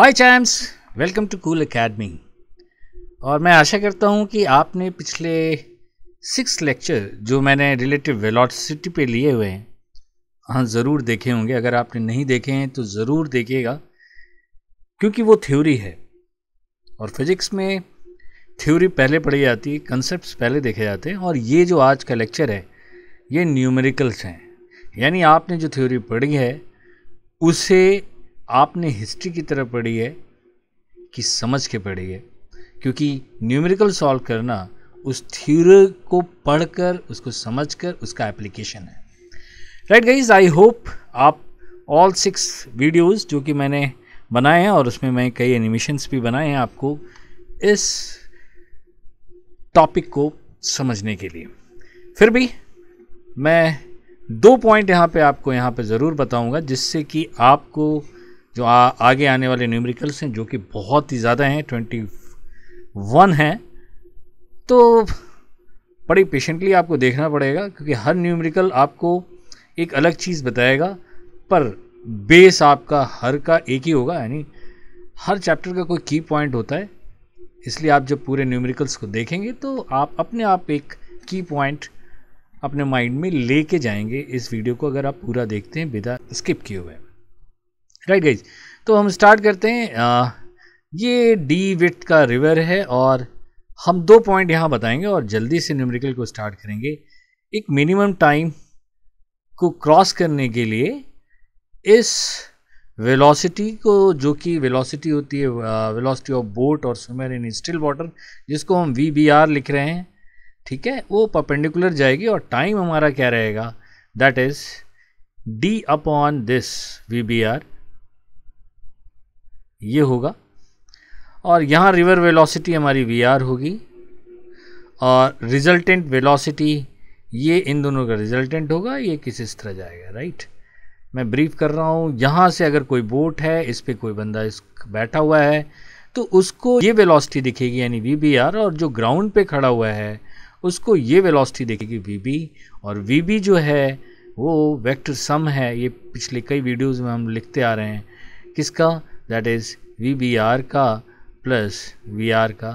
Hi champs welcome to cool academy और मैं आशा करता हूँ कि आपने पिछले सिक्स लेक्चर जो मैंने रिलेटिव वेलोसिटी पे लिए हुए हैं हाँ ज़रूर देखे होंगे अगर आपने नहीं देखे हैं तो ज़रूर देखिएगा क्योंकि वो थ्योरी है और फिज़िक्स में थ्योरी पहले पढ़ी जाती है कंसेप्ट पहले देखे जाते हैं और ये जो आज का लेक्चर है ये न्यूमेरिकल्स हैं यानी आपने जो थ्योरी पढ़ी है उसे आपने हिस्ट्री की तरह पढ़ी है कि समझ के पढ़ी है क्योंकि न्यूमेरिकल सॉल्व करना उस थ्योरी को पढ़कर उसको समझकर उसका एप्लीकेशन है राइट गाइज आई होप आप ऑल सिक्स वीडियोस जो कि मैंने बनाए हैं और उसमें मैं कई एनिमेशंस भी बनाए हैं आपको इस टॉपिक को समझने के लिए फिर भी मैं दो पॉइंट यहाँ पे आपको यहाँ पे ज़रूर बताऊँगा जिससे कि आपको जो आ, आगे आने वाले न्यूमरिकल्स हैं जो कि बहुत ही ज़्यादा हैं ट्वेंटी वन हैं तो बड़ी पेशेंटली आपको देखना पड़ेगा क्योंकि हर न्यूमरिकल आपको एक अलग चीज़ बताएगा पर बेस आपका हर का एक ही होगा यानी हर चैप्टर का कोई की पॉइंट होता है इसलिए आप जब पूरे न्यूमरिकल्स को देखेंगे तो आप अपने आप एक की पॉइंट अपने माइंड में लेके जाएंगे इस वीडियो को अगर आप पूरा देखते हैं बिना स्किप किए हुए राइट गाइज तो हम स्टार्ट करते हैं आ, ये डी विथ का रिवर है और हम दो पॉइंट यहाँ बताएंगे और जल्दी से न्यूमेरिकल को स्टार्ट करेंगे एक मिनिमम टाइम को क्रॉस करने के लिए इस वेलोसिटी को जो कि वेलोसिटी होती है वेलोसिटी ऑफ बोट और स्विमर इन स्टिल वाटर जिसको हम वी बी आर लिख रहे हैं ठीक है वो परपेंडिकुलर जाएगी और टाइम हमारा क्या रहेगा that is D upon this V B R ये होगा और यहाँ रिवर वेलोसिटी हमारी वी आर होगी और रिजल्टेंट वेलोसिटी ये इन दोनों का रिजल्टेंट होगा ये किस इस तरह जाएगा राइट मैं ब्रीफ कर रहा हूँ यहाँ से अगर कोई बोट है इस पर कोई बंदा इस बैठा हुआ है तो उसको ये वेलोसिटी दिखेगी यानी वी बी आर और जो ग्राउंड पे खड़ा हुआ है उसको ये वेलोसिटी दिखेगी वी बी और वी बी जो है वो वेक्टर सम है ये पिछले कई वीडियोज़ में हम लिखते आ रहे हैं किसका that is we B R का प्लस वी आर का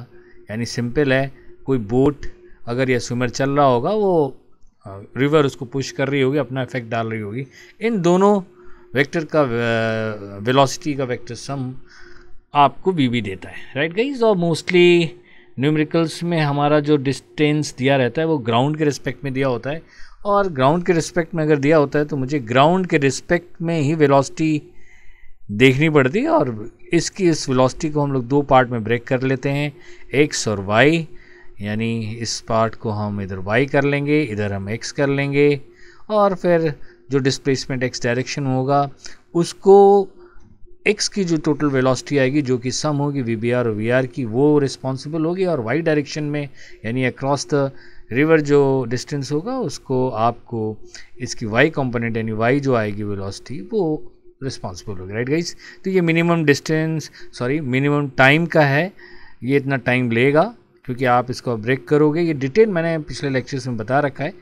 यानी सिंपल है कोई बोट अगर यह स्विमर चल रहा होगा वो रिवर उसको पुश कर रही होगी अपना इफेक्ट डाल रही होगी इन दोनों वेक्टर का वेलोसिटी का वेक्टर सम आपको बी बी देता है राइट गाइज और मोस्टली न्यूमेरिकल्स में हमारा जो डिस्टेंस दिया रहता है वो ग्राउंड के रिस्पेक्ट में दिया होता है और ग्राउंड के रिस्पेक्ट में अगर दिया होता है तो मुझे ग्राउंड के रिस्पेक्ट में ही वेलोसिटी देखनी पड़ती है और इसकी इस वेलोसिटी को हम लोग दो पार्ट में ब्रेक कर लेते हैं एक्स और वाई यानी इस पार्ट को हम इधर वाई कर लेंगे इधर हम एक्स कर लेंगे और फिर जो डिस्प्लेसमेंट एक्स डायरेक्शन होगा उसको एक्स की जो टोटल वेलोसिटी आएगी जो कि सम होगी वी बी आर और वी आर की वो रिस्पॉन्सिबल होगी और वाई डायरेक्शन में यानी अक्रॉस द रिवर जो डिस्टेंस होगा उसको आपको इसकी वाई कंपोनेंट यानी वाई जो आएगी वेलोसिटी वो रिस्पॉन्सिबल होगी राइट गाइज तो ये minimum distance sorry minimum time का है ये इतना टाइम लेगा क्योंकि आप इसको ब्रेक करोगे ये डिटेल मैंने पिछले लेक्चर्स में बता रखा है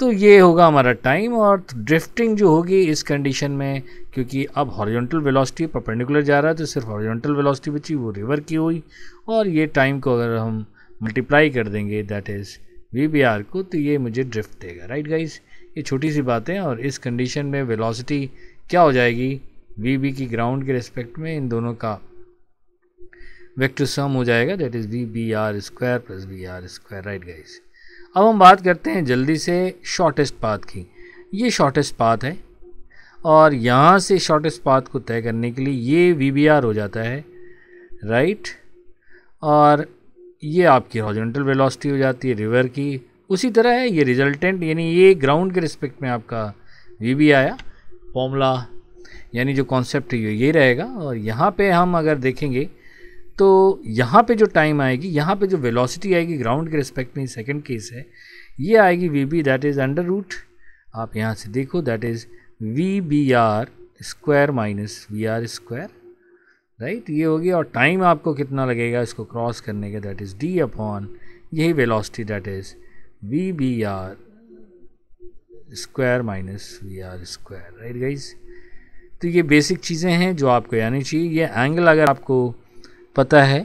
तो ये होगा हमारा टाइम और ड्रिफ्टिंग जो होगी इस कंडीशन में क्योंकि अब हॉरिजॉन्टल वेलोसिटी परपेंडिकुलर जा रहा है तो सिर्फ हॉरिजॉन्टल वेलोसिटी बची वो रिवर की हुई और ये टाइम को अगर हम मल्टीप्लाई कर देंगे that is we B R को तो ये मुझे ड्रिफ्ट देगा राइट गाइज ये छोटी सी बातें और इस कंडीशन में वेलोसिटी क्या हो जाएगी वी बी की ग्राउंड के रिस्पेक्ट में इन दोनों का वेक्टर सम हो जाएगा that is we B R square plus we R square right guys अब हम बात करते हैं जल्दी से शॉर्टेस्ट पाथ की ये शॉर्टेस्ट पाथ है और यहाँ से शॉर्टेस्ट पाथ को तय करने के लिए ये वी बी आर हो जाता है राइट और ये आपकी हॉरिजॉन्टल वेलोसिटी हो जाती है रिवर की उसी तरह है ये रिजल्टेंट यानी ये ग्राउंड के रिस्पेक्ट में आपका वी बी आया फॉर्मूला यानी जो कॉन्सेप्ट ये ये रहेगा और यहाँ पे हम अगर देखेंगे तो यहाँ पे जो टाइम आएगी यहाँ पे जो वेलोसिटी आएगी ग्राउंड के रिस्पेक्ट में सेकंड केस है ये आएगी V B that is under root आप यहाँ से देखो that is we B R square minus V R square right ये होगी और टाइम आपको कितना लगेगा इसको क्रॉस करने का दैट इज़ डी अपॉन यही velocity that is we B R square minus V R square right guys तो ये बेसिक चीज़ें हैं जो आपको यानी चाहिए ये एंगल अगर आपको पता है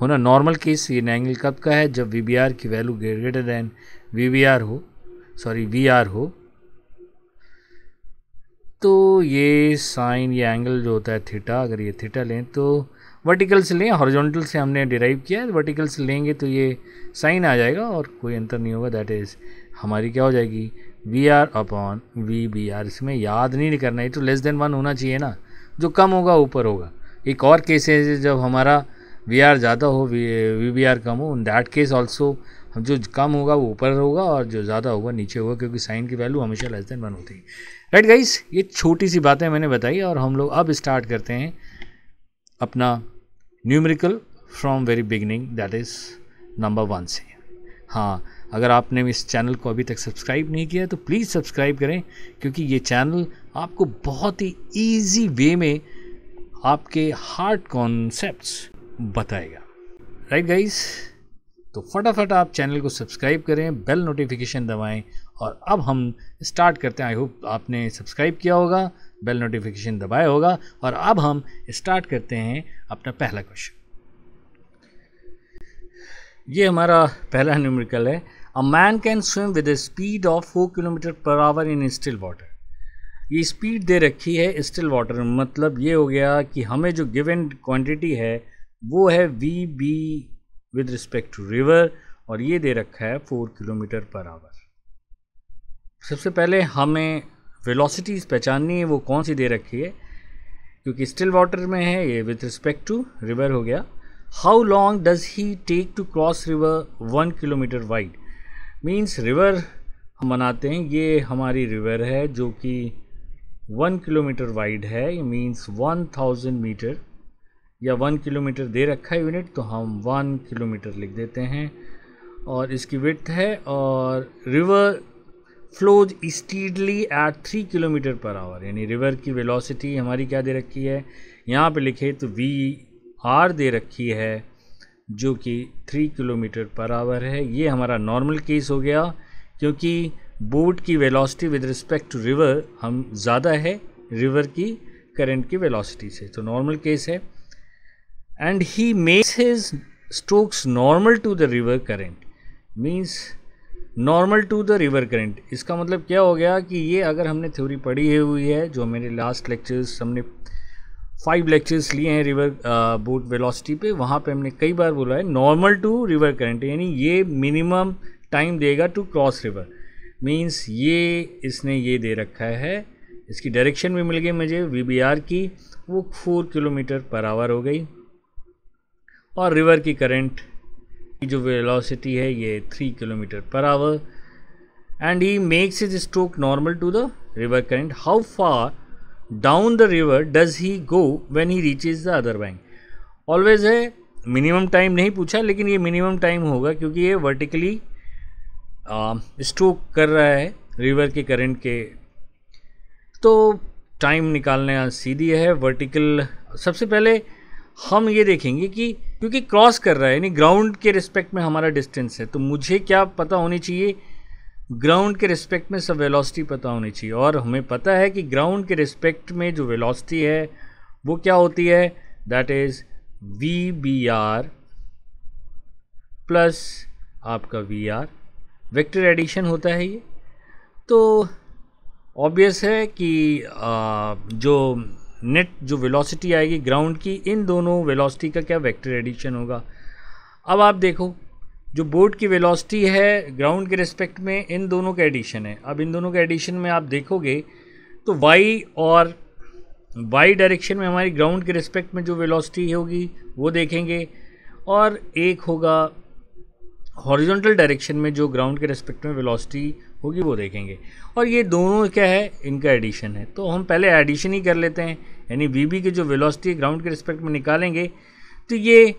होना नॉर्मल केस ये एंगल कब का है जब वी की वैल्यू ग्रेटर दैन वी हो सॉरी वी हो तो ये साइन ये एंगल जो होता है थीटा अगर ये थीटा लें तो वर्टिकल से लें हॉरिजॉन्टल से हमने डिराइव किया है वर्टिकल से लेंगे तो ये साइन आ जाएगा और कोई अंतर नहीं होगा दैट इज़ हमारी क्या हो जाएगी V R upon V B R इसमें याद नहीं करना ये तो लेस देन वन होना चाहिए ना जो कम होगा ऊपर होगा एक और केस है जब हमारा वी आर ज़्यादा हो वी बी आर कम हो इन दैट केस ऑल्सो जो कम होगा वो ऊपर होगा और जो ज़्यादा होगा नीचे होगा क्योंकि साइन की वैल्यू हमेशा लेस देन वन होती है राइट गाइस ये छोटी सी बातें मैंने बताई और हम लोग अब स्टार्ट करते हैं अपना numerical from very beginning that is number one से हाँ अगर आपने इस चैनल को अभी तक सब्सक्राइब नहीं किया तो प्लीज़ सब्सक्राइब करें क्योंकि ये चैनल आपको बहुत ही ईजी वे में आपके हार्ड कॉन्सेप्ट बताएगा राइट गाइस तो फटाफट आप चैनल को सब्सक्राइब करें बेल नोटिफिकेशन दबाएं और अब हम स्टार्ट करते हैं आई होप आपने सब्सक्राइब किया होगा बेल नोटिफिकेशन दबाया होगा और अब हम स्टार्ट करते हैं अपना पहला क्वेश्चन ये हमारा पहला न्यूमेरिकल है a man can swim with a speed of four kilometre per hour in still water ये स्पीड दे रखी है स्टिल वाटर मतलब ये हो गया कि हमें जो गिवन क्वांटिटी है वो है we B with respect to river और ये दे रखा है फोर किलोमीटर पर आवर सबसे पहले हमें वेलोसिटीज़ पहचाननी है वो कौन सी दे रखी है क्योंकि स्टिल वाटर में है ये विथ रिस्पेक्ट टू रिवर हो गया how long does he take to cross river one kilometre wide means river हम बनाते हैं ये हमारी रिवर है जो कि वन किलोमीटर वाइड है मीन्स वन थाउजेंड मीटर या वन किलोमीटर दे रखा है यूनिट तो हम वन किलोमीटर लिख देते हैं और इसकी विथ है और river flows steadily at three kilometre per hour यानी रिवर की वेलोसिटी हमारी क्या दे रखी है यहाँ पे लिखे तो वी आर दे रखी है जो कि थ्री किलोमीटर पर आवर है ये हमारा नॉर्मल केस हो गया क्योंकि बोट की velocity with respect to river हम ज़्यादा है रिवर की करंट की वेलोसिटी से तो नॉर्मल केस है and he makes his strokes normal to the river current means normal to the river current इसका मतलब क्या हो गया कि ये अगर हमने थ्योरी पढ़ी हुई है जो मेरे लास्ट लेक्चर्स हमने फाइव लेक्चर्स लिए हैं रिवर बोट वेलोसिटी पे वहाँ पे हमने कई बार बोला है नॉर्मल टू रिवर करंट यानी ये मिनिमम टाइम देगा टू क्रॉस रिवर मींस ये इसने ये दे रखा है इसकी डायरेक्शन भी मिल गई मुझे वी की वो फोर किलोमीटर पर आवर हो गई और रिवर की करंट की जो वेलोसिटी है ये three kilometre per hour and he makes his stroke normal to the river current how far down the river does he go when he reaches the other bank always है minimum time नहीं पूछा लेकिन ये minimum time होगा क्योंकि ये vertically stroke कर रहा है रिवर के करंट के तो टाइम निकालने सीधी है वर्टिकल सबसे पहले हम ये देखेंगे कि क्योंकि क्रॉस कर रहा है यानी ग्राउंड के रिस्पेक्ट में हमारा डिस्टेंस है तो मुझे क्या पता होनी चाहिए ग्राउंड के रिस्पेक्ट में सब वेलोसिटी पता होनी चाहिए और हमें पता है कि ग्राउंड के रिस्पेक्ट में जो वेलोसिटी है वो क्या होती है that is we B are plus आपका वी आर वेक्टर एडिशन होता है ये तो ऑब्वियस है कि आ, जो नेट जो वेलोसिटी आएगी ग्राउंड की इन दोनों वेलोसिटी का क्या वेक्टर एडिशन होगा अब आप देखो जो बोर्ड की वेलोसिटी है ग्राउंड के रिस्पेक्ट में इन दोनों का एडिशन है अब इन दोनों के एडिशन में आप देखोगे तो वाई और वाई डायरेक्शन में हमारी ग्राउंड के रिस्पेक्ट में जो वेलोसिटी होगी वो देखेंगे और एक होगा हॉरिजॉन्टल डायरेक्शन में जो ग्राउंड के रिस्पेक्ट में वेलोसिटी होगी वो देखेंगे और ये दोनों क्या है इनका एडिशन है तो हम पहले एडिशन ही कर लेते हैं यानी वी की जो वेलोसिटी ग्राउंड के रिस्पेक्ट में निकालेंगे तो ये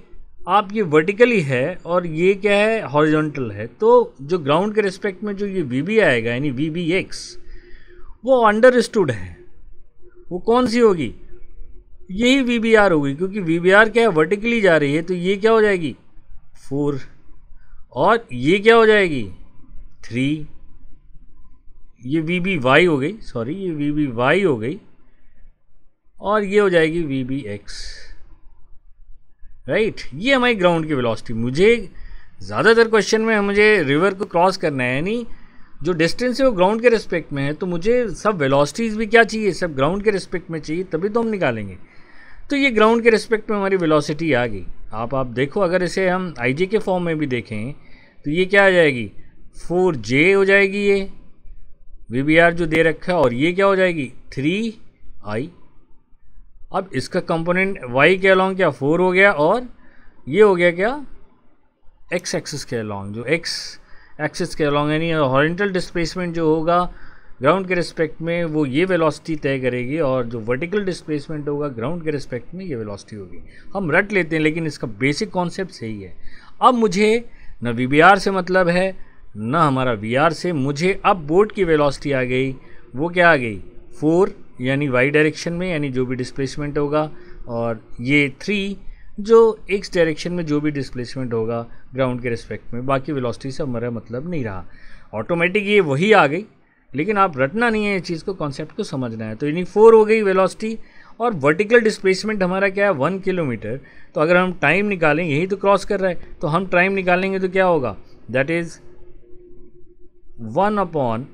आप ये वर्टिकली है और ये क्या है हॉरिजॉन्टल है तो जो ग्राउंड के रिस्पेक्ट में जो ये वी बी आएगा यानी वी बी एक्स वो अंडर स्टूड है वो कौन सी होगी यही वी बी आर होगी क्योंकि वी बी आर क्या है वर्टिकली जा रही है तो ये क्या हो जाएगी फोर और ये क्या हो जाएगी थ्री ये वी बी वाई हो गई सॉरी ये वी बी वाई हो गई और ये हो जाएगी वी बी एक्स राइट ये हमारी ग्राउंड की वेलोसिटी मुझे ज़्यादातर क्वेश्चन में मुझे रिवर को क्रॉस करना है यानी जो डिस्टेंस है वो ग्राउंड के रिस्पेक्ट में है तो मुझे सब वेलोसिटीज़ भी क्या चाहिए सब ग्राउंड के रिस्पेक्ट में चाहिए तभी तो हम निकालेंगे तो ये ग्राउंड के रिस्पेक्ट में हमारी वेलोसिटी आ गई आप आप देखो अगर इसे हम आई के फॉर्म में भी देखें तो ये क्या आ जाएगी फोर जे हो जाएगी ये वी बी आर जो दे रखा है और ये क्या हो जाएगी थ्री आई अब इसका कंपोनेंट वाई के अलॉन्ग क्या फोर हो गया और ये हो गया क्या एक्स एक्सिस के अलॉन्ग जो एक्स एक्सिस के अलॉन्ग यानी हॉरिजेंटल डिस्प्लेसमेंट जो होगा ग्राउंड के रिस्पेक्ट में वो ये वेलोसिटी तय करेगी और जो वर्टिकल डिस्प्लेसमेंट होगा ग्राउंड के रिस्पेक्ट में ये वेलोसिटी होगी हम रट लेते हैं लेकिन इसका बेसिक कॉन्सेप्ट सही है अब मुझे न वी से मतलब है न हमारा वी से मुझे अब बोर्ड की वेलोसिटी आ गई वो क्या आ गई फोर यानी वाई डायरेक्शन में यानी जो भी डिस्प्लेसमेंट होगा और ये थ्री जो एक्स डायरेक्शन में जो भी डिस्प्लेसमेंट होगा ग्राउंड के रिस्पेक्ट में बाकी वेलोसिटी से हमारा मतलब नहीं रहा ऑटोमेटिक ये वही आ गई लेकिन आप रटना नहीं है इस चीज़ को कॉन्सेप्ट को समझना है तो यानी फोर हो गई वेलोसिटी और वर्टिकल डिस्प्लेसमेंट हमारा क्या है वन किलोमीटर तो अगर हम टाइम निकालें यही तो क्रॉस कर रहा है तो हम टाइम निकालेंगे तो क्या होगा that is one upon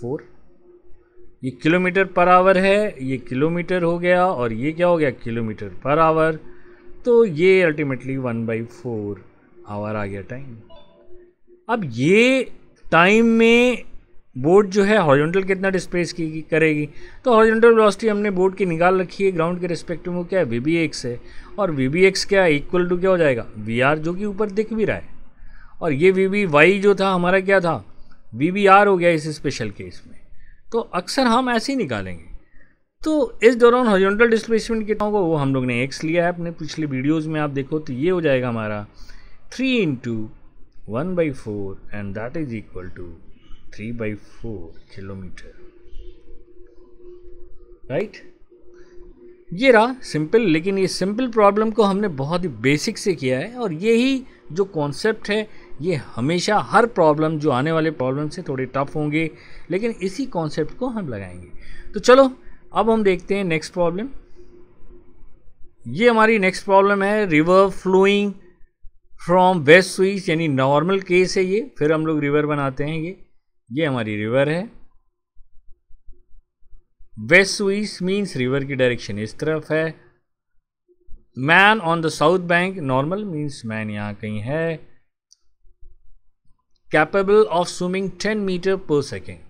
four ये किलोमीटर पर आवर है ये किलोमीटर हो गया और ये क्या हो गया किलोमीटर पर आवर तो ये ultimately one by four hour आ गया टाइम अब ये टाइम में बोर्ड जो है हॉरिजॉन्टल कितना डिस्प्लेस की करेगी तो हॉरिजॉन्टल वेलोसिटी हमने बोर्ड की निकाल रखी है ग्राउंड के रिस्पेक्ट में क्या है वी बी एक्स है और वी बी एक्स क्या इक्वल टू क्या हो जाएगा वी आर जो कि ऊपर दिख भी रहा है और ये वी बी वाई जो था हमारा क्या था वी बी आर हो गया इस स्पेशल केस में तो अक्सर हम ऐसे ही निकालेंगे तो इस दौरान हॉरिजॉन्टल डिस्प्लेसमेंट कितना होगा वो हम लोग ने एक्स लिया है अपने पिछले वीडियोज़ में आप देखो तो ये हो जाएगा हमारा three into one by four and that is equal to three by four kilometre right ये रहा सिंपल लेकिन ये सिंपल प्रॉब्लम को हमने बहुत ही बेसिक से किया है और यही जो कॉन्सेप्ट है ये हमेशा हर प्रॉब्लम जो आने वाले प्रॉब्लम से थोड़े टफ होंगे लेकिन इसी कॉन्सेप्ट को हम लगाएंगे तो चलो अब हम देखते हैं नेक्स्ट प्रॉब्लम ये हमारी नेक्स्ट प्रॉब्लम है river flowing from west switch यानी नॉर्मल केस है ये फिर हम लोग रिवर बनाते हैं ये ये हमारी रिवर है वेस्ट स्विच मीन्स रिवर की डायरेक्शन इस तरफ है man on the south bank normal means man यहाँ कहीं है capable of swimming ten metre per second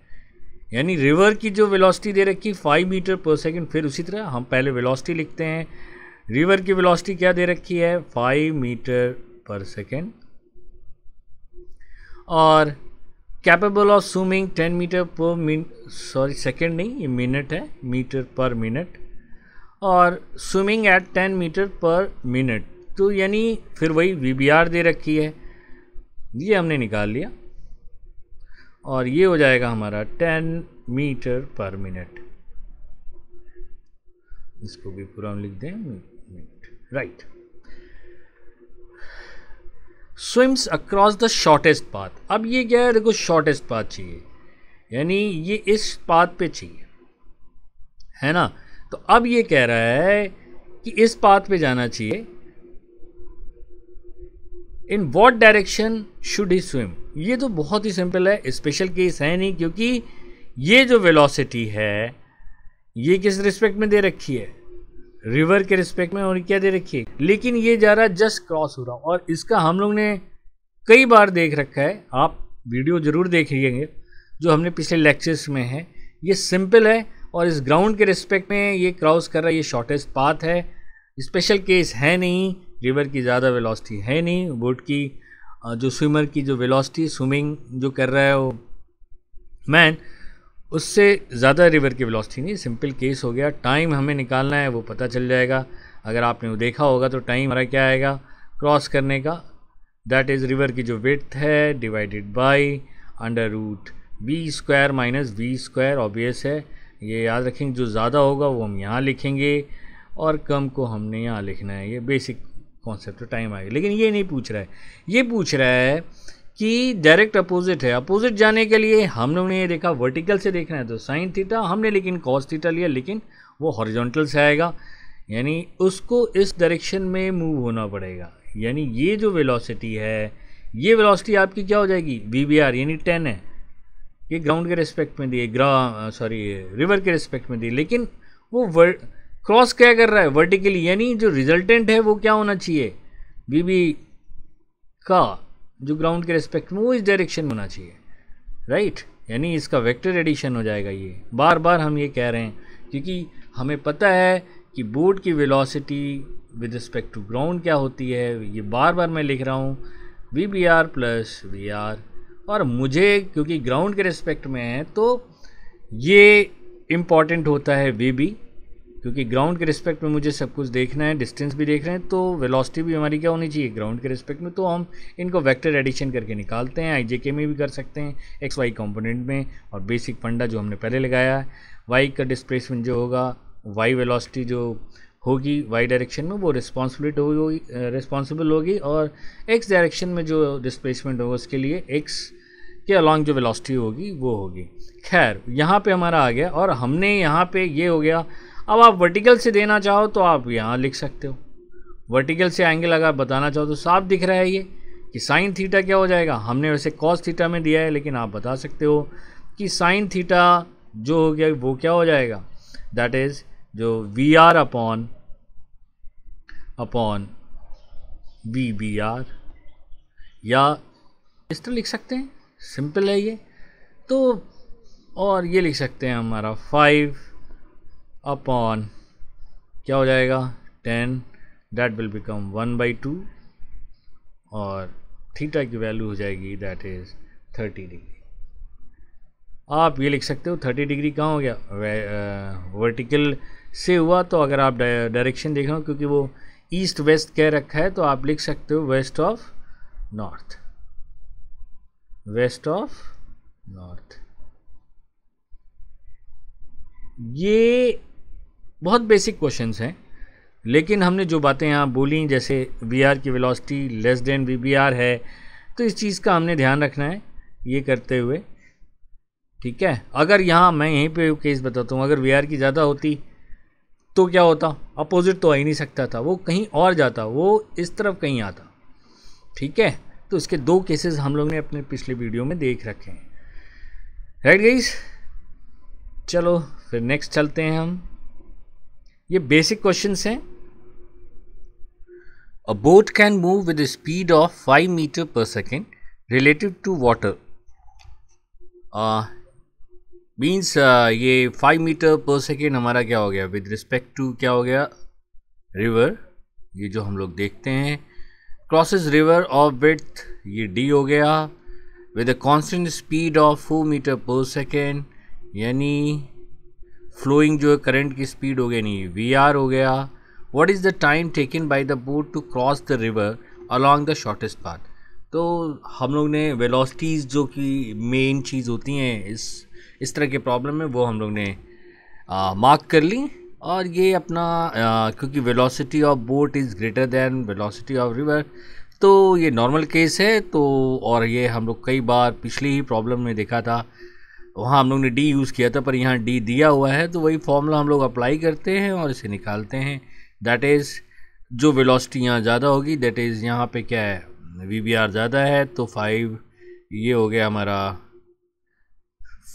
यानी रिवर की जो वेलोसिटी दे रखी है फाइव मीटर पर सेकेंड फिर उसी तरह हम पहले वेलोसिटी लिखते हैं रिवर की वेलोसिटी क्या दे रखी है फाइव मीटर पर सेकेंड और capable of swimming ten metre per min sorry second नहीं ये मिनट है मीटर पर मिनट और swimming at ten metre per minute तो यानी फिर वही वी दे रखी है ये हमने निकाल लिया और ये हो जाएगा हमारा टेन मीटर पर मिनट इसको भी पूरा लिख दें minute right swims across the shortest path अब ये क्या है देखो शॉर्टेस्ट पाथ चाहिए यानी ये इस पाथ पे चाहिए है ना तो अब ये कह रहा है कि इस पाथ पे जाना चाहिए in what direction should he swim ये तो बहुत ही सिंपल है स्पेशल केस है नहीं क्योंकि ये जो वेलोसिटी है ये किस रिस्पेक्ट में दे रखी है रिवर के रिस्पेक्ट में और क्या दे रखी है लेकिन ये जा रहा जस्ट क्रॉस हो रहा और इसका हम लोग ने कई बार देख रखा है आप वीडियो ज़रूर देख लीजिए जो हमने पिछले लेक्चर्स में है ये सिंपल है और इस ग्राउंड के रिस्पेक्ट में ये क्रॉस कर रहा है ये शॉर्टेस्ट पाथ है स्पेशल केस है नहीं रिवर की ज़्यादा वेलोसिटी है नहीं बोट की जो स्विमर की जो वेलोसिटी स्विमिंग जो कर रहा है वो मैन उससे ज़्यादा रिवर की वेलोसिटी नहीं सिंपल केस हो गया टाइम हमें निकालना है वो पता चल जाएगा अगर आपने वो देखा होगा तो टाइम हमारा क्या आएगा क्रॉस करने का दैट इज़ रिवर की जो विथ है divided by under root B square minus B square obvious है ये याद रखेंगे जो ज़्यादा होगा वो हम यहाँ लिखेंगे और कम को हमने यहाँ लिखना है ये बेसिक कॉन्सेप्ट टाइम आएगा लेकिन ये नहीं पूछ रहा है ये पूछ रहा है कि डायरेक्ट अपोजिट है अपोजिट जाने के लिए हम लोगों ने ये देखा वर्टिकल से देखना है तो साइन थीटा हमने लेकिन कॉस थीटा लिया लेकिन वो हॉरिजॉन्टल से आएगा यानी उसको इस डायरेक्शन में मूव होना पड़ेगा यानी ये जो वेलोसिटी है ये वेलोसिटी आपकी क्या हो जाएगी वी बी आर यानी टेन है ये ग्राउंड के रिस्पेक्ट में दिए ग्रा सॉरी रिवर के रिस्पेक्ट में दिए लेकिन वो वर्ड क्रॉस क्या कर रहा है वर्टिकली यानी जो रिजल्टेंट है वो क्या होना चाहिए बी बी का जो ग्राउंड के रेस्पेक्ट में वो इस डायरेक्शन में होना चाहिए राइट यानी इसका वेक्टर एडिशन हो जाएगा ये बार बार हम ये कह रहे हैं क्योंकि हमें पता है कि बोर्ड की velocity with respect to ground क्या होती है ये बार बार मैं लिख रहा हूँ V B are plus we R और मुझे क्योंकि ग्राउंड के रिस्पेक्ट में है तो ये इम्पॉर्टेंट होता है वी बी क्योंकि ग्राउंड के रिस्पेक्ट में मुझे सब कुछ देखना है डिस्टेंस भी देख रहे हैं तो वेलोसिटी भी हमारी क्या होनी चाहिए ग्राउंड के रिस्पेक्ट में तो हम इनको वेक्टर एडिशन करके निकालते हैं आई आईजेके में भी कर सकते हैं एक्स वाई कॉम्पोनेंट में और बेसिक फंडा जो हमने पहले लगाया है वाई का डिस्प्लेसमेंट जो होगा वाई वेलोसिटी जो होगी वाई डायरेक्शन में वो रिस्पॉन्सिबिलिटी होगी रिस्पॉन्सिबल होगी और एक्स डायरेक्शन में जो डिस्प्लेसमेंट होगा उसके लिए एक्स के अलॉन्ग जो वेलोसिटी होगी वो होगी खैर यहाँ पे हमारा आ गया और हमने यहाँ पे ये हो गया अब आप वर्टिकल से देना चाहो तो आप यहाँ लिख सकते हो वर्टिकल से एंगल अगर बताना चाहो तो साफ दिख रहा है ये कि साइन थीटा क्या हो जाएगा हमने वैसे कॉस थीटा में दिया है लेकिन आप बता सकते हो कि साइन थीटा जो हो गया वो क्या हो जाएगा दैट इज़ जो V R upon upon V B R या इस तरह लिख सकते हैं सिंपल है ये तो और ये लिख सकते हैं हमारा फाइव अपॉन क्या हो जाएगा ten that will become one by two और थीटा की वैल्यू हो जाएगी दैट इज़ थर्टी डिग्री आप ये लिख सकते हो थर्टी डिग्री कहाँ हो गया वर्टिकल uh, से हुआ तो अगर आप डायरेक्शन देख रहे हो क्योंकि वो ईस्ट वेस्ट कह रखा है तो आप लिख सकते हो west of north west of north ये बहुत बेसिक क्वेश्चन हैं लेकिन हमने जो बातें यहाँ बोली जैसे वी आर की velocity less than V B are है तो इस चीज़ का हमने ध्यान रखना है ये करते हुए ठीक है अगर यहाँ मैं यहीं पे केस बताता हूँ अगर वी आर की ज़्यादा होती तो क्या होता अपोजिट तो आ ही नहीं सकता था वो कहीं और जाता वो इस तरफ कहीं आता ठीक है तो इसके दो केसेस हम लोग ने अपने पिछले वीडियो में देख रखे हैं राइट गईस चलो फिर नेक्स्ट चलते हैं हम ये बेसिक क्वेश्चन हैं a boat can move with speed of five metre per second relative to water means ये फाइव मीटर पर सेकेंड हमारा क्या हो गया विद रिस्पेक्ट टू क्या हो गया रिवर ये जो हम लोग देखते हैं क्रॉसेज रिवर ऑफ विथ ये डी हो गया with a constant speed of four metre per second यानी फ्लोइंग जो है करंट की स्पीड हो गई नहीं वी आर हो गया what is the time taken by the boat to cross the river along the shortest path तो हम लोग ने वेलोसिटीज़ जो कि मेन चीज़ होती हैं इस इस तरह के प्रॉब्लम में वो हम लोग ने मार्क कर ली और ये अपना आ, क्योंकि velocity of boat is greater than velocity of river तो ये नॉर्मल केस है तो और ये हम लोग कई बार पिछली ही प्रॉब्लम में देखा था वहाँ हम लोग ने डी यूज़ किया था पर यहाँ डी दिया हुआ है तो वही फॉर्मूला हम लोग अप्लाई करते हैं और इसे निकालते हैं दैट इज़ जो वेलोसिटी यहाँ ज़्यादा होगी दैट इज़ यहाँ पे क्या है वी बी आर ज़्यादा है तो फाइव ये हो गया हमारा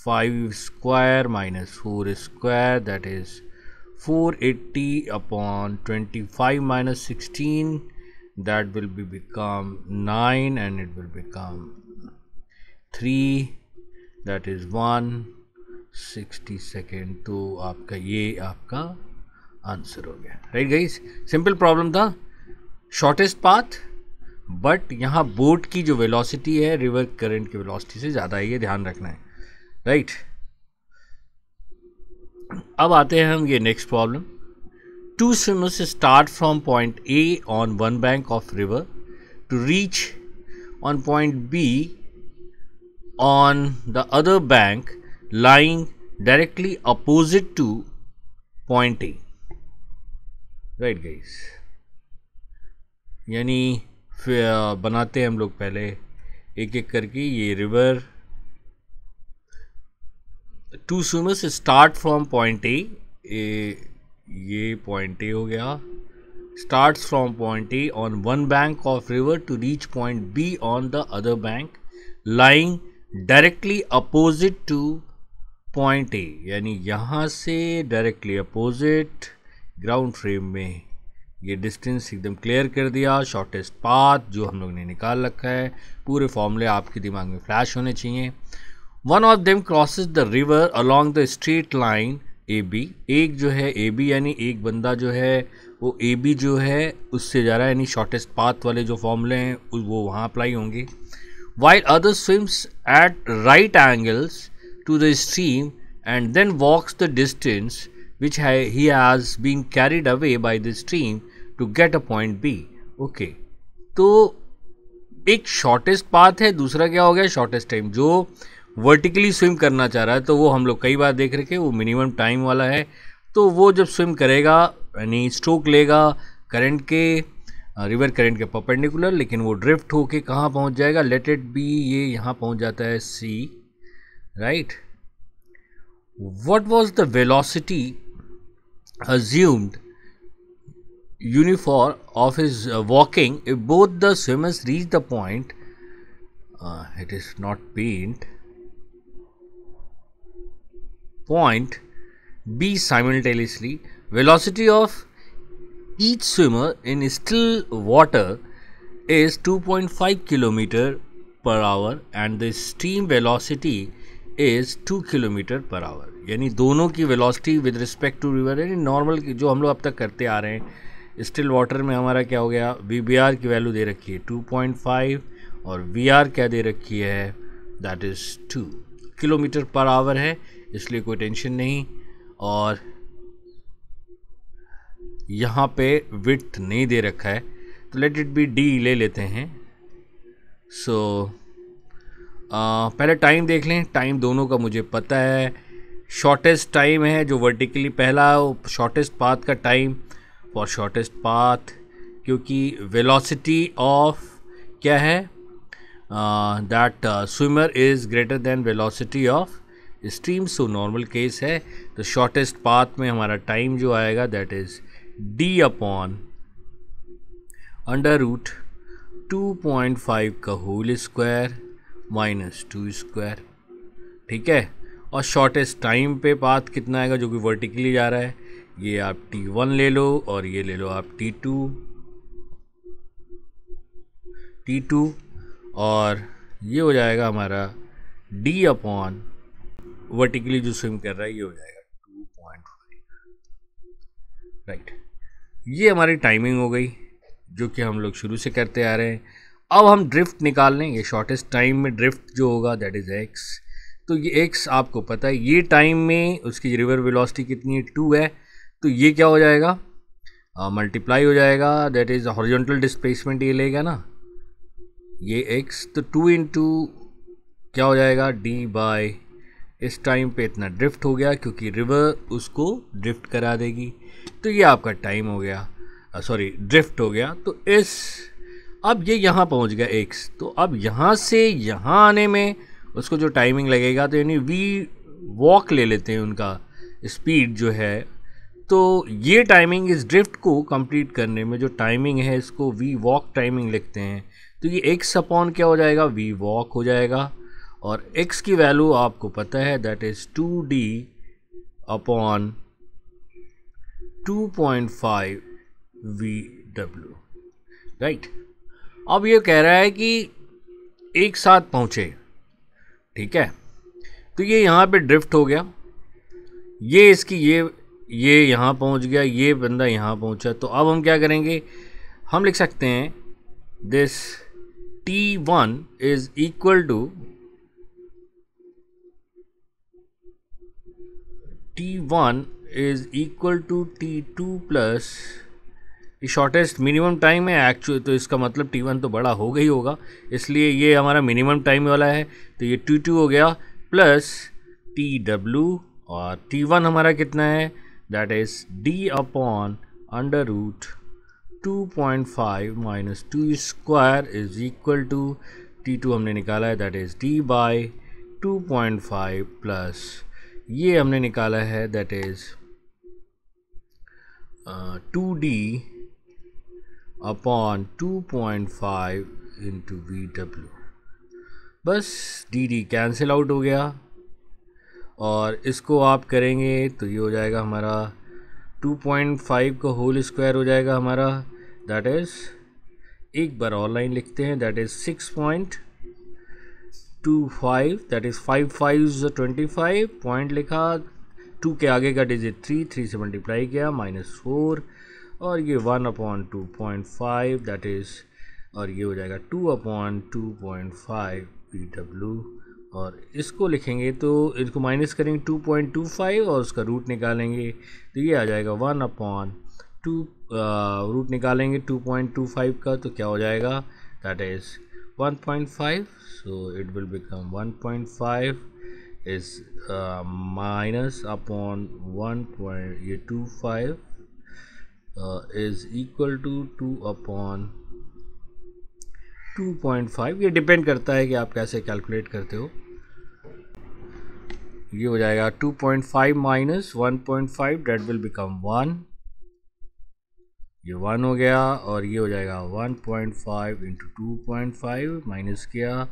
five square minus four square that is four eighty upon twenty five minus sixteen that will be become nine and it will become three that is one sixty second तो आपका ये आपका आंसर हो गया राइट गई simple problem था shortest path but यहाँ boat की जो वेलोसिटी है रिवर करंट की वेलोसिटी से ज़्यादा है ये ध्यान रखना है राइट right? अब आते हैं हम ये next problem two swimmers start from point A on one bank of river to reach on point B on the other bank lying directly opposite to point A. Right guys. यानी फिर बनाते हैं हम लोग पहले एक एक करके ये river two swimmers start from point A ये पॉइंट ए हो गया start from point A on one bank of river to reach point B on the other bank lying directly opposite to point A यानी यहाँ से directly opposite ground frame में ये distance एकदम clear कर दिया शॉर्टेस्ट पाथ जो हम लोग ने निकाल रखा है पूरे फॉर्मूले आपके दिमाग में फ्लैश होने चाहिए one of them crosses the river along the straight line A B एक जो है ए बी यानी एक बंदा जो है वो ए बी जो है उससे जा रहा है यानी शॉर्टेस्ट पाथ वाले जो फॉर्मूले हैं वो वहाँ अप्लाई होंगे while other swims at right angles to the stream and then walks the distance which he has been carried away by the stream to get a point B. okay. तो एक shortest path है दूसरा क्या हो गया shortest time जो vertically swim करना चाह रहा है तो वो हम लोग कई बार देख रखे वो मिनिमम टाइम वाला है तो वो जब स्विम करेगा यानी स्ट्रोक लेगा करंट के रिवर करेंट के परपेंडिकुलर लेकिन वो ड्रिफ्ट होके कहाँ पहुँच जाएगा लेट इट बी ये यहाँ पहुँच जाता है see right what was the velocity assumed uniform of his walking if both the swimmers reach the point it is not paint point B simultaneously velocity of each swimmer in still water is 2.5 kilometer per hour and the stream velocity is 2 kilometer per hour यानी दोनों की velocity with respect to river यानी normal जो हम लोग अब तक करते आ रहे हैं स्टिल वाटर में हमारा क्या हो गया वी बी आर की वैल्यू दे रखी है 2.5 और वी आर क्या दे रखी है that is 2 kilometre per hour है इसलिए कोई टेंशन नहीं और यहाँ पे विथ नहीं दे रखा है तो लेट इट बी डी ले लेते हैं सो so, पहले टाइम देख लें टाइम दोनों का मुझे पता है शॉर्टेस्ट टाइम है जो वर्टिकली पहला शॉर्टेस्ट पाथ का टाइम फॉर शॉर्टेस्ट पाथ क्योंकि वेलोसिटी ऑफ क्या है that swimmer is greater than velocity of stream so normal case है तो शॉर्टेस्ट पाथ में हमारा टाइम जो आएगा that is D upon under root two point five का whole square minus two square ठीक है और शॉर्टेस्ट टाइम पे पाथ कितना आएगा जो कि वर्टिकली जा रहा है ये आप टी वन ले लो और ये ले लो आप टी टू टी टू और ये हो जाएगा हमारा डी अपॉन वर्टिकली जो स्विम कर रहा है ये हो जाएगा टू पॉइंट फाइव राइट ये हमारी टाइमिंग हो गई जो कि हम लोग शुरू से करते आ रहे हैं अब हम ड्रिफ्ट निकाल लें ये शॉर्टेस्ट टाइम में ड्रिफ्ट जो होगा दैट इज़ एक्स तो ये एक्स आपको पता है ये टाइम में उसकी रिवर वेलोसिटी कितनी है टू है तो ये क्या हो जाएगा मल्टीप्लाई uh, हो जाएगा दैट इज़ हॉरिजॉन्टल डिस्प्लेसमेंट ये लेगा ना ये एक्स तो टू इन टू क्या हो जाएगा डी बाय इस टाइम पे इतना ड्रिफ्ट हो गया क्योंकि रिवर उसको ड्रिफ्ट करा देगी तो ये आपका टाइम हो गया सॉरी ड्रिफ्ट हो गया तो इस अब ये यहाँ पहुँच गया एक्स तो अब यहाँ से यहाँ आने में उसको जो टाइमिंग लगेगा तो यानी वी वॉक ले लेते हैं उनका स्पीड जो है तो ये टाइमिंग इस ड्रिफ्ट को कंप्लीट करने में जो टाइमिंग है इसको वी वॉक टाइमिंग लिखते हैं तो ये एक्स अपॉन क्या हो जाएगा वी वॉक हो जाएगा और एक्स की वैल्यू आपको पता है that is two D upon 2.5 VW right अब ये कह रहा है कि एक साथ पहुँचे ठीक है तो ये यहाँ पे ड्रिफ्ट हो गया ये इसकी ये ये यहाँ पहुँच गया ये बंदा यहाँ पहुँचा तो अब हम क्या करेंगे हम लिख सकते हैं this T one is equal to T one is equal to T two plus ये शॉर्टेस्ट मिनिमम टाइम है एक्चुअल तो इसका मतलब टी वन तो बड़ा हो गई होगा इसलिए ये हमारा मिनिमम टाइम वाला है तो ये टी टू हो गया प्लस टी डब्लू और टी वन हमारा कितना है that is D upon under root two point five minus two square is equal to T two हमने निकाला है that is D by two point five plus ये हमने निकाला है that is two D upon two point five into V W बस D D cancel out हो गया और इसको आप करेंगे तो ये हो जाएगा हमारा 2.5 का होल स्क्वायर हो जाएगा हमारा दैट इज़ एक बार ऑनलाइन लिखते हैं that is six point two five that is five five twenty five point लिखा टू के आगे का डिजिट थ्री थ्री से मल्टीप्लाई किया माइनस फोर और ये one upon two point five that is और ये हो जाएगा two upon two point five P W और इसको लिखेंगे तो इसको माइनस करेंगे टू पॉइंट टू फाइव और उसका रूट निकालेंगे तो ये आ जाएगा वन अपॉन टू रूट निकालेंगे टू पॉइंट टू फाइव का तो क्या हो जाएगा that is one point five so it will become one point five is uh, minus upon 1.25 uh, is equal to 2 upon 2.5 ये डिपेंड करता है कि आप कैसे कैलकुलेट करते हो ये हो जाएगा 2.5 point five minus one point five that will become one ये वन हो गया और ये हो जाएगा 1.5 point five into two minus किया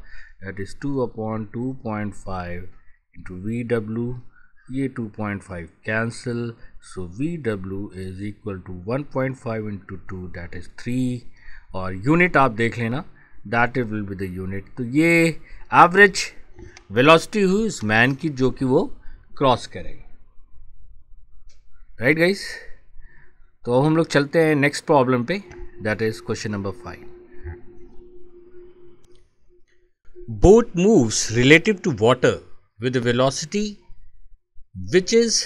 that is 2 upon 2.5 into VW ये 2.5 cancel so VW is equal to 1.5 into two that is three और यूनिट आप देख लेना that it will be the unit तो ये एवरेज वेलोसिटी हुई इस मैन की जो कि वो क्रॉस करेगा राइट गाइस तो अब हम लोग चलते हैं नेक्स्ट प्रॉब्लम पे that is question number five boat moves relative to water with a velocity which is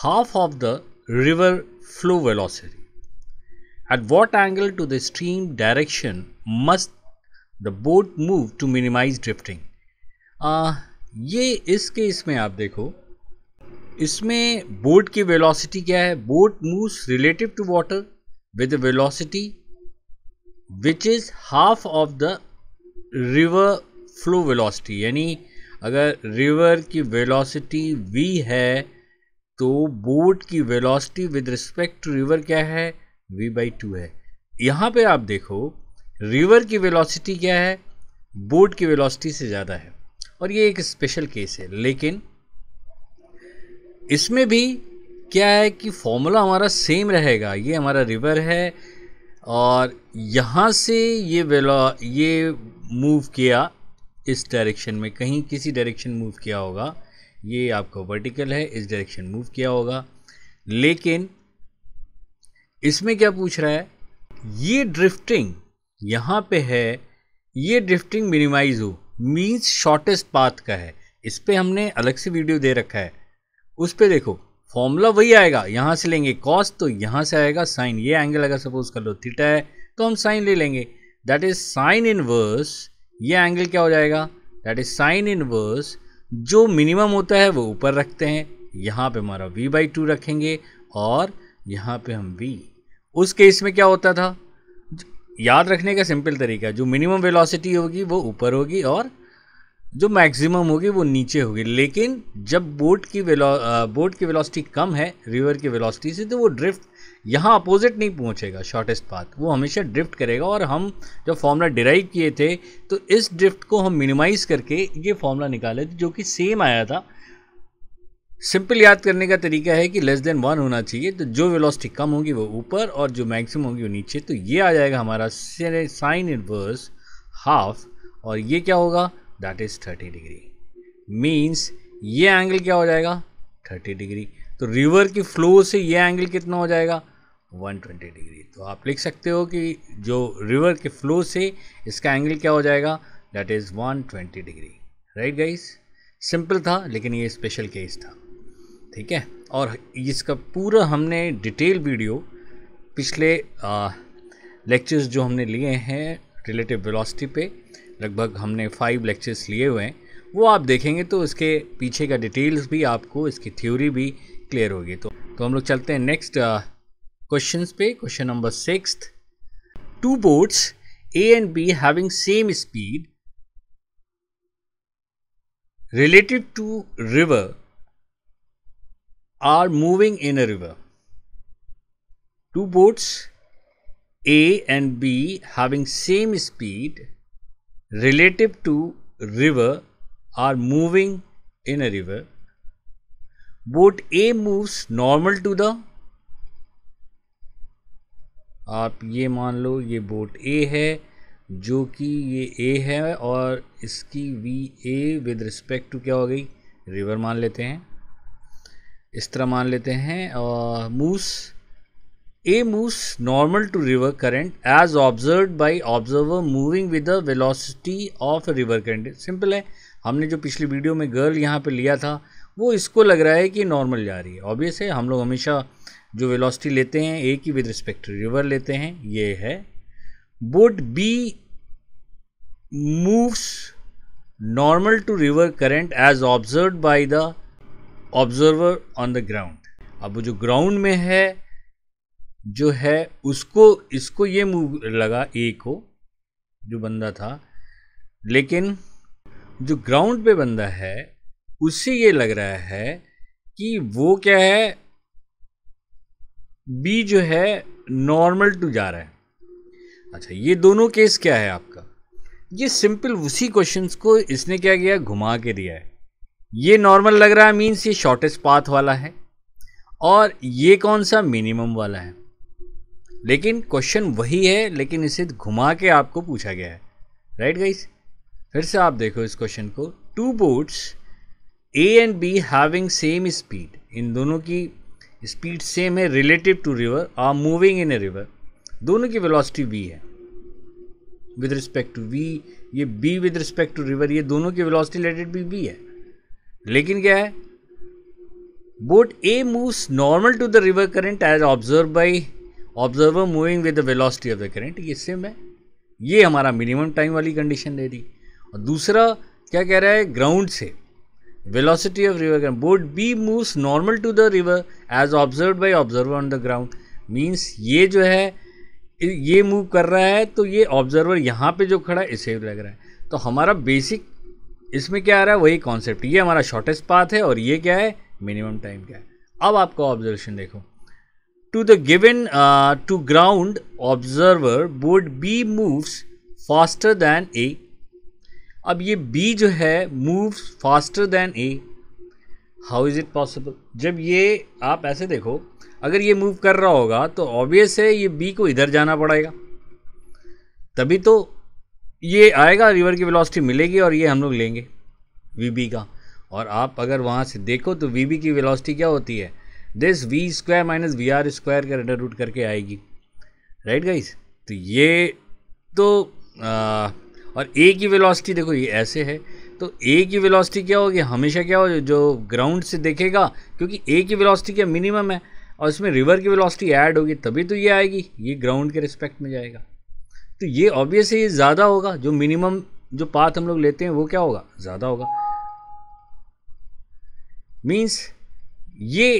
half of the river flow velocity. At what angle to the stream direction must the boat move to minimize drifting ये इस case में आप देखो इसमें boat की velocity क्या है boat moves relative to water with velocity which is half of the river flow velocity यानी अगर रिवर की वेलोसिटी v है तो बोट की velocity with respect to river क्या है v बाई टू है यहाँ पे आप देखो रिवर की वेलोसिटी क्या है बोट की वेलोसिटी से ज़्यादा है और ये एक स्पेशल केस है लेकिन इसमें भी क्या है कि फॉर्मूला हमारा सेम रहेगा ये हमारा रिवर है और यहाँ से ये वेला ये मूव किया इस डायरेक्शन में कहीं किसी डायरेक्शन मूव किया होगा ये आपका वर्टिकल है इस डायरेक्शन मूव किया होगा लेकिन इसमें क्या पूछ रहा है ये ड्रिफ्टिंग यहाँ पे है ये ड्रिफ्टिंग मिनिमाइज हो मीन्स शॉर्टेस्ट पाथ का है इस पर हमने अलग से वीडियो दे रखा है उस पर देखो फॉर्मूला वही आएगा यहाँ से लेंगे कॉस तो यहाँ से आएगा साइन ये एंगल अगर सपोज कर लो थीटा है तो हम साइन ले लेंगे दैट इज साइन इनवर्स ये एंगल क्या हो जाएगा दैट इज साइन इनवर्स जो मिनिमम होता है वो ऊपर रखते हैं यहाँ पे हमारा v बाई टू रखेंगे और यहाँ पे हम v उस केस में क्या होता था याद रखने का सिंपल तरीका जो मिनिमम वेलोसिटी होगी वो ऊपर होगी और जो मैक्सिमम होगी वो नीचे होगी लेकिन जब बोट की वेलो बोट की वेलोसिटी कम है रिवर की वेलोसिटी से तो वो ड्रिफ्ट यहाँ अपोजिट नहीं पहुँचेगा शॉर्टेस्ट पाथ वो हमेशा ड्रिफ्ट करेगा और हम जो फॉर्मूला डिराइव किए थे तो इस ड्रिफ्ट को हम मिनिमाइज करके ये फॉर्मूला निकाले थे जो कि सेम आया था सिंपल याद करने का तरीका है कि लेस देन वन होना चाहिए तो जो वेलोसिटी कम होगी वो ऊपर और जो मैक्सिमम होगी वो नीचे तो ये आ जाएगा हमारा साइन इनवर्स हाफ और ये क्या होगा that is thirty degree means ये एंगल क्या हो जाएगा थर्टी डिग्री तो रिवर की फ्लो से ये एंगल कितना हो जाएगा 120 डिग्री तो आप लिख सकते हो कि जो रिवर के फ्लो से इसका एंगल क्या हो जाएगा that is 120 degree right guys simple था लेकिन ये स्पेशल केस था ठीक है और इसका पूरा हमने डिटेल वीडियो पिछले लेक्चर्स जो हमने लिए हैं रिलेटिव वेलोसिटी पे लगभग हमने फाइव लेक्चर्स लिए हुए हैं वो आप देखेंगे तो इसके पीछे का डिटेल्स भी आपको इसकी थ्योरी भी क्लियर होगी तो तो हम लोग चलते हैं next questions pe question number 6th two boats a and b having same speed relative to river are moving in a river two boats a and b having same speed relative to river are moving in a river boat a moves normal to the आप ये मान लो ये boat ए है जो कि ये A है और इसकी V A with respect to क्या हो गई रिवर मान लेते हैं इस तरह मान लेते हैं और moves A moves normal to river current as observe by observer moving with the velocity of river river simple है हमने जो पिछली वीडियो में गर्ल यहाँ पे लिया था वो इसको लग रहा है कि नॉर्मल जा रही है ऑब्वियस है हम लोग हमेशा जो वेलोसिटी लेते हैं ए की विद रिस्पेक्ट टू रिवर लेते हैं ये है boat B moves normal to river current as observe by the observer on the ground अब वो जो ग्राउंड में है जो है उसको इसको ये मूव लगा ए को जो बंदा था लेकिन जो ग्राउंड पे बंदा है उससे ये लग रहा है कि वो क्या है बी जो है नॉर्मल टू जा रहा है अच्छा ये दोनों केस क्या है आपका ये सिंपल उसी क्वेश्चंस को इसने क्या किया घुमा के दिया है ये नॉर्मल लग रहा है मीन्स ये शॉर्टेस्ट पाथ वाला है और ये कौन सा मिनिमम वाला है लेकिन क्वेश्चन वही है लेकिन इसे घुमा के आपको पूछा गया है राइट गाइस फिर से आप देखो इस क्वेश्चन को two boats A and B having same speed इन दोनों की स्पीड सेम है relative to river are moving in a river दोनों की वेलोसिटी बी है विद रिस्पेक्ट टू वी ये B with respect to river ये दोनों की वेलोसिटी रिलेटेड भी बी है लेकिन क्या है boat A moves normal to the river current as observe by observer moving with the velocity of the current ये सेम है ये हमारा मिनिमम टाइम वाली कंडीशन दे रही और दूसरा क्या कह रहा है ग्राउंड से velocity of river gram boat b moves normal to the river as observed by observer on the ground means ये जो है ये मूव कर रहा है तो ये ऑब्जर्वर यहाँ पे जो खड़ा है इसे लग रहा है तो हमारा बेसिक इसमें क्या आ रहा है वही कॉन्सेप्ट ये हमारा शॉर्टेस्ट पाथ है और ये क्या है मिनिमम टाइम क्या है अब आपका ऑब्जर्वेशन देखो to the given to ground observer boat B moves faster than A अब ये बी जो है move faster than A how is it possible जब ये आप ऐसे देखो अगर ये मूव कर रहा होगा तो ऑब्वियस है ये बी को इधर जाना पड़ेगा तभी तो ये आएगा रिवर की वेलोसिटी मिलेगी और ये हम लोग लेंगे वी का और आप अगर वहाँ से देखो तो वी की वेलोसिटी क्या होती है this V square minus V R square का रेडर रूट करके आएगी राइट right गाइस तो ये तो आ, और ए की वेलोसिटी देखो ये ऐसे है तो ए की वेलोसिटी क्या होगी हमेशा क्या होगी जो ग्राउंड से देखेगा क्योंकि ए की वेलोसिटी क्या मिनिमम है और इसमें रिवर की वेलोसिटी ऐड होगी तभी तो ये आएगी ये ग्राउंड के रिस्पेक्ट में जाएगा तो ये ऑब्वियस ये ज़्यादा होगा जो मिनिमम जो पाथ हम लोग लेते हैं वो क्या होगा ज़्यादा होगा मीन्स ये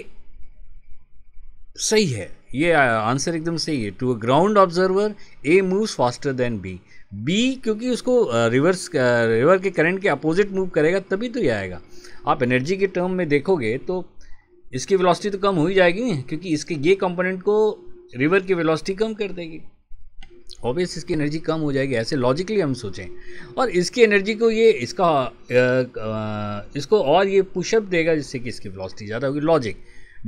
सही है ये आंसर एकदम सही है to a ground observer A moves faster than B B क्योंकि उसको रिवर्स रिवर के करंट के अपोजिट मूव करेगा तभी तो ये आएगा आप एनर्जी के टर्म में देखोगे तो इसकी वेलोसिटी तो कम हो ही जाएगी क्योंकि इसके ये कंपोनेंट को रिवर की वेलोसिटी कम कर देगी ऑब्वियस इसकी एनर्जी कम हो जाएगी ऐसे लॉजिकली हम सोचें और इसकी एनर्जी को ये इसका इसको और ये पुशअप देगा जिससे कि इसकी वेलोसिटी ज़्यादा होगी लॉजिक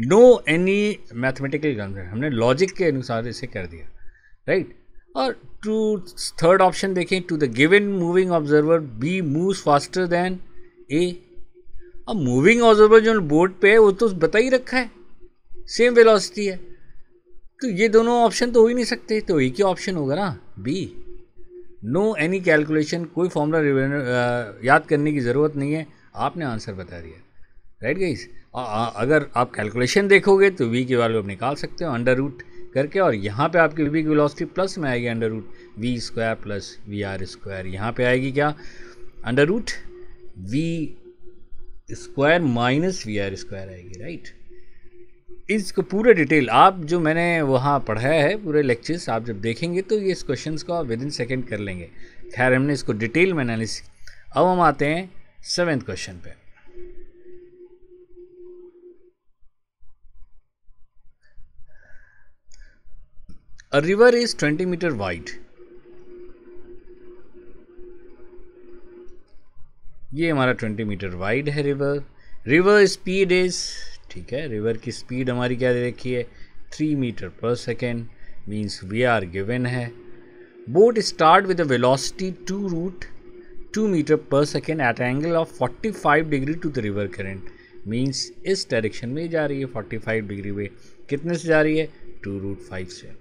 नो एनी मैथमेटिकल हमने लॉजिक के अनुसार इसे कर दिया राइट और टू थर्ड ऑप्शन देखें to the given moving observer B move faster than A अब मूविंग ऑब्जर्वर जो बोर्ड पे है वो तो बता ही रखा है सेम वेलोसिटी है तो ये दोनों ऑप्शन तो हो ही नहीं सकते तो एक ही ऑप्शन होगा ना बी नो एनी कैलकुलेशन कोई फॉर्मूला याद करने की ज़रूरत नहीं है आपने आंसर बता दिया राइट गाइस अगर आप कैलकुलेशन देखोगे तो वी की वैल्यू आप निकाल सकते हो अंडर रूट करके और यहाँ पे आपकी वी की वेलोसिटी प्लस में आएगी under root V square plus we R square यहाँ पर आएगी क्या under root V square minus V R square आएगी राइट इसको पूरे डिटेल आप जो मैंने वहाँ पढ़ाया है पूरे लेक्चर्स आप जब देखेंगे तो ये इस क्वेश्चन को आप विद इन सेकेंड कर लेंगे खैर हमने इसको डिटेल में एनालिस अब हम आते हैं सेवेंथ क्वेश्चन पर A river is 20 meter wide. ये हमारा 20 मीटर वाइड है रिवर रिवर स्पीड इज ठीक है रिवर की स्पीड हमारी क्या दे रखी है three metre per second means V R given है boat start with a velocity two root two meter per second at angle of 45 degree to the river current means इस डायरेक्शन में जा रही है 45 डिग्री में कितने से जा रही है टू रूट फाइव से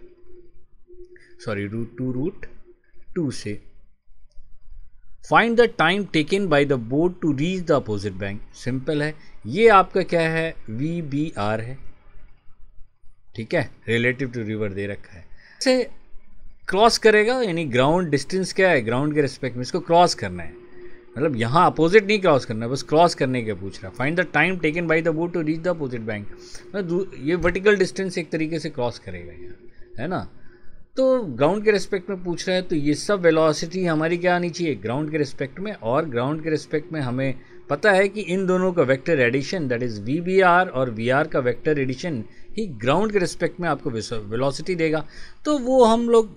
sorry root two root two से find the time taken by the board to reach the opposite bank simple है ये आपका क्या है वी बी आर है ठीक है रिलेटिव टू रिवर दे रखा है से क्रॉस करेगा यानी ग्राउंड डिस्टेंस क्या है ग्राउंड के रिस्पेक्ट में इसको क्रॉस करना है मतलब यहाँ अपोजिट नहीं क्रॉस करना है बस क्रॉस करने के पूछ रहा है find the time taken by the boat to reach the opposite bank ये वर्टिकल डिस्टेंस एक तरीके से क्रॉस करेगा यहाँ है ना तो ग्राउंड के रिस्पेक्ट में पूछ रहा है तो ये सब वेलोसिटी हमारी क्या आनी चाहिए ग्राउंड के रिस्पेक्ट में और ग्राउंड के रिस्पेक्ट में हमें पता है कि इन दोनों का vector addition that is we B R और वी आर का वेक्टर एडिशन ही ग्राउंड के रिस्पेक्ट में आपको वेलोसिटी देगा तो वो हम लोग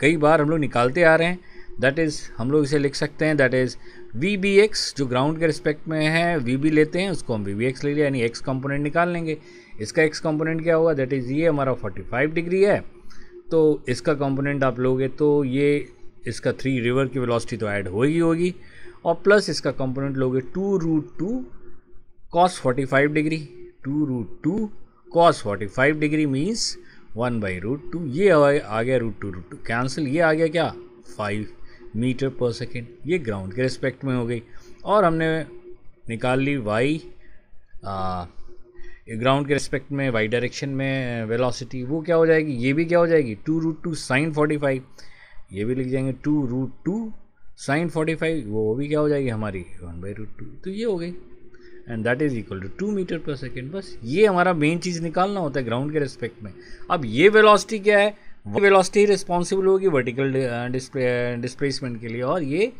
कई बार हम लोग निकालते आ रहे हैं दैट इज़ हम लोग इसे लिख सकते हैं that is we B X जो ग्राउंड के रिस्पेक्ट में है वी बी लेते हैं उसको हम वी बी एक्स ले लिया यानी एक्स कंपोनेंट निकाल लेंगे इसका एक्स कंपोनेंट क्या होगा दैट इज़ ये हमारा 45 डिग्री है तो इसका कंपोनेंट आप लोगे तो ये इसका थ्री रिवर की वेलोसिटी तो ऐड होगी होगी और प्लस इसका कंपोनेंट लोगे two root two cos forty five degree two root two cos forty five degree means one by root two ये आ गया root two root two cancel ये आ गया क्या फाइव मीटर पर सेकेंड ये ग्राउंड के रिस्पेक्ट में हो गई और हमने निकाल ली वाई ग्राउंड के रिस्पेक्ट में वाई डायरेक्शन में वेलोसिटी वो क्या हो जाएगी ये भी क्या हो जाएगी two root two sine forty five ये भी लिख जाएंगे two root two sine forty five वो भी क्या हो जाएगी हमारी वन बाई रूट टू तो ये हो गई and that is equal to two meter per second बस ये हमारा मेन चीज़ निकालना होता है ग्राउंड के रिस्पेक्ट में अब ये वेलासिटी क्या है वेलासिटी रिस्पॉन्सिबल होगी वर्टिकल डिस्प्लेसमेंट uh, uh, के लिए और ये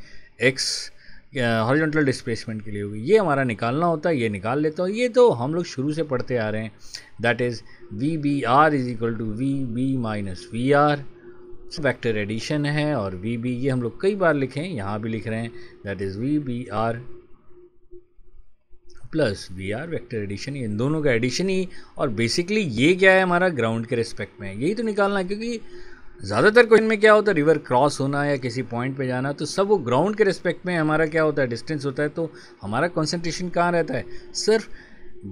एक्स हॉरिजॉन्टल डिस्प्लेसमेंट के लिए होगी ये हमारा निकालना होता है ये निकाल लेता हूँ ये तो हम लोग शुरू से पढ़ते आ रहे हैं that is we B R is equal to V B minus V R vector addition है और वी बी ये हम लोग कई बार लिखे हैं यहाँ भी लिख रहे हैं that is we B are plus we R vector addition इन दोनों का एडिशन ही और बेसिकली ये क्या है हमारा ग्राउंड के रिस्पेक्ट में यही तो निकालना है क्योंकि ज़्यादातर क्वेश्चन में क्या होता है रिवर क्रॉस होना या किसी पॉइंट पे जाना तो सब वो ग्राउंड के रिस्पेक्ट में हमारा क्या होता है डिस्टेंस होता है तो हमारा कॉन्सेंट्रेशन कहाँ रहता है सिर्फ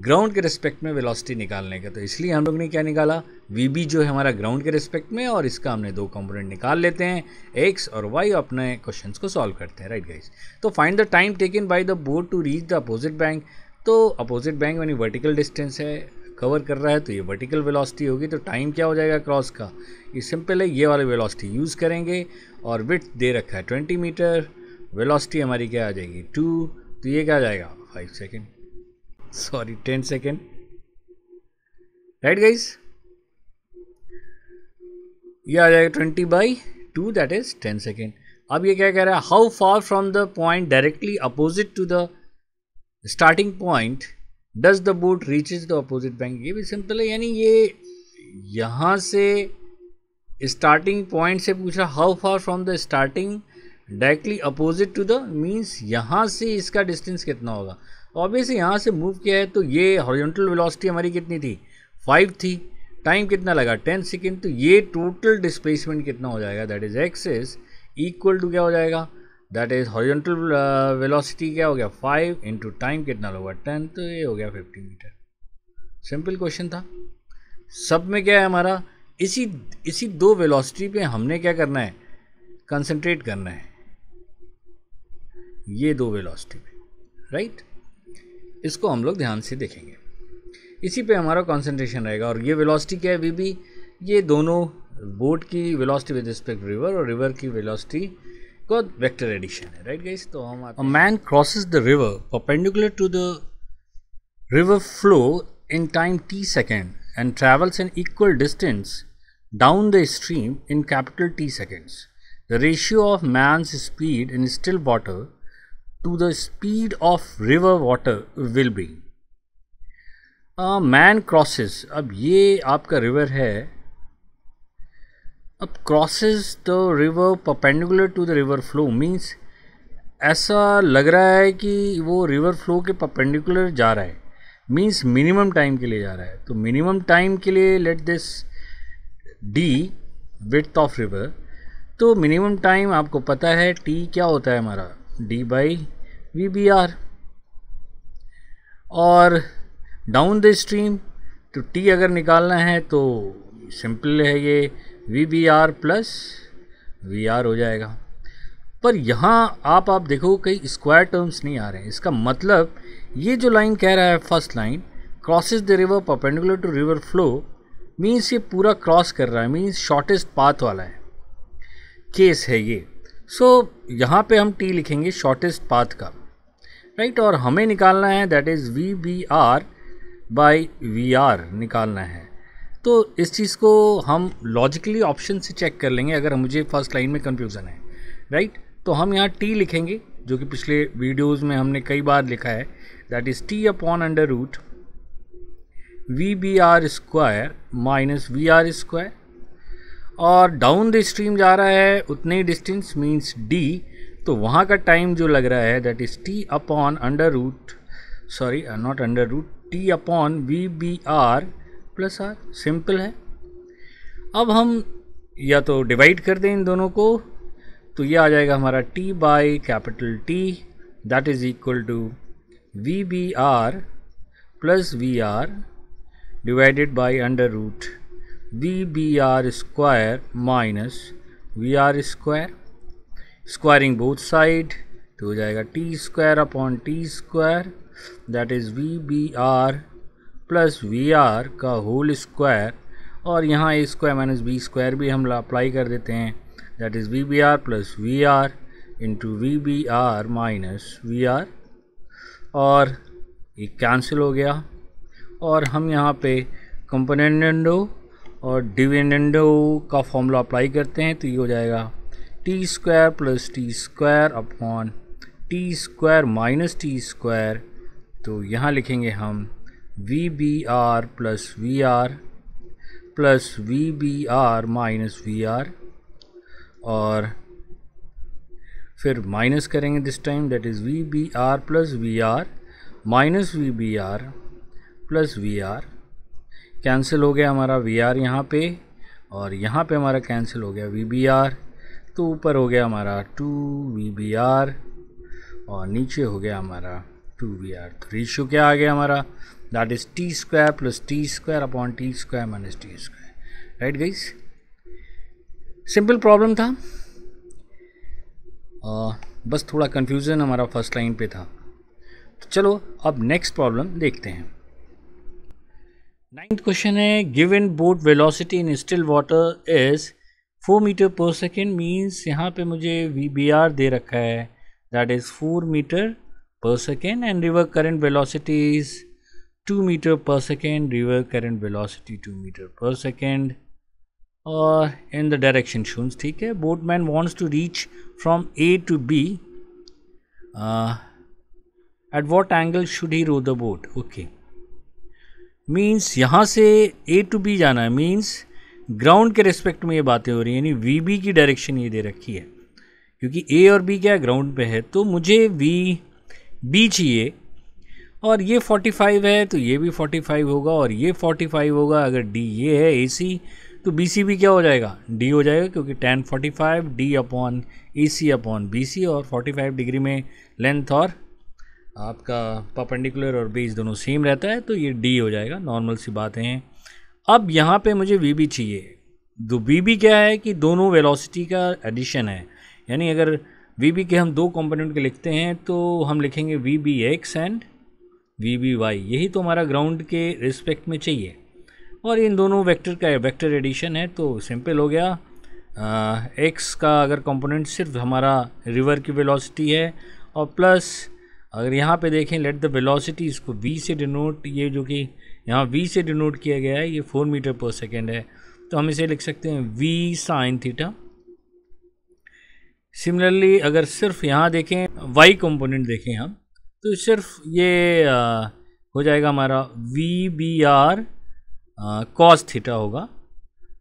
ग्राउंड के रिस्पेक्ट में वेलोसिटी निकालने का तो इसलिए हम लोग ने क्या निकाला वी बी जो है हमारा ग्राउंड के रिस्पेक्ट में और इसका हमने दो कंपोनेंट निकाल लेते हैं एक्स और वाई अपने क्वेश्चन को सॉल्व करते हैं राइट गाइज तो find the time taken by the boat to reach the opposite bank तो अपोजिट बैंक यानी वर्टिकल डिस्टेंस है कवर कर रहा है तो ये वर्टिकल वेलोसिटी होगी तो टाइम क्या हो जाएगा क्रॉस का ये सिंपल है ये वाले वेलोसिटी यूज़ करेंगे और विथ दे रखा है ट्वेंटी मीटर वेलोसिटी हमारी क्या आ जाएगी टू तो ये क्या आ जाएगा five second sorry ten second right guys ये आ जाएगा twenty by two that is ten second अब ये क्या कह रहा है how far from the point directly opposite to the starting point does the boat reaches the opposite bank ये भी सिंपल है यानी ये यहाँ से स्टार्टिंग पॉइंट से पूछ रहा how far from the starting directly opposite to the means यहाँ से इसका डिस्टेंस कितना होगा ऑब्वियसली यहाँ से मूव किया है तो ये हॉरिजॉन्टल वेलोसिटी हमारी कितनी थी फाइव थी टाइम कितना लगा टेन सेकेंड तो ये टोटल डिस्प्लेसमेंट कितना हो जाएगा that is X equal to क्या हो जाएगा दैट इज़ हॉरिजेंटल वेलोसिटी क्या हो गया फाइव इंटू टाइम कितना होगा टेन तो ये हो गया फिफ्टी मीटर सिंपल क्वेश्चन था सब में क्या है हमारा इसी इसी दो वेलोसिटी पे हमने क्या करना है कंसंट्रेट करना है ये दो वेलोसिटी पे राइट इसको हम लोग ध्यान से देखेंगे इसी पे हमारा कंसंट्रेशन रहेगा और ये वेलोसिटी क्या है वी भी ये दोनों बोट की वेलोसिटी विद रिस्पेक्ट रिवर और रिवर की वेलोसिटी का वेक्टर एडिशन है राइट गाइस तो हम a man crosses the river perpendicular to the river flow in time T second and travels an equal distance down the stream in capital T seconds. The ratio of man's speed in still water to the speed of river water will be. A man crosses. अब ये आपका river है अब crosses the river perpendicular to the river flow means ऐसा लग रहा है कि वो रिवर फ्लो के परपेंडिकुलर जा रहा है मीन्स मिनिमम टाइम के लिए जा रहा है तो मिनिमम टाइम के लिए let this D width of river तो मिनिमम टाइम आपको पता है टी क्या होता है हमारा D by we B R और डाउन द स्ट्रीम तो टी अगर निकालना है तो सिंपल है ये we B are plus we R हो जाएगा पर यहाँ आप आप देखो कई स्क्वायर टर्म्स नहीं आ रहे हैं इसका मतलब ये जो लाइन कह रहा है first line crosses the river perpendicular to river flow means ये पूरा क्रॉस कर रहा है मीन्स शॉर्टेस्ट पाथ वाला है केस है ये सो so, यहाँ पे हम टी लिखेंगे शॉर्टेस्ट पाथ का राइट right? और हमें निकालना है that is we B R by V R निकालना है तो इस चीज़ को हम लॉजिकली ऑप्शन से चेक कर लेंगे अगर मुझे फर्स्ट लाइन में कन्फ्यूज़न है राइट right? तो हम यहाँ टी लिखेंगे जो कि पिछले वीडियोज़ में हमने कई बार लिखा है that is T upon under root V B R square minus V R square और डाउन द स्ट्रीम जा रहा है उतने ही डिस्टेंस मीन्स डी तो वहाँ का टाइम जो लग रहा है that is T upon under root sorry not under root T upon V B are plus R simple है अब हम या तो डिवाइड कर दें इन दोनों को तो ये आ जाएगा हमारा T by capital T that is equal to V B are plus we R divided by under root V B R square minus V R square squaring both side तो हो जाएगा T square upon T square that is we B are plus we R का whole square और यहाँ A square minus B square भी हम apply कर देते हैं that is we B are plus we R into V B R minus V R और ये कैंसिल हो गया और हम यहाँ पे कंपोनेंडो और डिविडेंडो का फॉर्मूला अप्लाई करते हैं तो ये हो जाएगा T square plus T square upon T square minus T square तो यहाँ लिखेंगे हम V B are plus we R plus V B R minus V R और फिर माइनस करेंगे this time that is we B are plus we R minus V B are plus we R cancel हो गया हमारा we are यहाँ पर और यहाँ पर हमारा कैंसिल हो गया वी बी आर तो ऊपर हो गया हमारा टू वी बी आर और नीचे हो गया हमारा टू वी आर तो रेशियो क्या आ गया हमारा that is T square plus T square upon T square minus T square right guys simple problem था आ, बस थोड़ा कन्फ्यूज़न हमारा फर्स्ट लाइन पे था तो चलो अब नेक्स्ट प्रॉब्लम देखते हैं नाइन्थ क्वेश्चन है given boat velocity in still water is four metre per second means यहाँ पे मुझे वी बी आर दे रखा है that is four metre per second and river current velocity is 2 meter per second river current velocity 2 meter per second uh, in the direction shown ठीक है boatman wants to reach from A to B uh, at what angle should he row the boat okay means यहाँ से A to B जाना है means ground के respect में ये बातें हो रही हैं यानी वी बी की डायरेक्शन ये दे रखी है क्योंकि ए और बी क्या ग्राउंड पे है तो मुझे वी बी चाहिए और ये 45 है तो ये भी 45 होगा और ये 45 होगा अगर डी ये है ए सी तो बी सी भी क्या हो जाएगा डी हो जाएगा क्योंकि tan forty five D upon A C upon B C और 45 डिग्री में लेंथ और आपका परपेंडिकुलर और बेस दोनों सेम रहता है तो ये डी हो जाएगा नॉर्मल सी बातें हैं अब यहाँ पे मुझे वी बी चाहिए तो वी बी क्या है कि दोनों वेलोसिटी का एडिशन है यानी अगर वी बी के हम दो कंपोनेंट के लिखते हैं तो हम लिखेंगे V B X and V B Y यही तो हमारा ग्राउंड के रिस्पेक्ट में चाहिए और इन दोनों वेक्टर का वेक्टर एडिशन है तो सिंपल हो गया एक्स का अगर कंपोनेंट सिर्फ हमारा रिवर की वेलोसिटी है और प्लस अगर यहाँ पे देखें लेट द वेलोसिटी इसको वी से डिनोट ये जो कि यहाँ वी से डिनोट किया गया है ये फोर मीटर पर सेकेंड है तो हम इसे लिख सकते हैं वी साइन थीटा सिमिलरली अगर सिर्फ यहाँ देखें वाई कंपोनेंट देखें हम तो सिर्फ ये आ, हो जाएगा हमारा V B R cos theta होगा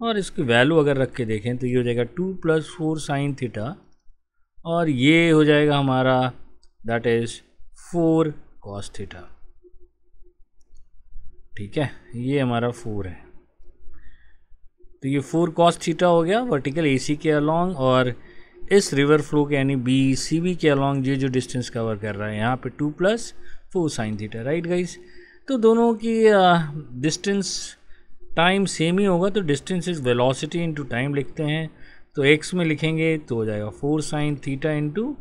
और इसकी वैल्यू अगर रख के देखें तो ये हो जाएगा two plus four sine theta और ये हो जाएगा हमारा that is four cos theta ठीक है ये हमारा फोर है तो ये फोर कॉस थीटा हो गया वर्टिकल एसी के अलोंग और इस रिवर फ्लो के यानी बी सी बी के अलॉन्ग ये जो डिस्टेंस कवर कर रहा है यहाँ पे two plus four sine theta right guys तो दोनों की डिस्टेंस टाइम सेम ही होगा तो distance is velocity into time लिखते हैं तो एक्स में लिखेंगे तो हो जाएगा फोर साइन थीटा इंटू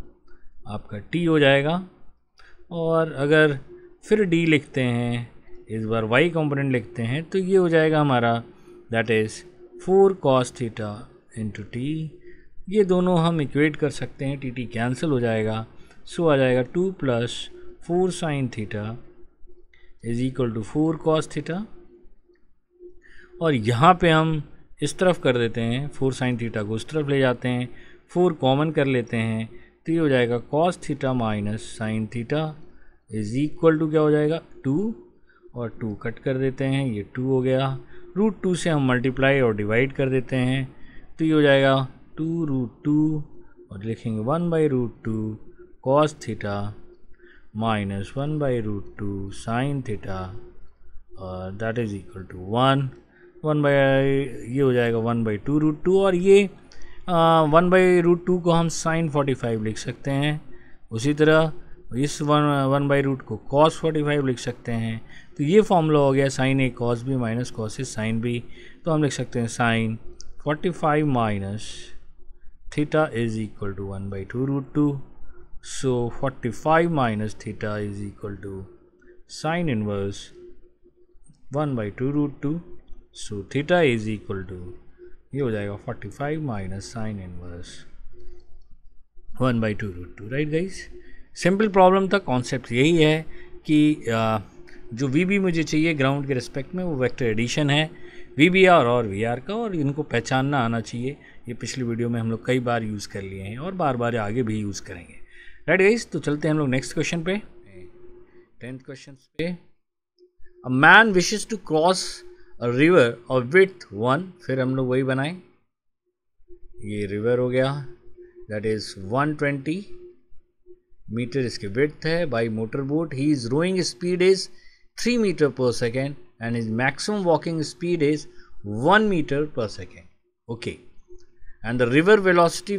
आपका टी हो जाएगा और अगर फिर डी लिखते हैं इस बार वाई कंपोनेंट लिखते हैं तो ये हो जाएगा हमारा that is four cos theta into T ये दोनों हम इक्वेट कर सकते हैं टी टी कैंसिल हो जाएगा सो आ जाएगा two plus four sine theta is equal to four cos theta और यहाँ पे हम इस तरफ कर देते हैं फोर साइन थीटा को उस तरफ ले जाते हैं फोर कॉमन कर लेते हैं तो ये हो जाएगा cos theta minus sine theta is equal to क्या हो जाएगा टू और टू कट कर देते हैं ये टू हो गया रूट टू से हम मल्टीप्लाई और डिवाइड कर देते हैं तो ये हो जाएगा टू रूट टू और लिखेंगे one by root two cos theta minus one by root two sine theta और that is equal to one one by ये हो जाएगा one by two root two और ये वन बाई रूट टू को हम साइन फोर्टी फाइव लिख सकते हैं उसी तरह इस वन वन बाई रूट को कॉस फोर्टी फाइव लिख सकते हैं तो ये फॉर्मूला हो गया sine A cos B minus cos A sine B तो हम लिख सकते हैं sine forty five minus theta is equal to 1 by 2 root 2 so 45 minus theta is equal to sine inverse 1 by 2 root 2 so theta is equal to ये हो जाएगा 45 minus sine inverse 1 by 2 root 2 right guys simple problem का concept यही है कि आ, जो V B मुझे चाहिए ग्राउंड के रिस्पेक्ट में वो वेक्टर एडिशन है वी बी आर और वी आर का और इनको पहचानना आना चाहिए ये पिछली वीडियो में हम लोग कई बार यूज़ कर लिए हैं और बार बार आगे भी यूज़ करेंगे राइट गाइज तो चलते हैं हम लोग नेक्स्ट क्वेश्चन पे टेंथ क्वेश्चन पे a man wishes to cross a river और विथ वन फिर हम लोग वही बनाए ये रिवर हो गया that is one twenty metre इसके विथ है by motor boat he is rowing speed is three metre per second and is maximum walking speed is one metre per second okay and the river velocity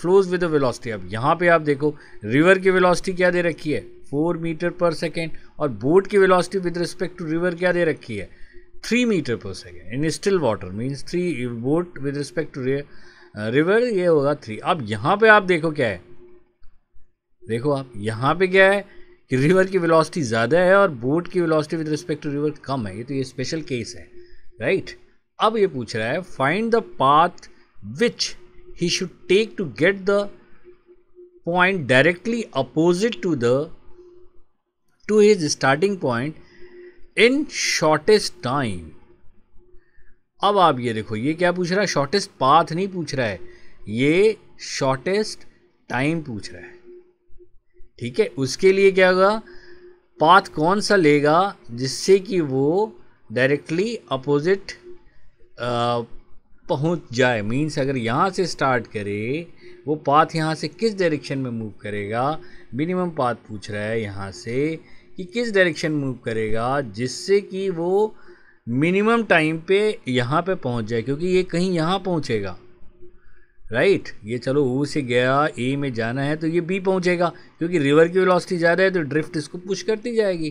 flows with the velocity अब यहाँ पे आप देखो river की velocity क्या दे रखी है फोर मीटर पर सेकेंड और बोट की velocity with respect to river क्या दे रखी है three metre per second in still water means three boat with respect to river ये होगा थ्री अब यहाँ पे आप देखो क्या है देखो आप यहाँ पे क्या है कि रिवर की वेलोसिटी ज़्यादा है और बोट की velocity with respect to river कम है ये तो ये स्पेशल केस है राइट right? अब ये पूछ रहा है find the path which he should take to get the point directly opposite to the to his starting point in shortest time अब आप ये देखो ये क्या पूछ रहा है शॉर्टेस्ट पाथ नहीं पूछ रहा है ये शॉर्टेस्ट टाइम पूछ रहा है ठीक है उसके लिए क्या होगा पाथ कौन सा लेगा जिससे कि वो डायरेक्टली अपोजिट पहुंच जाए मीन्स अगर यहाँ से स्टार्ट करे वो पाथ यहाँ से किस डायरेक्शन में मूव करेगा मिनिमम पाथ पूछ रहा है यहाँ से कि किस डायरेक्शन मूव करेगा जिससे कि वो मिनिमम टाइम पे यहाँ पे पहुँच जाए क्योंकि ये कहीं यहाँ पहुँचेगा राइट ये चलो ओ से गया ए में जाना है तो ये बी पहुँचेगा क्योंकि रिवर की वेलोसिटी ज़्यादा है तो ड्रिफ्ट इसको पुश करती जाएगी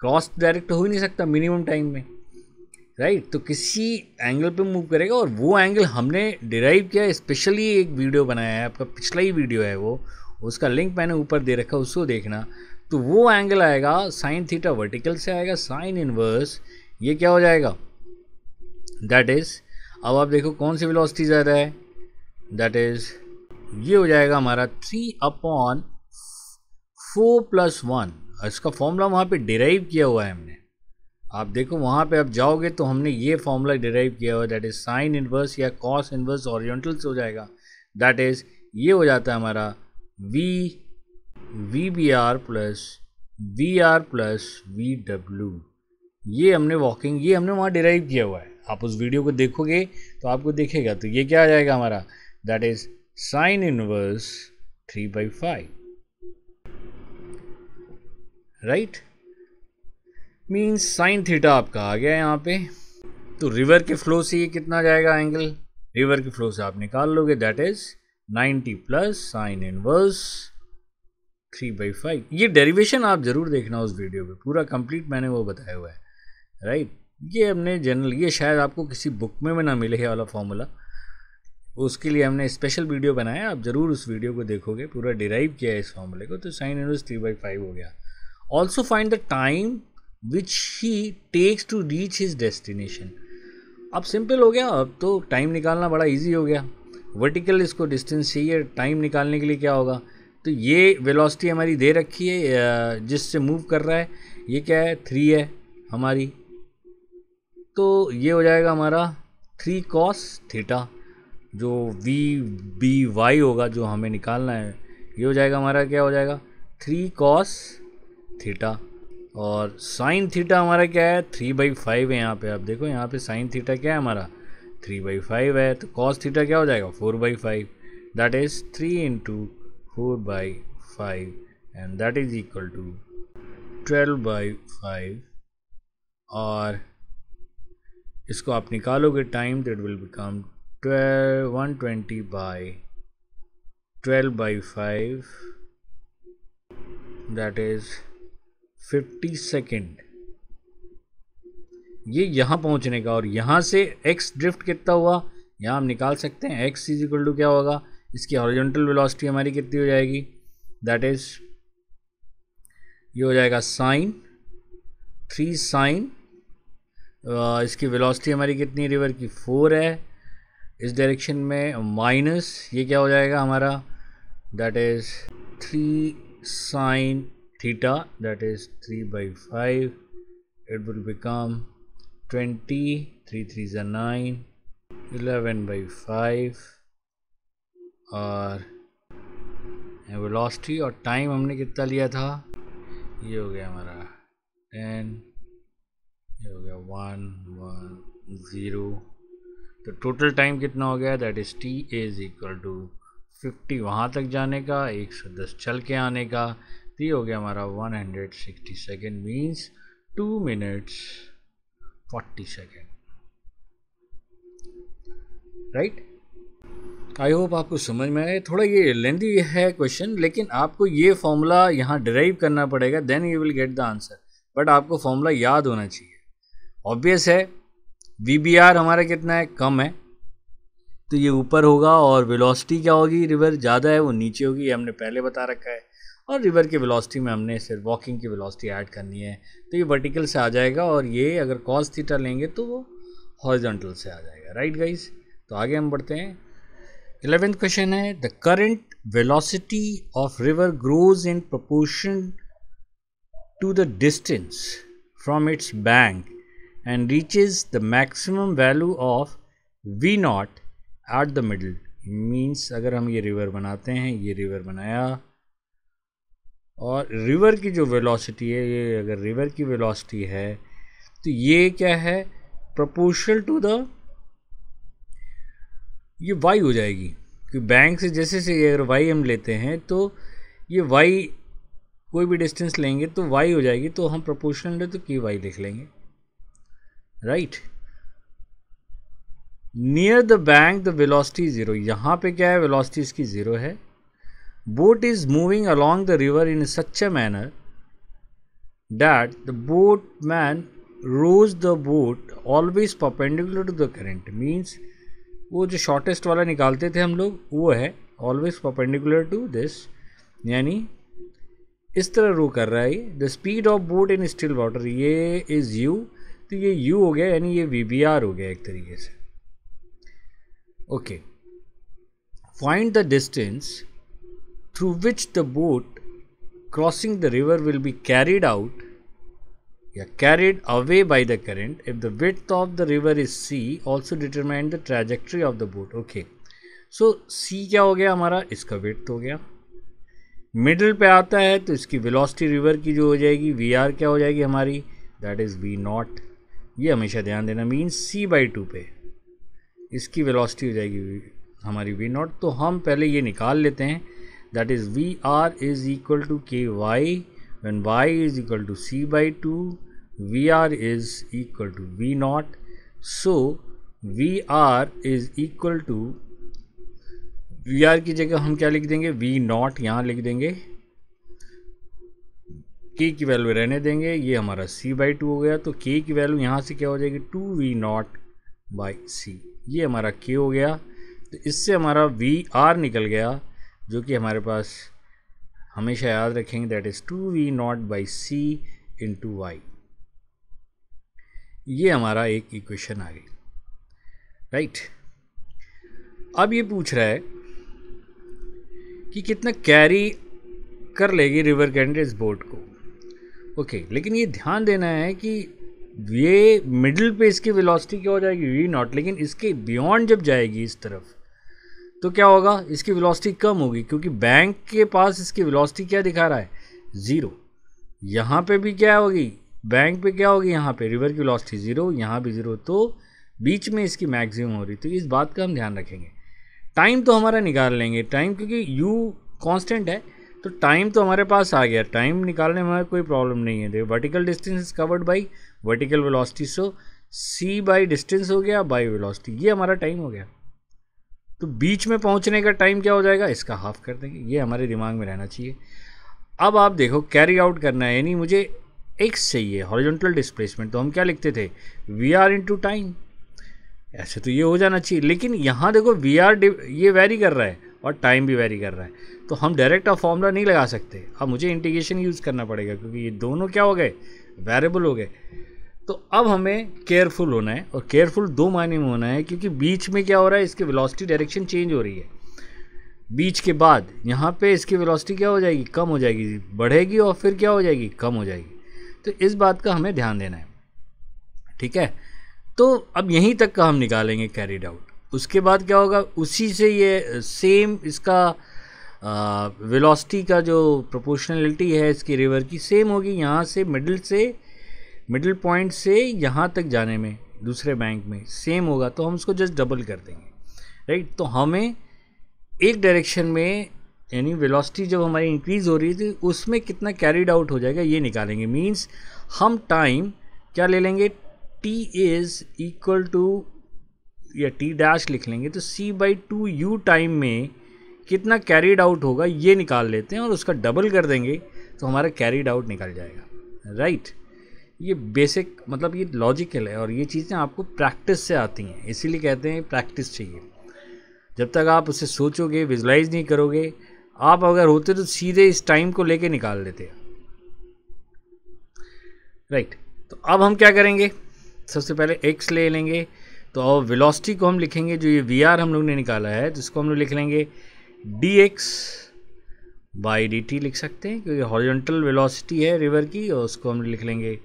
क्रॉस डायरेक्ट हो ही नहीं सकता मिनिमम टाइम में राइट right? तो किसी एंगल पे मूव करेगा और वो एंगल हमने डिराइव किया स्पेशली एक वीडियो बनाया है आपका पिछला ही वीडियो है वो उसका लिंक मैंने ऊपर दे रखा उसको देखना तो वो एंगल आएगा साइन थीटा वर्टिकल से आएगा साइन इनवर्स ये क्या हो जाएगा दैट इज़ अब आप देखो कौन सी वेलोसिटी ज़्यादा है दैट इज़ ये हो जाएगा हमारा three upon four plus one इसका फॉर्मूला वहाँ पे डिराइव किया हुआ है हमने आप देखो वहाँ पे आप जाओगे तो हमने ये फॉर्मूला डिराइव किया हुआ दैट इज़ साइन इनवर्स या कॉस इनवर्स ऑरियंटल से हो जाएगा दैट इज़ ये हो जाता है हमारा V V B are plus we R plus V W ये हमने वॉकिंग ये हमने वहाँ डिराइव किया हुआ है आप उस वीडियो को देखोगे तो आपको देखेगा तो ये क्या आ जाएगा हमारा that is sine inverse three by five right means sine theta आपका आ गया यहाँ पे तो रिवर के फ्लो से ये कितना जाएगा एंगल रिवर के फ्लो से आप निकाल लोगे that is 90 plus sine inverse three by five ये डेरिवेशन आप ज़रूर देखना उस वीडियो में पूरा कंप्लीट मैंने वो बताया हुआ है राइट ये हमने जनरल ये शायद आपको किसी बुक में भी ना मिले ये वाला फॉर्मूला उसके लिए हमने स्पेशल वीडियो बनाया आप ज़रूर उस वीडियो को देखोगे पूरा डिराइव किया है इस फॉर्मूले को तो sine inverse three by five हो गया also find the time which he takes to reach his destination अब सिंपल हो गया अब तो टाइम निकालना बड़ा ईजी हो गया वर्टिकल इसको डिस्टेंस चाहिए टाइम निकालने के लिए क्या होगा तो ये वेलोसिटी हमारी दे रखी है जिससे मूव कर रहा है ये क्या है थ्री है हमारी तो ये हो जाएगा हमारा थ्री कॉस थीटा जो वी बी वाई होगा जो हमें निकालना है ये हो जाएगा हमारा क्या हो जाएगा थ्री कॉस थीटा और साइन थीटा हमारा क्या है थ्री बाई फाइव है यहाँ पे आप देखो यहाँ पे साइन थीटा क्या है हमारा थ्री बाई फाइव है तो कॉस थीटा क्या हो जाएगा four by five that is three into four by five and that is equal to twelve by five और इसको आप निकालोगे time that will become twelve one twenty by twelve by five that is fifty second ये यहां पहुंचने का और यहाँ से एक्स ड्रिफ्ट कितना हुआ यहाँ हम निकाल सकते हैं एक्स इज इक्वल टू क्या होगा इसकी हॉरिजॉन्टल वेलोसिटी हमारी कितनी हो जाएगी दैट इज ये हो जाएगा साइन थ्री साइन इसकी वेलोसिटी हमारी कितनी रिवर की फोर है इस डायरेक्शन में माइनस ये क्या हो जाएगा हमारा that is three sine theta that is 3 by 5 it will become 20 3 3s are 9 11 by 5 और वेलोसिटी और टाइम हमने कितना लिया था ये हो गया हमारा 10 ये हो गया 1 1 0 तो टोटल टाइम कितना हो गया that is T is equal to fifty वहाँ तक जाने का एक सौ दस चल के आने का तो ये हो गया हमारा hundred sixty second means two minutes forty second right I hope आपको समझ में आए थोड़ा ये लेंदी है क्वेश्चन लेकिन आपको ये फॉर्मूला यहाँ डिराइव करना पड़ेगा then you will get the answer but आपको फॉर्मूला याद होना चाहिए ऑब्वियस है वी हमारा कितना है कम है तो ये ऊपर होगा और वेलोसिटी क्या होगी रिवर ज़्यादा है वो नीचे होगी ये हमने पहले बता रखा है और रिवर की वेलोसिटी में हमने सिर्फ वॉकिंग की वेलोसिटी ऐड करनी है तो ये वर्टिकल से आ जाएगा और ये अगर कॉस थीटा लेंगे तो वो हॉरिजॉन्टल से आ जाएगा राइट गाइस तो आगे हम बढ़ते हैं इलेवेंथ क्वेश्चन है the current velocity of river grows in proportion to the distance from its bank and reaches the maximum value of V naught at the middle means अगर हम ये रिवर बनाते हैं ये रिवर बनाया और रिवर की जो वेलोसिटी है ये अगर रिवर की वेलोसिटी है तो ये क्या है प्रोपोर्शनल टू द ये वाई हो जाएगी क्योंकि बैंक से जैसे से अगर वाई हम लेते हैं तो ये वाई कोई भी डिस्टेंस लेंगे तो वाई हो जाएगी तो हम प्रोपोर्शनल ले तो की वाई लिख लेंगे right near the bank the velocity zero यहाँ पे क्या है वेलोसिटी इसकी ज़ीरो है boat is moving along the river in such a manner that the boatman rows the boat always perpendicular to the current means वो जो shortest वाला निकालते थे हम लोग वो है always perpendicular to this यानी इस तरह रो कर रहा है ये the speed of boat in still water ये इज़ यू तो ये यू हो गया यानी ये वी बी आर हो गया एक तरीके से okay find the distance through which the boat crossing the river will be carried out yeah, carried away by the current if the width of the river is c also determine the trajectory of the boat okay so c kya ho gaya hamara iska width ho gaya middle pe aata hai to iski velocity river ki jo ho jayegi vr kya ho jayegi hamari that is v not ye hamesha dhyan dena means c by 2 pe iski velocity ho jayegi hamari v not to hum pehle ye nikal lete hain that is VR is equal to KY when Y is equal to C by 2 VR is equal to V V So VR is equal to VR की जगह हम क्या लिख देंगे V not यहाँ लिख देंगे K की वैल्यू रहने देंगे ये हमारा C बाई टू हो गया तो K की वैल्यू यहाँ से क्या हो जाएगी two we not by C ये हमारा K हो गया तो इससे हमारा VR निकल गया जो कि हमारे पास हमेशा याद रखेंगे that is two we not by C into Y ये हमारा एक इक्वेशन आ गई राइट अब ये पूछ रहा है कि कितना कैरी कर लेगी रिवर कैंडेज बोट को ओके okay, लेकिन ये ध्यान देना है कि ये मिडिल पे इसकी वेलोसिटी क्या हो जाएगी वी नॉट लेकिन इसके बियॉन्ड जब जाएगी इस तरफ तो क्या होगा इसकी वेलोसिटी कम होगी क्योंकि बैंक के पास इसकी वेलोसिटी क्या दिखा रहा है ज़ीरो यहाँ पे भी क्या होगी बैंक पे क्या होगी यहाँ पे रिवर की वेलोसिटी ज़ीरो यहाँ भी ज़ीरो तो बीच में इसकी मैक्सिमम हो रही तो इस बात का हम ध्यान रखेंगे टाइम तो हमारा निकाल लेंगे टाइम क्योंकि यू कॉन्स्टेंट है तो टाइम तो हमारे पास आ गया टाइम निकालने में कोई प्रॉब्लम नहीं है देखो vertical distance is covered by vertical velocity so C by distance हो गया बाई वेलोसिटी ये हमारा टाइम हो गया तो बीच में पहुंचने का टाइम क्या हो जाएगा इसका हाफ कर देंगे ये हमारे दिमाग में रहना चाहिए अब आप देखो कैरी आउट करना है यानी मुझे एक्स चाहिए हॉरिजॉन्टल डिस्प्लेसमेंट तो हम क्या लिखते थे वी आर टू टाइम ऐसे तो ये हो जाना चाहिए लेकिन यहाँ देखो वी आर ये वेरी कर रहा है और टाइम भी वेरी कर रहा है तो हम डायरेक्ट अब फॉर्मूला नहीं लगा सकते अब मुझे इंटीग्रेशन यूज़ करना पड़ेगा क्योंकि ये दोनों क्या हो गए वेरेबल हो गए तो अब हमें केयरफुल होना है और केयरफुल दो मायने में होना है क्योंकि बीच में क्या हो रहा है इसकी वेलोसिटी डायरेक्शन चेंज हो रही है बीच के बाद यहाँ पे इसकी वेलोसिटी क्या हो जाएगी कम हो जाएगी बढ़ेगी और फिर क्या हो जाएगी कम हो जाएगी तो इस बात का हमें ध्यान देना है ठीक है तो अब यहीं तक का हम निकालेंगे कैरिड आउट उसके बाद क्या होगा उसी से ये सेम इसका वेलोसिटी का जो प्रोपोर्शनलिटी है इसकी रिवर की सेम होगी यहाँ से मिडिल से मिडिल पॉइंट से यहाँ तक जाने में दूसरे बैंक में सेम होगा तो हम उसको जस्ट डबल कर देंगे राइट तो हमें एक डायरेक्शन में यानी वेलोसिटी जब हमारी इंक्रीज़ हो रही थी उसमें कितना कैरीड आउट हो जाएगा ये निकालेंगे मीन्स हम टाइम क्या ले लेंगे टी इज़ इक्वल टू या टी डैश लिख लेंगे तो C by two U time में कितना कैरीड आउट होगा ये निकाल लेते हैं और उसका डबल कर देंगे तो हमारा कैरीड आउट निकल जाएगा राइट right? ये बेसिक मतलब ये लॉजिकल है और ये चीज़ें आपको प्रैक्टिस से आती हैं इसीलिए कहते हैं प्रैक्टिस चाहिए जब तक आप उसे सोचोगे विजुलाइज नहीं करोगे आप अगर होते तो सीधे इस टाइम को लेके निकाल लेते राइट right. तो अब हम क्या करेंगे सबसे पहले एक्स ले लेंगे तो अब वेलोसिटी को हम लिखेंगे जो ये वी आर हम लोग ने निकाला है जिसको हम लोग लिख लेंगे D X by D T लिख सकते हैं क्योंकि हॉरिजॉन्टल वेलोसिटी है रिवर की और उसको हम लिख लेंगे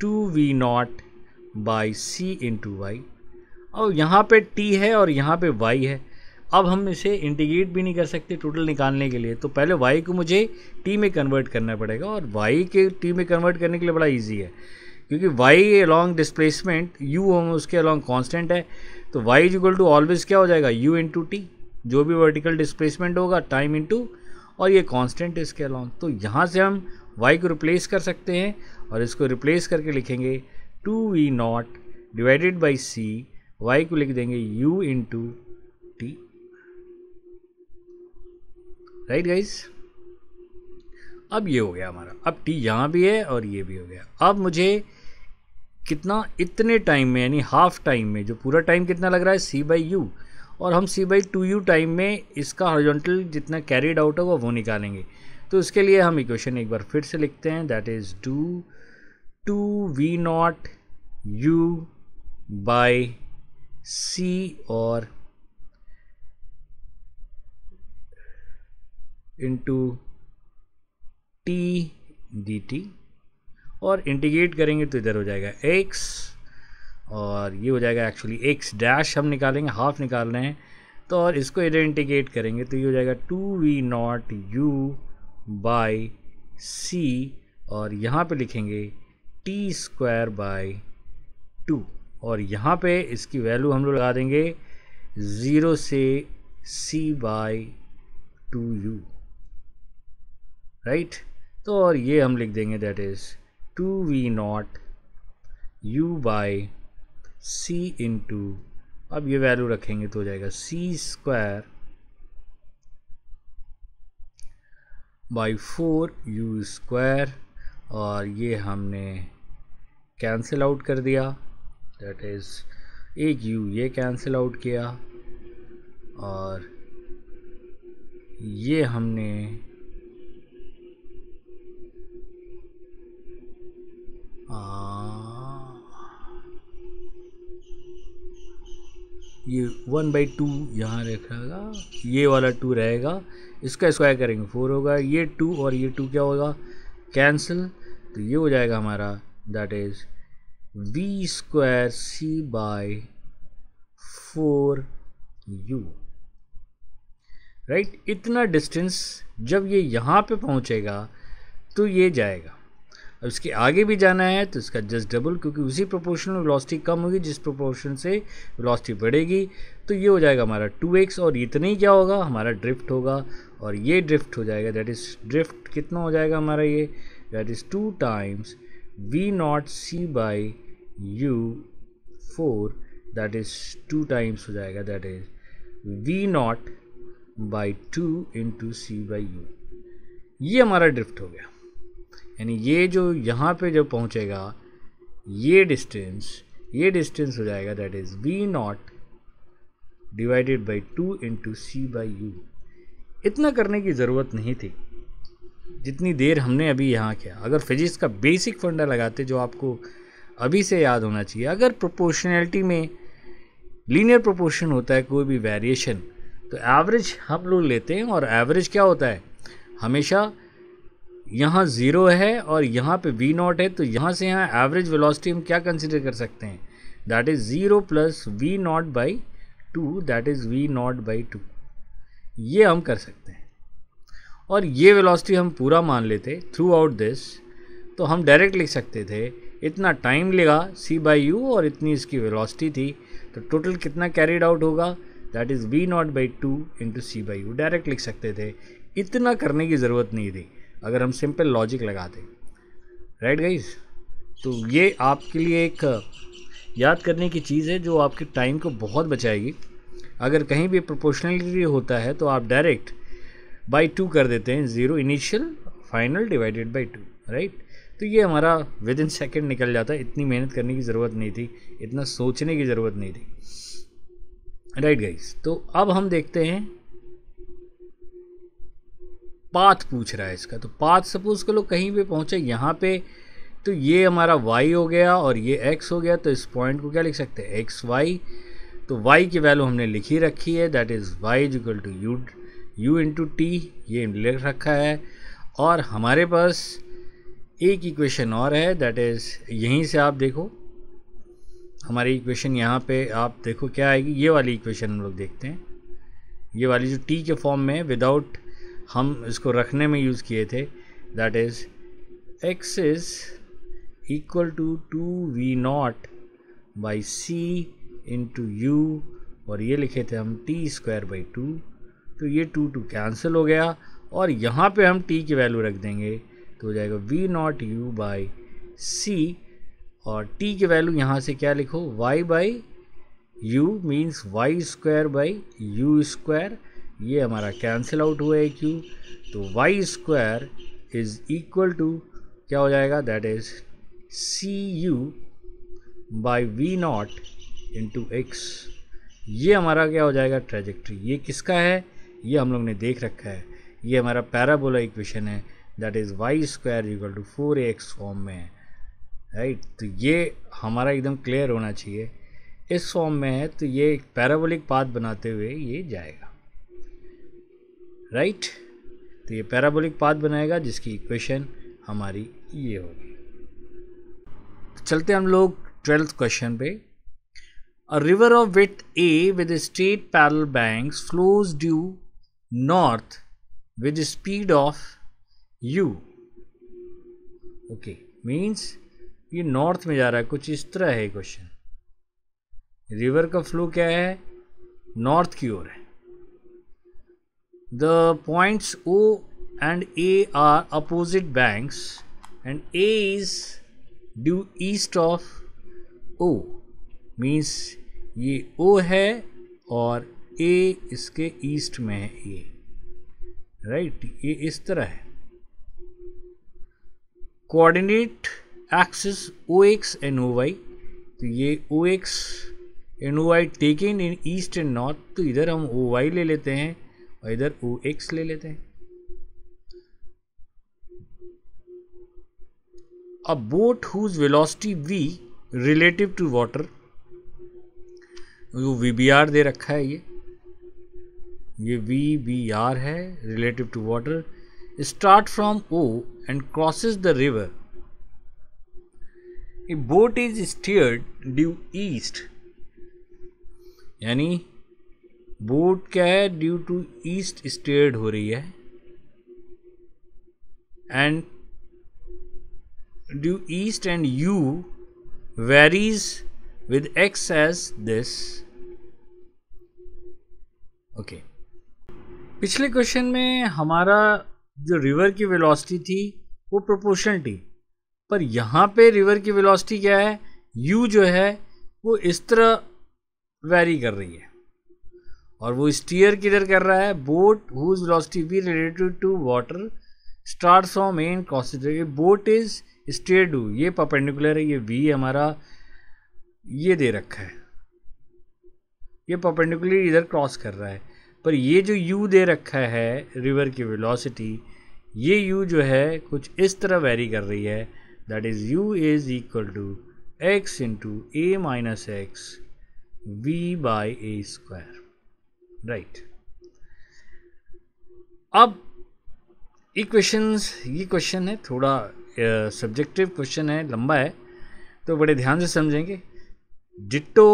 two we not by C into Y और यहाँ पे t है और यहाँ पे y है अब हम इसे इंटीग्रेट भी नहीं कर सकते टोटल निकालने के लिए तो पहले y को मुझे t में कन्वर्ट करना पड़ेगा और y के t में कन्वर्ट करने के लिए बड़ा ईजी है क्योंकि y अलॉन्ग डिस्प्लेसमेंट u हम उसके अलॉन्ग कॉन्स्टेंट है तो y is equal to always क्या हो जाएगा u इंटू टी जो भी वर्टिकल डिस्प्लेसमेंट होगा टाइम इंटू और ये कॉन्स्टेंट इसके अलॉन्ग तो यहाँ से हम y को रिप्लेस कर सकते हैं और इसको रिप्लेस करके लिखेंगे two we not divided by C Y को लिख देंगे U into T right guys अब ये हो गया हमारा अब टी यहाँ भी है और ये भी हो गया अब मुझे कितना इतने टाइम में यानी हाफ टाइम में जो पूरा टाइम कितना लग रहा है सी बाई यू और हम C by two U time में इसका हॉरिजॉन्टल जितना कैरिड आउट होगा वो निकालेंगे तो उसके लिए हम इक्वेशन एक बार फिर से लिखते हैं that is two two we nought u by c और इंटू टी डी टी और इंटीग्रेट करेंगे तो इधर हो जाएगा एक्स और ये हो जाएगा एक्चुअली एक्स डैश हम निकालेंगे हाफ निकाल रहे हैं तो और इसको इधर इंटीग्रेट करेंगे तो ये हो जाएगा two we nought u by c और यहाँ पे लिखेंगे टी स्क्वायर बाई टू और यहाँ पे इसकी वैल्यू हम लोग लगा देंगे ज़ीरो से c by two u right तो और ये हम लिख देंगे that is two we nought u by C into अब ये वैल्यू रखेंगे तो हो जाएगा c square by four u square और ये हमने कैंसिल आउट कर दिया दैट इज़ एक यू ये कैंसिल आउट किया और ये हमने ये वन बाई टू यहाँ रखेगा ये वाला टू रहेगा इसका स्क्वायर करेंगे फोर होगा ये टू और ये टू क्या होगा कैंसिल तो ये हो जाएगा हमारा that is we square c by four u right इतना डिस्टेंस जब ये यहाँ पे पहुँचेगा तो ये जाएगा अब इसके आगे भी जाना है तो इसका जस्ट डबल क्योंकि उसी प्रोपोर्शन में वेलोसिटी कम होगी जिस प्रोपोर्शन से वेलोसिटी बढ़ेगी तो ये हो जाएगा हमारा 2x और इतना ही क्या होगा हमारा ड्रिफ्ट होगा और ये ड्रिफ्ट हो जाएगा दैट इज़ ड्रिफ्ट कितना हो जाएगा हमारा ये that is 2 times v naught c by u 4 that is 2 times हो जाएगा that is v naught by 2 into c by u ये हमारा ड्रिफ्ट हो गया यानी ये जो यहाँ पे जब पहुँचेगा ये डिस्टेंस ये डिस्टेंस हो जाएगा that is v not divided by two into c by u इतना करने की ज़रूरत नहीं थी जितनी देर हमने अभी यहाँ किया अगर फिजिक्स का बेसिक फंडा लगाते जो आपको अभी से याद होना चाहिए अगर प्रोपोर्शनैलिटी में लीनियर प्रोपोर्शन होता है कोई भी वेरिएशन तो एवरेज हम लोग लेते हैं और एवरेज क्या होता है हमेशा यहाँ ज़ीरो है और यहाँ पे वी नॉट है तो यहाँ से यहाँ एवरेज वेलोसिटी हम क्या कंसिडर कर सकते हैं that is zero plus v not by two that is v not by two ये हम कर सकते हैं और ये वेलोसिटी हम पूरा मान लेते थ्रू आउट दिस तो हम डायरेक्ट लिख सकते थे इतना टाइम लेगा सी बाई यू और इतनी इसकी वेलोसिटी थी तो टोटल कितना कैरीड आउट होगा that is v not by two into c by u direct लिख सकते थे इतना करने की ज़रूरत नहीं थी अगर हम सिंपल लॉजिक लगाते राइट right गाइज तो ये आपके लिए एक याद करने की चीज़ है जो आपके टाइम को बहुत बचाएगी अगर कहीं भी प्रोपोर्शनलिटी होता है तो आप डायरेक्ट बाई टू कर देते हैं zero initial final divided by two right तो ये हमारा विद इन सेकेंड निकल जाता है इतनी मेहनत करने की ज़रूरत नहीं थी इतना सोचने की ज़रूरत नहीं थी राइट गाइस तो अब हम देखते हैं पाथ पूछ रहा है इसका तो पाथ सपोज कर लो कहीं पे पहुँचे यहाँ पे तो ये हमारा y हो गया और ये x हो गया तो इस पॉइंट को क्या लिख सकते हैं एक्स वाई तो y की वैल्यू हमने लिखी रखी है that is y is equal to u u into T ये लिख रखा है और हमारे पास एक इक्वेशन और है दैट इज़ यहीं से आप देखो हमारी इक्वेशन यहाँ पे आप देखो क्या आएगी ये वाली इक्वेशन हम लोग देखते हैं ये वाली जो टी के फॉर्म में विदाउट हम इसको रखने में यूज़ किए थे that is x is equal to two v nought by C into u और ये लिखे थे हम टी स्क्वायर बाई टू तो ये टू टू कैंसिल हो गया और यहाँ पे हम टी की वैल्यू रख देंगे तो हो जाएगा v nought u by c और टी की वैल्यू यहाँ से क्या लिखो y by u means y square by u square ये हमारा कैंसिल आउट हुआ है क्यू तो y square is equal to क्या हो जाएगा that is c u by v nought into x ये हमारा क्या हो जाएगा ट्रेजेक्ट्री ये किसका है ये हम लोग ने देख रखा है ये हमारा पैराबोला इक्वेशन है that is y square equal to four x form में है राइट तो ये हमारा एकदम क्लियर होना चाहिए इस फॉर्म में है तो ये एक पैराबोलिक पाथ बनाते हुए ये जाएगा राइट तो ये पैराबोलिक पाथ बनाएगा जिसकी इक्वेशन हमारी ये होगी तो चलते हम लोग ट्वेल्थ क्वेश्चन पे a river of width a with straight parallel banks flows due north with speed of u okay means ये नॉर्थ में जा रहा है कुछ इस तरह है क्वेश्चन रिवर का फ्लो क्या है नॉर्थ की ओर है the points o and a are opposite banks and a is due east of o means ये ओ है और ए इसके ईस्ट में है ए राइट ये इस तरह है coordinate axis o x and o y तो ये o x and o y taken in east and north तो इधर हम ओ वाई ले लेते हैं और इधर ओ एक्स ले लेते हैं a boat whose velocity v relative to water वो वी बी आर दे रखा है ये ये वी बी आर है relative to water start from o and crosses the river a boat is steered due east यानी बोट क्या है ड्यू टू ईस्ट स्टेयर्ड हो रही है and due east and u varies with x as this okay पिछले question में हमारा जो रिवर की वेलोसिटी थी वो प्रोपोर्शनल थी पर यहाँ पे रिवर की वेलोसिटी क्या है यू जो है वो इस तरह वेरी कर रही है और वो स्टीयर किधर कर रहा है boat whose velocity b related to water start from main consider boat is steered ये पर्पेंडिकुलर है ये वी हमारा ये दे रखा है ये पर्पेंडिकुलर इधर क्रॉस कर रहा है पर ये जो u दे रखा है रिवर की वेलोसिटी ये u जो है कुछ इस तरह वेरी कर रही है that is u is equal to x into a minus x v by a square right अब इक्वेशंस ये क्वेश्चन है थोड़ा सब्जेक्टिव uh, क्वेश्चन है लंबा है तो बड़े ध्यान से समझेंगे डिटो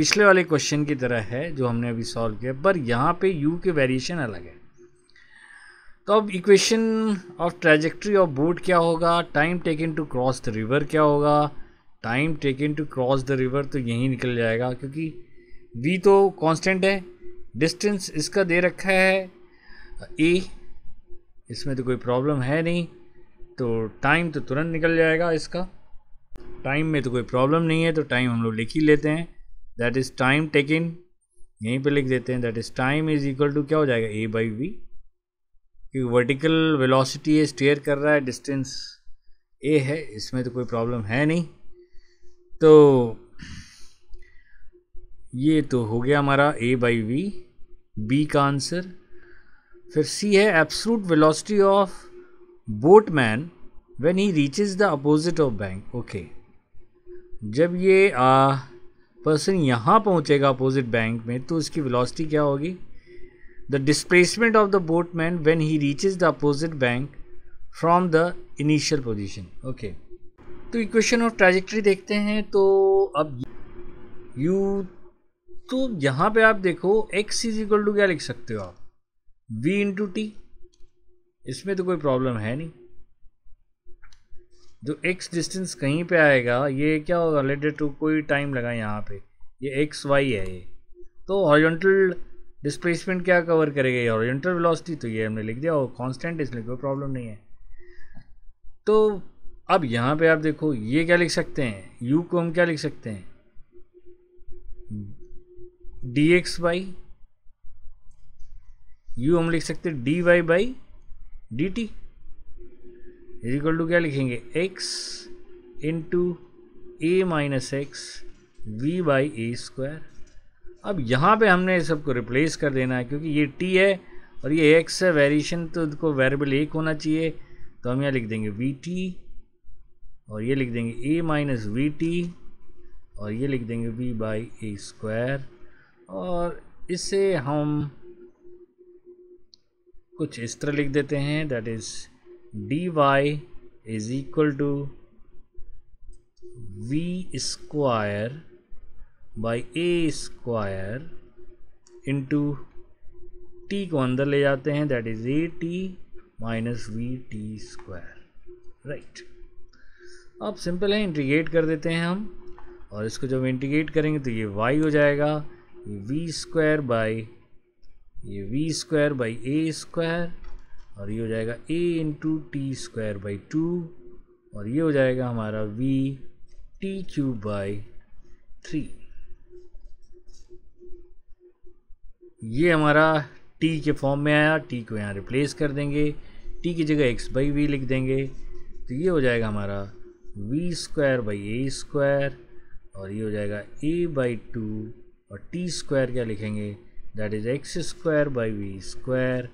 पिछले वाले क्वेश्चन की तरह है जो हमने अभी सॉल्व किया पर यहाँ पे यू के वेरिएशन अलग है तो अब equation of trajectory of boat क्या होगा time taken to cross the river क्या होगा time taken to cross the river तो यहीं निकल जाएगा क्योंकि वी तो कांस्टेंट है डिस्टेंस इसका दे रखा है ए इसमें तो कोई प्रॉब्लम है नहीं तो टाइम तो तुरंत निकल जाएगा इसका टाइम में तो कोई प्रॉब्लम नहीं है तो टाइम हम लोग लिख ही लेते हैं दैट इज टाइम इन यहीं पे लिख देते हैं that is time is equal to क्या हो जाएगा ए बाई वी क्योंकि वर्टिकल वेलोसिटी ये स्टेयर कर रहा है डिस्टेंस ए है इसमें तो कोई प्रॉब्लम है नहीं तो ये तो हो गया हमारा ए बाई वी बी का आंसर फिर सी है absolute velocity of boatman when when he reaches the opposite of bank okay जब ये आ, पर्सन यहाँ पहुँचेगा अपोजिट बैंक में तो इसकी वेलोसिटी क्या होगी the displacement of the boat man when he reaches the opposite bank from the initial position okay तो इक्वेशन ऑफ ट्रेजेक्ट्री देखते हैं तो अब यू तो यहाँ पे आप देखो x इज इक्वल टू क्या लिख सकते हो आप v इंटू टी इसमें तो कोई प्रॉब्लम है नहीं जो एक्स डिस्टेंस कहीं पे आएगा ये क्या होगा रिलेटेड टू कोई टाइम लगा यहाँ पे ये एक्स वाई है ये तो हॉरिजॉन्टल डिस्प्लेसमेंट क्या कवर करेगा ये हॉरिजॉन्टल वेलोसिटी तो ये हमने लिख दिया और कांस्टेंट इसलिए कोई प्रॉब्लम नहीं है तो अब यहाँ पे आप देखो ये क्या लिख सकते हैं यू को हम क्या लिख सकते हैं डी एक्स बाई यू हम लिख सकते हैं d y by D t is equal to क्या लिखेंगे x into a minus x v by a square अब यहाँ पे हमने सबको रिप्लेस कर देना है क्योंकि ये टी है और ये एक्स है वेरिएशन तो इसको वेरिएबल एक होना चाहिए तो हम यहाँ लिख देंगे वी टी और ये लिख देंगे ए माइनस वी टी और ये लिख देंगे वी बाई ए स्क्वायर और इसे हम कुछ इस तरह लिख देते हैं that is dy is equal to v square by a square into t को अंदर ले जाते हैं that is a t minus v t square right अब सिंपल है इंटीग्रेट कर देते हैं हम और इसको जब इंटीग्रेट करेंगे तो ये y हो जाएगा वी स्क्वायर बाई ये v square by a square और ये हो जाएगा a into t square by two और ये हो जाएगा हमारा v t cube by three ये हमारा टी के फॉर्म में आया टी को यहाँ रिप्लेस कर देंगे टी की जगह एक्स बाई वी लिख देंगे तो ये हो जाएगा हमारा v square by a square और ये हो जाएगा ए बाई टू और टी स्क्वायर क्या लिखेंगे that is x square by v square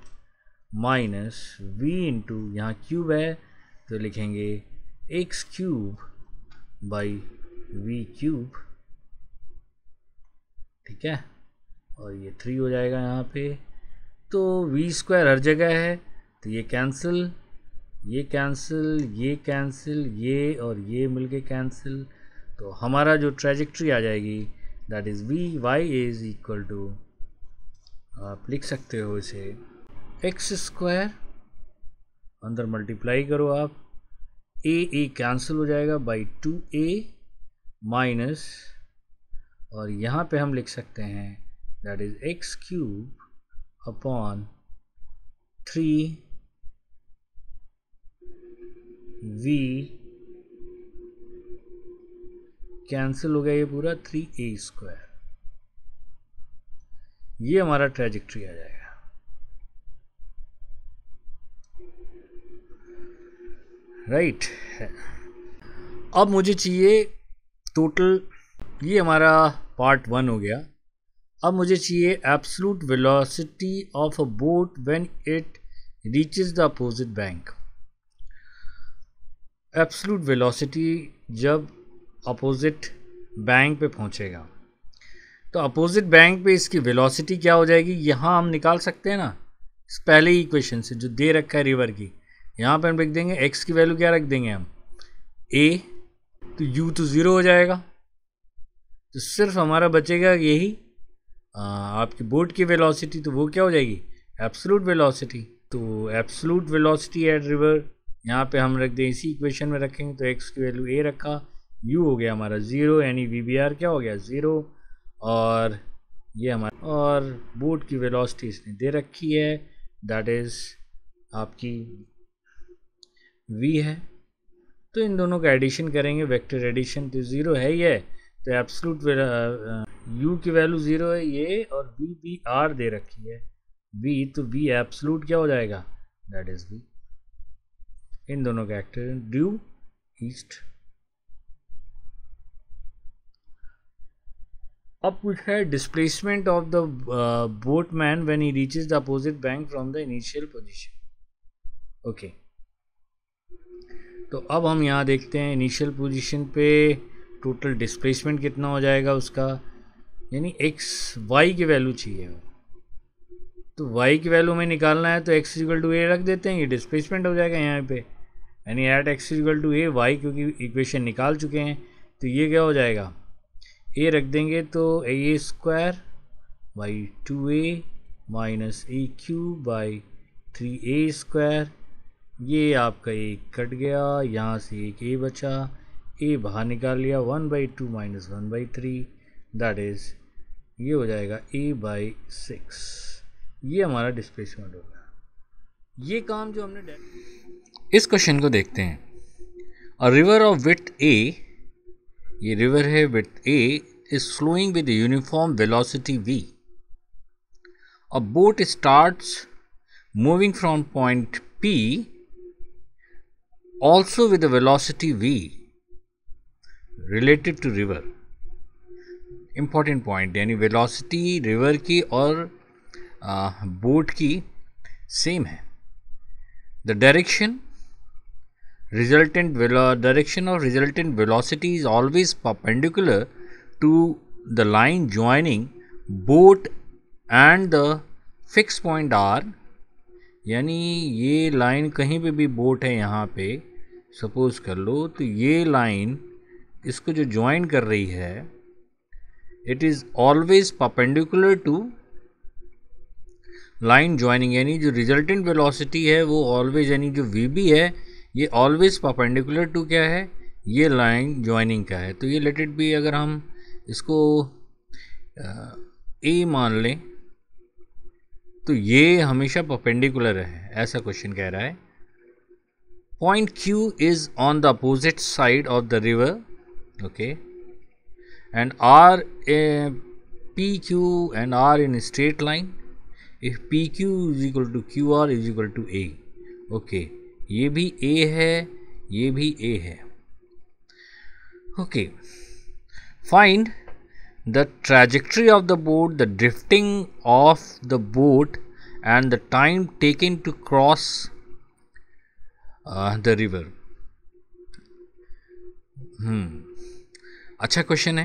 minus v into यहाँ क्यूब है तो लिखेंगे x cube by v cube ठीक है और ये थ्री हो जाएगा यहाँ पे तो वी स्क्वायर हर जगह है तो ये कैंसिल ये कैंसिल ये कैंसिल ये और ये मिलके कैंसिल तो हमारा जो ट्रेजेक्ट्री आ जाएगी that is v y is equal to आप लिख सकते हो इसे एक्स स्क्वायर अंदर मल्टीप्लाई करो आप ए ए कैंसिल हो जाएगा बाई टू ए माइनस और यहाँ पे हम लिख सकते हैं that is x cube upon three v cancel हो गया ये पूरा थ्री ए स्क्वायर ये हमारा ट्रेजिक्ट्री आ जाएगा राइट अब मुझे चाहिए टोटल ये हमारा पार्ट वन हो गया अब मुझे चाहिए absolute velocity of a boat when it reaches the opposite bank absolute velocity जब अपोजिट बैंक पे पहुंचेगा तो अपोजिट बैंक पे इसकी वेलोसिटी क्या हो जाएगी यहाँ हम निकाल सकते हैं ना इस पहले ही इक्वेशन से जो दे रखा है रिवर की यहाँ पर हम लिख देंगे एक्स की वैल्यू क्या रख देंगे हम ए तो यू तो ज़ीरो हो जाएगा तो सिर्फ हमारा बचेगा यही आपकी बोट की वेलोसिटी तो वो क्या हो जाएगी एब्सोलूट वेलोसिटी तो एब्सोलूट वेलोसिटी एट रिवर यहाँ पे हम रख दें इसी इक्वेशन में रखेंगे तो एक्स की वैल्यू ए रखा यू हो गया हमारा ज़ीरो यानी वी बी आर क्या हो गया ज़ीरो और ये हमारा और बोट की वेलोसिटी इसने दे रखी है दैट इज़ आपकी वी है तो इन दोनों का एडिशन करेंगे वेक्टर एडिशन तो ज़ीरो है ही है तो एब्सलूट यू uh, uh, की वैल्यू ज़ीरो है ये और वी भी आर दे रखी है वी तो वी एब्सलूट क्या हो जाएगा दैट इज़ वी इन दोनों का एक्टर ड्यू ईस्ट अब पूछा है displacement of the boat man when he reaches the opposite bank from the initial position okay तो अब हम यहाँ देखते हैं इनिशियल पोजीशन पे टोटल डिस्प्लेसमेंट कितना हो जाएगा उसका यानी एक्स वाई की वैल्यू चाहिए तो वाई की वैल्यू में निकालना है तो एक्स इजल टू ए रख देते हैं ये डिस्प्लेसमेंट हो जाएगा यहाँ पे यानी at x equal to a y क्योंकि इक्वेशन निकाल चुके हैं तो ये क्या हो जाएगा ए रख देंगे तो a square by two a minus a cube by three a square ये आपका एक कट गया यहाँ से एक ए बचा ए बाहर निकाल लिया one by two minus one by three that is ये हो जाएगा ए बाई सिक्स ये हमारा डिस्प्लेसमेंट होगा ये काम जो हमने इस क्वेश्चन को देखते हैं a river of width a ये रिवर है with a is flowing with uniform velocity v a boat starts moving from point p also with a velocity v related to river important point यानी velocity river की boat boat same hai. The direction resultant direction of resultant velocity is always perpendicular to the line joining boat and the fixed point r यानी ये line कहीं पे भी boat है यहाँ पे सपोज़ कर लो तो ये लाइन इसको जो ज्वाइन कर रही है it is always perpendicular to line joining यानी जो रिजल्टेंट वेलोसिटी है वो ऑलवेज यानी जो वी है ये ऑलवेज परपेंडिकुलर टू क्या है ये लाइन ज्वाइनिंग का है तो ये लेट इट भी अगर हम इसको ए मान लें तो ये हमेशा परपेंडिकुलर है ऐसा क्वेश्चन कह रहा है point q is on the opposite side of the river okay and r p q and r in straight line if p q is equal to q r is equal to a okay ये भी a है ये भी a है okay find the trajectory of the boat, the drifting of the boat, and the time taken to cross uh, the river. हम्म अच्छा question है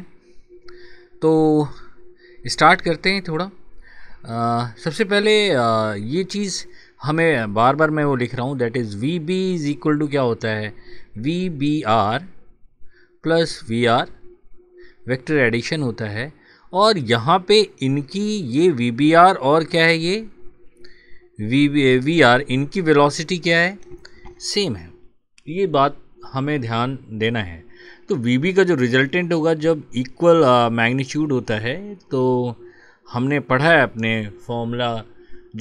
तो स्टार्ट करते हैं थोड़ा आ, uh, सबसे पहले आ, uh, ये चीज़ हमें बार बार मैं वो लिख रहा हूँ that is we b is equal to क्या होता है we B are plus we are vector addition होता है और यहाँ पे इनकी ये वी और क्या है ये वी वी आर इनकी वेलोसिटी क्या है सेम है ये बात हमें ध्यान देना है तो वी का जो रिजल्टेंट होगा जब इक्वल मैग्नीट्यूड होता है तो हमने पढ़ा है अपने फॉर्मूला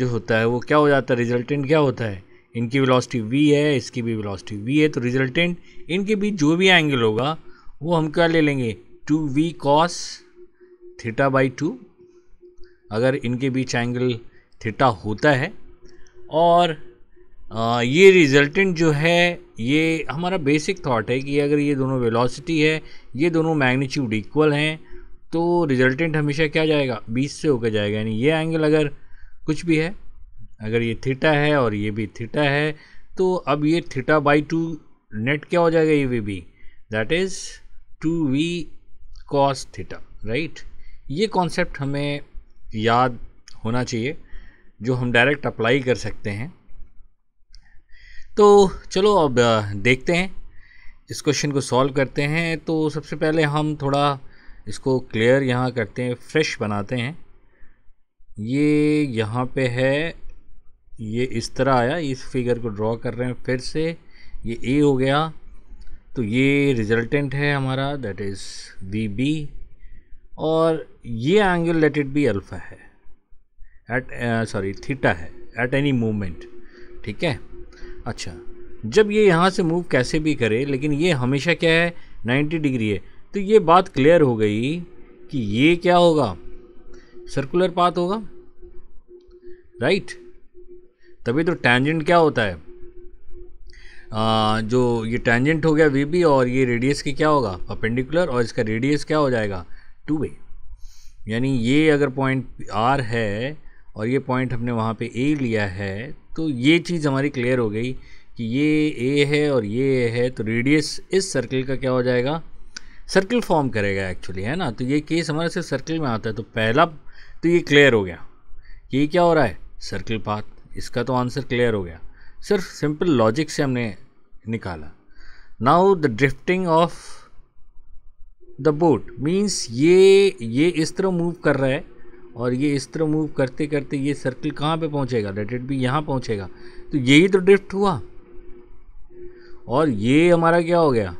जो होता है वो क्या हो जाता है रिजल्टेंट क्या होता है इनकी वेलोसिटी वी है इसकी भी वेलोसिटी वी है तो रिजल्टेंट इनके बीच जो भी एंगल होगा वो हम क्या ले लेंगे two we cos theta by two अगर इनके बीच एंगल थीटा होता है और ये रिजल्टेंट जो है ये हमारा बेसिक थॉट है कि अगर ये दोनों वेलोसिटी है ये दोनों मैग्नीट्यूड इक्वल हैं तो रिजल्टेंट हमेशा क्या जाएगा बीस से होकर जाएगा यानी ये एंगल अगर कुछ भी है अगर ये थीटा है और ये भी थीटा है तो अब ये थीटा बाई टू नेट क्या हो जाएगा ये we B that is two we cos theta right ये कॉन्सेप्ट हमें याद होना चाहिए जो हम डायरेक्ट अप्लाई कर सकते हैं तो चलो अब देखते हैं इस क्वेश्चन को सॉल्व करते हैं तो सबसे पहले हम थोड़ा इसको क्लियर यहाँ करते हैं फ्रेश बनाते हैं ये यहाँ पे है ये इस तरह आया इस फिगर को ड्रॉ कर रहे हैं फिर से ये ए हो गया तो ये रिजल्टेंट है हमारा दैट इज़ वी बी और ये angle let it be alpha है एट सॉरी थीटा है एट एनी मोमेंट ठीक है अच्छा जब ये यहाँ से मूव कैसे भी करे लेकिन ये हमेशा क्या है 90 डिग्री है तो ये बात क्लियर हो गई कि ये क्या होगा सर्कुलर पाथ होगा राइट तभी तो टैंजेंट क्या होता है जो ये टेंजेंट हो गया वी बी और ये रेडियस की क्या होगा परपेंडिकुलर और इसका रेडियस क्या हो जाएगा टू वे यानी ये अगर पॉइंट आर है और ये पॉइंट हमने वहाँ पे ए लिया है तो ये चीज़ हमारी क्लियर हो गई कि ये ए है और ये ए है तो रेडियस इस सर्कल का क्या हो जाएगा सर्कल फॉर्म करेगा एक्चुअली है ना तो ये केस हमारा सिर्फ सर्कल में आता है तो पहला तो ये क्लियर हो गया ये क्या हो रहा है सर्कल पाथ इसका तो आंसर क्लियर हो गया सिर्फ सिंपल लॉजिक से हमने निकाला now the drifting of the boat means ये ये इस तरह मूव कर रहा है और ये इस तरह मूव करते करते ये सर्कल कहाँ पे पहुँचेगा डेट इट भी यहाँ पहुँचेगा तो यही तो ड्रिफ्ट हुआ और ये हमारा क्या हो गया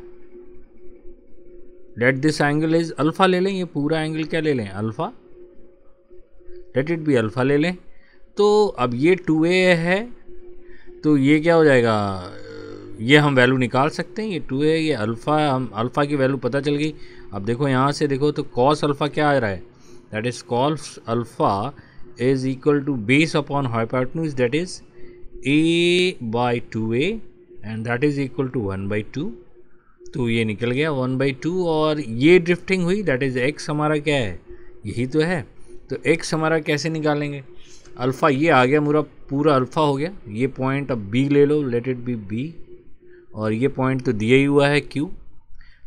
that this angle is alpha ले लें ये पूरा एंगल क्या ले लें अल्फ़ा डेट इट भी अल्फ़ा ले लें तो अब ये टू ए है तो ये क्या हो जाएगा ये हम वैल्यू निकाल सकते हैं ये टू है ये अल्फ़ा हम अल्फ़ा की वैल्यू पता चल गई अब देखो यहाँ से देखो तो कॉस अल्फ़ा क्या आ रहा है that is cos alpha is equal to base upon hypotenuse that is a by two a and that is equal to one by two तो ये निकल गया वन बाई टू और ये ड्रिफ्टिंग हुई दैट इज़ एक्स हमारा क्या है यही तो है तो एक्स हमारा कैसे निकालेंगे अल्फ़ा ये आ गया मेरा पूरा अल्फ़ा हो गया ये पॉइंट अब बी ले लो लेट इट बी बी और ये पॉइंट तो दिया ही हुआ है क्यू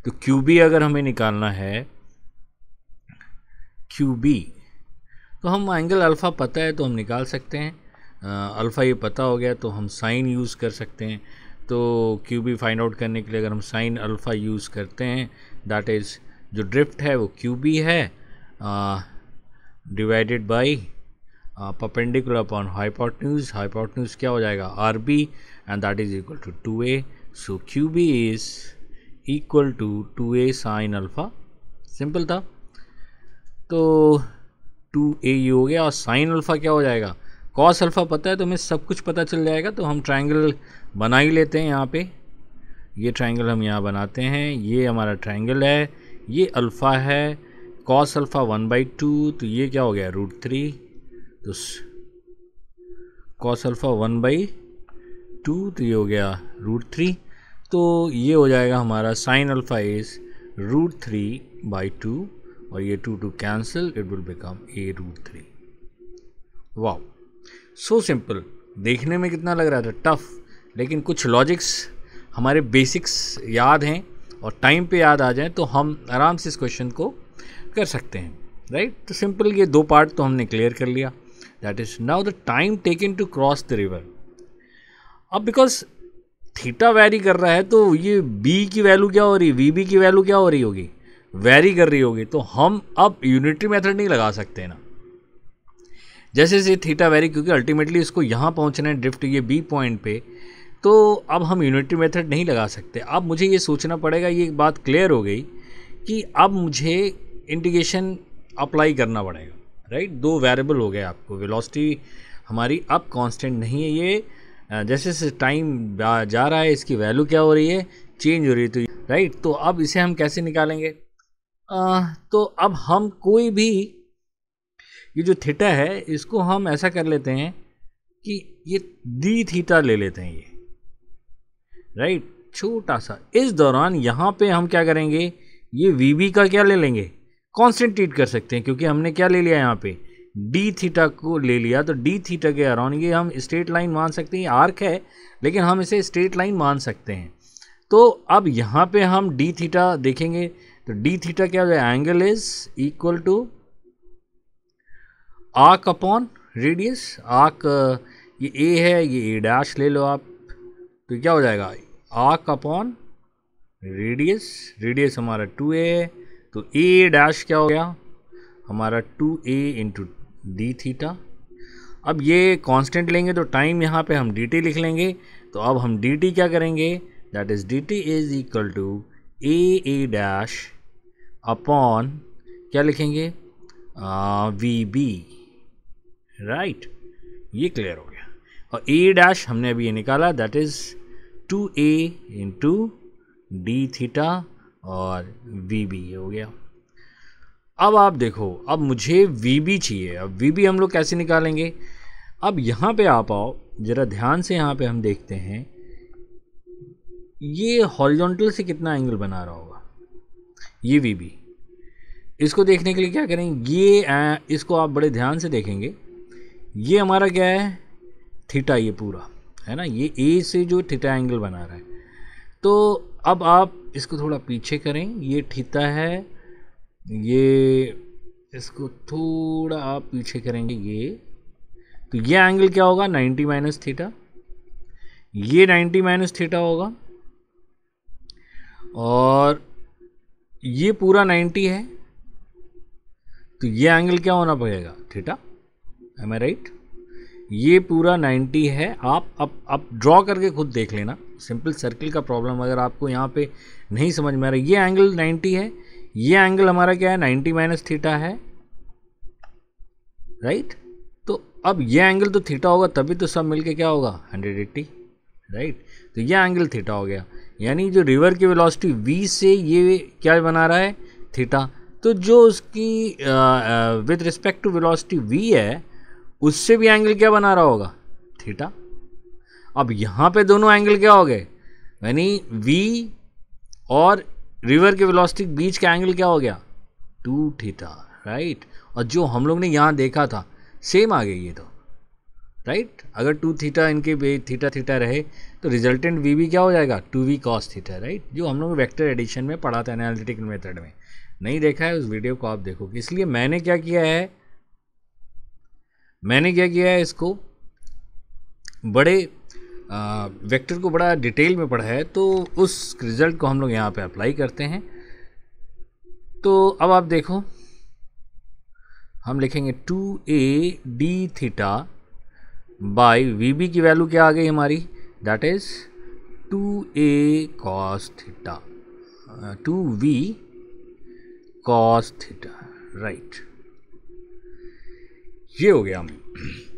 तो क्यू बी अगर हमें निकालना है क्यू बी तो हम एंगल अल्फ़ा पता है तो हम निकाल सकते हैं अल्फ़ा ये पता हो गया तो हम साइन यूज़ कर सकते हैं तो क्यू बी फाइंड आउट करने के लिए अगर हम साइन अल्फ़ा यूज़ करते हैं दैट इज़ जो ड्रिफ्ट है वो क्यू बी है divided by perpendicular upon hypotenuse hypotenuse क्या हो जाएगा R B and that is equal to two A so Q B is equal to two A sine alpha simple था तो to ए हो गया और साइन अल्फ़ा क्या हो जाएगा कॉस अल्फ़ा पता है तो हमें सब कुछ पता चल जाएगा तो हम ट्राइंगल बना ही लेते हैं यहाँ पे ये ट्राइंगल हम यहाँ बनाते हैं ये हमारा ट्राइंगल है ये अल्फ़ा है cos alpha one by two तो ये क्या हो गया रूट थ्री तो cos alpha one by two तो ये हो गया रूट थ्री तो ये हो जाएगा हमारा sine alpha is root three by two और ये two two cancel it will become a root three वाह सो सिंपल देखने में कितना लग रहा था टफ लेकिन कुछ लॉजिक्स हमारे बेसिक्स याद हैं और टाइम पे याद आ जाए तो हम आराम से इस क्वेश्चन को कर सकते हैं राइट तो सिंपल ये दो पार्ट तो हमने क्लियर कर लिया that is now the time taken to cross the river अब बिकॉज थीटा वैरी कर रहा है तो ये बी की वैल्यू क्या हो रही वी बी की वैल्यू क्या हो रही होगी वैरी कर रही होगी तो हम अब यूनिटरी मेथड नहीं लगा सकते ना जैसे जैसे थीटा वैरी क्योंकि अल्टीमेटली इसको यहाँ पहुँचना है ड्रिफ्ट ये बी पॉइंट पे तो अब हम यूनिटरी मेथड नहीं लगा सकते अब मुझे ये सोचना पड़ेगा ये बात क्लियर हो गई कि अब मुझे इंटीग्रेशन अप्लाई करना पड़ेगा राइट दो वेरिएबल हो गए आपको वेलोसिटी हमारी अब कांस्टेंट नहीं है ये जैसे जैसे टाइम जा रहा है इसकी वैल्यू क्या हो रही है चेंज हो रही है तो राइट तो अब इसे हम कैसे निकालेंगे आ, तो अब हम कोई भी ये जो थीटा है इसको हम ऐसा कर लेते हैं कि ये डी थीटा ले लेते हैं ये राइट छोटा सा इस दौरान यहाँ पे हम क्या करेंगे ये वी बी का क्या ले लेंगे ट्रीट कर सकते हैं क्योंकि हमने क्या ले लिया यहाँ पे डी थीटा को ले लिया तो डी थीटा के अराउंड ये हम स्ट्रेट लाइन मान सकते हैं आर्क है लेकिन हम इसे स्ट्रेट लाइन मान सकते हैं तो अब यहाँ पे हम डी थीटा देखेंगे तो डी थीटा क्या हो जाए angle is equal to arc upon radius arc ये ए है ये ए डैश ले लो आप तो क्या हो जाएगा आर्क अपॉन रेडियस रेडियस हमारा टू ए है तो ए डैश क्या हो गया हमारा two A into D theta अब ये कांस्टेंट लेंगे तो टाइम यहाँ पे हम डी टी लिख लेंगे तो अब हम डी टी क्या करेंगे that is D T is equal to A A dash upon क्या लिखेंगे वी बी राइट ये क्लियर हो गया और ए डैश हमने अभी ये निकाला that is two A into D theta और वी बी ये हो गया अब आप देखो अब मुझे वी बी चाहिए अब वी बी हम लोग कैसे निकालेंगे अब यहाँ पे आप आओ ज़रा ध्यान से यहाँ पे हम देखते हैं ये हॉरिजॉन्टल से कितना एंगल बना रहा होगा ये वी बी इसको देखने के लिए क्या करें ये आ, इसको आप बड़े ध्यान से देखेंगे ये हमारा क्या है थीटा ये पूरा है ना ये ए से जो थीटा एंगल बना रहा है तो अब आप इसको थोड़ा पीछे करें ये ठीता है ये इसको थोड़ा आप पीछे करेंगे ये तो ये एंगल क्या होगा 90 माइनस थीटा ये 90 माइनस थीटा होगा और ये पूरा 90 है तो ये एंगल क्या होना पड़ेगा थीटा एम आई राइट ये पूरा 90 है आप अब अब ड्रॉ करके खुद देख लेना सिंपल सर्किल का प्रॉब्लम अगर आपको यहाँ पे नहीं समझ में आ रहा ये एंगल 90 है ये एंगल हमारा क्या है 90 माइनस थीटा है राइट तो अब ये एंगल तो थीटा होगा तभी तो सब मिलके क्या होगा 180 राइट तो ये एंगल थीटा हो गया यानी जो रिवर की वेलोसिटी वी से ये क्या बना रहा है थीटा तो जो उसकी with respect to velocity V है उससे भी एंगल क्या बना रहा होगा थीटा अब यहाँ पे दोनों एंगल क्या हो गए यानी वी और रिवर के वेलोसिटी बीच का एंगल क्या हो गया टू थीटा राइट और जो हम लोग ने यहाँ देखा था सेम आ गई ये तो राइट अगर टू थीटा इनके थीटा थीटा रहे तो रिजल्टेंट वी भी क्या हो जाएगा two we cos theta right जो हम लोग वैक्टर एडिशन में पढ़ा था एनालिटिकल मेथड में नहीं देखा है उस वीडियो को आप देखो इसलिए मैंने क्या किया है मैंने क्या किया है इसको बड़े वेक्टर को बड़ा डिटेल में पढ़ा है तो उस रिज़ल्ट को हम लोग यहाँ पे अप्लाई करते हैं तो अब आप देखो हम लिखेंगे two A D theta by we B की वैल्यू क्या आ गई हमारी that is two A cos theta two we cos theta right ये हो गया हमें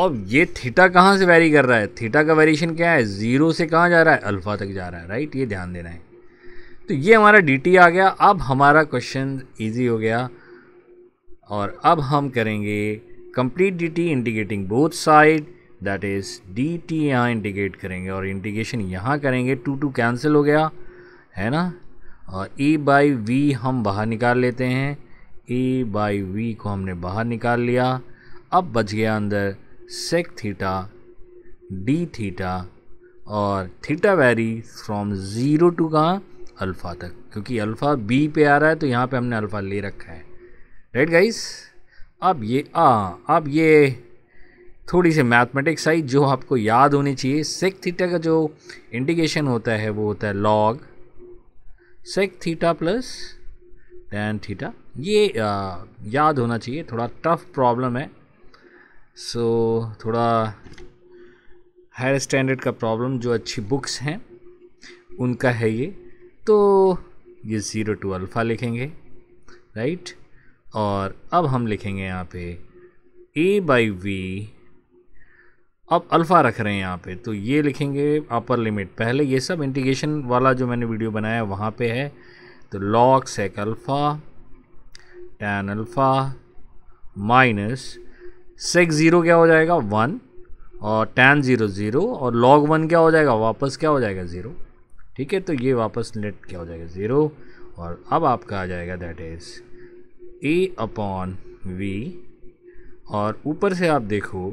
अब ये थीटा कहाँ से वेरी कर रहा है थीटा का वेरिएशन क्या है ज़ीरो से कहाँ जा रहा है अल्फ़ा तक जा रहा है राइट ये ध्यान देना है तो ये हमारा डी आ गया अब हमारा क्वेश्चन ईजी हो गया और अब हम करेंगे complete D T indicating both side that is D T यहाँ इंडिकेट करेंगे और इंडिकेशन यहाँ करेंगे टू टू कैंसिल हो गया है ना और ए बाई वी हम बाहर निकाल लेते हैं ए बाई वी को हमने बाहर निकाल लिया अब बच गया अंदर sec theta, d theta और theta vary from zero to कहाँ अल्फ़ा तक क्योंकि अल्फ़ा बी पे आ रहा है तो यहाँ पे हमने अल्फ़ा ले रखा है राइट गाइस अब ये आ हाँ, अब ये थोड़ी सी मैथमेटिक्स आई जो आपको याद होनी चाहिए सेक थीटा का जो इंडिकेशन होता है वो होता है log sec theta plus tan theta ये आ, हाँ, याद होना चाहिए थोड़ा टफ प्रॉब्लम है सो so, थोड़ा हायर स्टैंडर्ड का प्रॉब्लम जो अच्छी बुक्स हैं उनका है ये तो ये ज़ीरो टू अल्फ़ा लिखेंगे राइट और अब हम लिखेंगे यहाँ पे ए बाई वी अब अल्फ़ा रख रहे हैं यहाँ पे तो ये लिखेंगे अपर लिमिट पहले ये सब इंटीग्रेशन वाला जो मैंने वीडियो बनाया वहाँ पे है तो log sec alpha tan alpha minus sec zero क्या हो जाएगा वन और टेन ज़ीरो ज़ीरो और लॉग वन क्या हो जाएगा वापस क्या हो जाएगा ज़ीरो ठीक है तो ये वापस लेट क्या हो जाएगा ज़ीरो और अब आपका आ जाएगा that is A upon V और ऊपर से आप देखो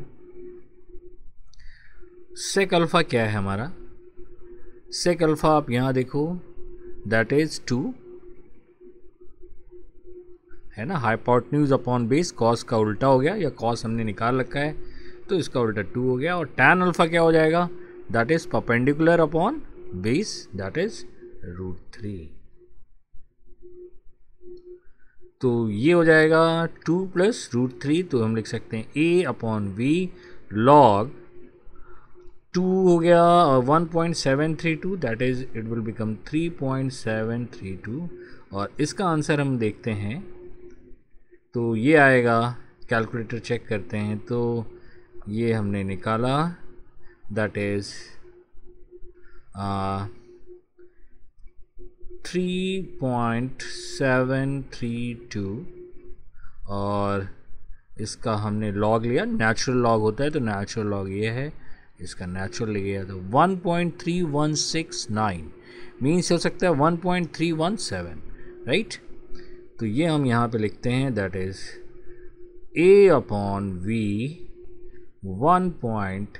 सेक अल्फ़ा क्या है हमारा सेक अल्फ़ा आप यहाँ देखो दैट इज़ टू है ना hypotenuse upon base cos का उल्टा हो गया या कॉस हमने निकाल रखा है तो इसका उल्टा टू हो गया और टैन अल्फ़ा क्या हो जाएगा that is perpendicular upon base that is root three तो ये हो जाएगा टू प्लस रूट थ्री तो हम लिख सकते हैं A upon V log two हो गया one point seven three two that is it will become three point seven three two और इसका आंसर हम देखते हैं तो ये आएगा कैलकुलेटर चेक करते हैं तो ये हमने निकाला that is three point seven three two और इसका हमने लॉग लिया नेचुरल लॉग होता है तो नेचुरल लॉग ये है इसका नेचुरल गया तो one point three one six nine means हो सकता है one point three one seven right तो ये हम यहाँ पे लिखते हैं that is A upon V one point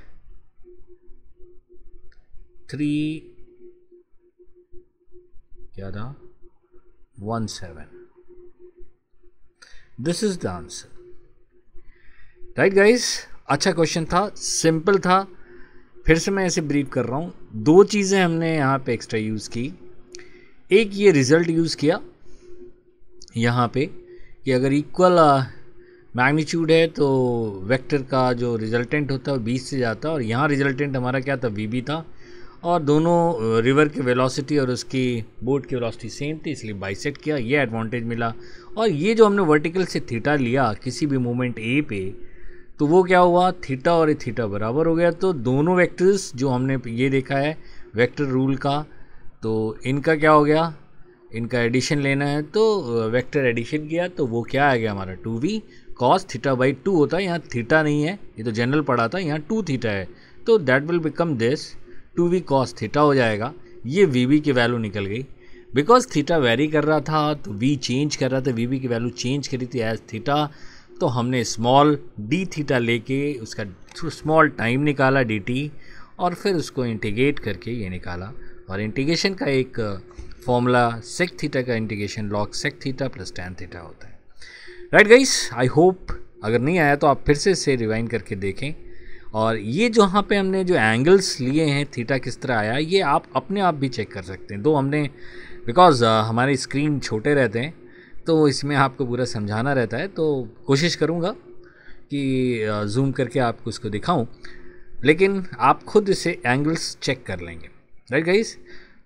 three क्या था one seven this is the answer right guys अच्छा क्वेश्चन था सिंपल था फिर से मैं ऐसे ब्रीफ कर रहा हूँ दो चीज़ें हमने यहाँ पे एक्स्ट्रा यूज़ की एक ये रिज़ल्ट यूज़ किया यहाँ पे कि अगर इक्वल मैग्नीट्यूड है तो वेक्टर का जो रिजल्टेंट होता है वो बीस से जाता है और यहाँ रिजल्टेंट हमारा क्या था वी था और दोनों रिवर की वेलोसिटी और उसकी बोट की वेलोसिटी सेम थी इसलिए बाइसेट किया ये एडवांटेज मिला और ये जो हमने वर्टिकल से थीटा लिया किसी भी मोमेंट ए पे तो वो क्या हुआ थीटा और थीटा बराबर हो गया तो दोनों वेक्टर्स जो हमने ये देखा है वेक्टर रूल का तो इनका क्या हो गया इनका एडिशन लेना है तो वेक्टर एडिशन किया तो वो क्या आ गया हमारा two we cos theta by two होता है यहाँ थीटा नहीं है ये तो जनरल पढ़ा था यहाँ टू थीटा है तो that will become this two we cos theta हो जाएगा ये वी वी की वैल्यू निकल गई बिकॉज थीटा वेरी कर रहा था तो वी चेंज कर रहा था वी वी की वैल्यू चेंज करी थी एज थीटा तो हमने स्मॉल डी थीटा लेके उसका स्मॉल टाइम निकाला डी टी और फिर उसको इंटीग्रेट करके ये निकाला और इंटीग्रेशन का एक फॉर्मूला सेक थीटा का integration log sec theta plus tan theta होता है राइट गाइस आई होप अगर नहीं आया तो आप फिर से इसे रिवाइंड करके देखें और ये जो यहाँ पे हमने जो एंगल्स लिए हैं थीटा किस तरह आया ये आप अपने आप भी चेक कर सकते हैं दो हमने बिकॉज uh, हमारे स्क्रीन छोटे रहते हैं तो इसमें आपको पूरा समझाना रहता है तो कोशिश करूँगा कि जूम uh, करके आपको इसको दिखाऊँ लेकिन आप खुद इसे एंगल्स चेक कर लेंगे राइट गाइस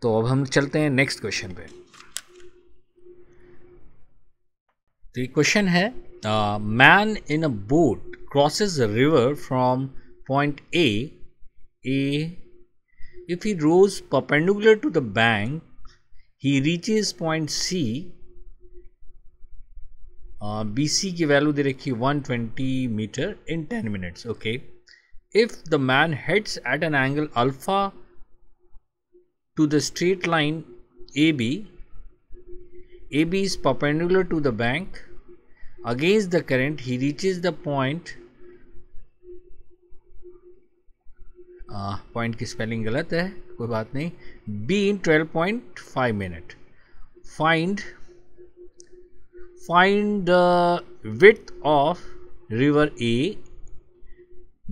तो अब हम चलते हैं नेक्स्ट क्वेश्चन पे तो ये क्वेश्चन है man in a boat crosses a river from point A A if he rows perpendicular to the bank he reaches point C B C की वैल्यू दे रखी one twenty metre in ten minutes okay if the man heads at an angle alpha to the straight line AB. AB is perpendicular to the bank. Against the current, he reaches the point. Uh, point की spelling गलत है कोई बात नहीं B in 12.5 minute. Find find the width of river A,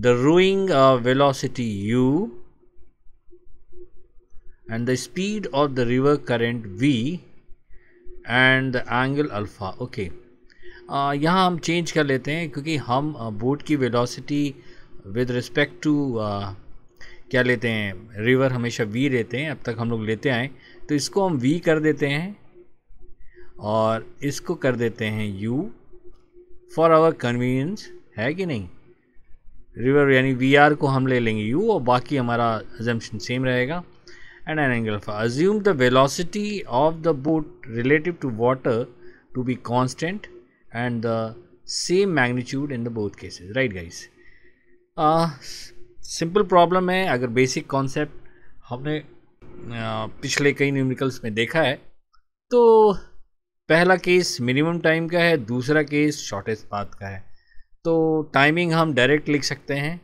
the rowing uh, velocity U, and the speed of the river current v and the angle alpha okay यहाँ हम change कर लेते हैं क्योंकि हम बोट uh, की velocity with respect to क्या लेते हैं रिवर हमेशा वी लेते हैं अब तक हम लोग लेते आए तो इसको हम वी कर देते हैं और इसको कर देते हैं यू फॉर आवर कन्वीनियंस है कि नहीं रिवर यानी वी आर को हम ले लेंगे यू और बाकी हमारा एजम्पन सेम रहेगा and an angle alpha. Assume the velocity of the boat relative to water to be constant and the same magnitude in the both cases right guys simple uh, problem है अगर basic concept हमने uh, पिछले कई numericals में देखा है तो पहला केस मिनिमम टाइम का है दूसरा केस शॉर्टेस्ट पाथ का है तो टाइमिंग हम डायरेक्ट लिख सकते हैं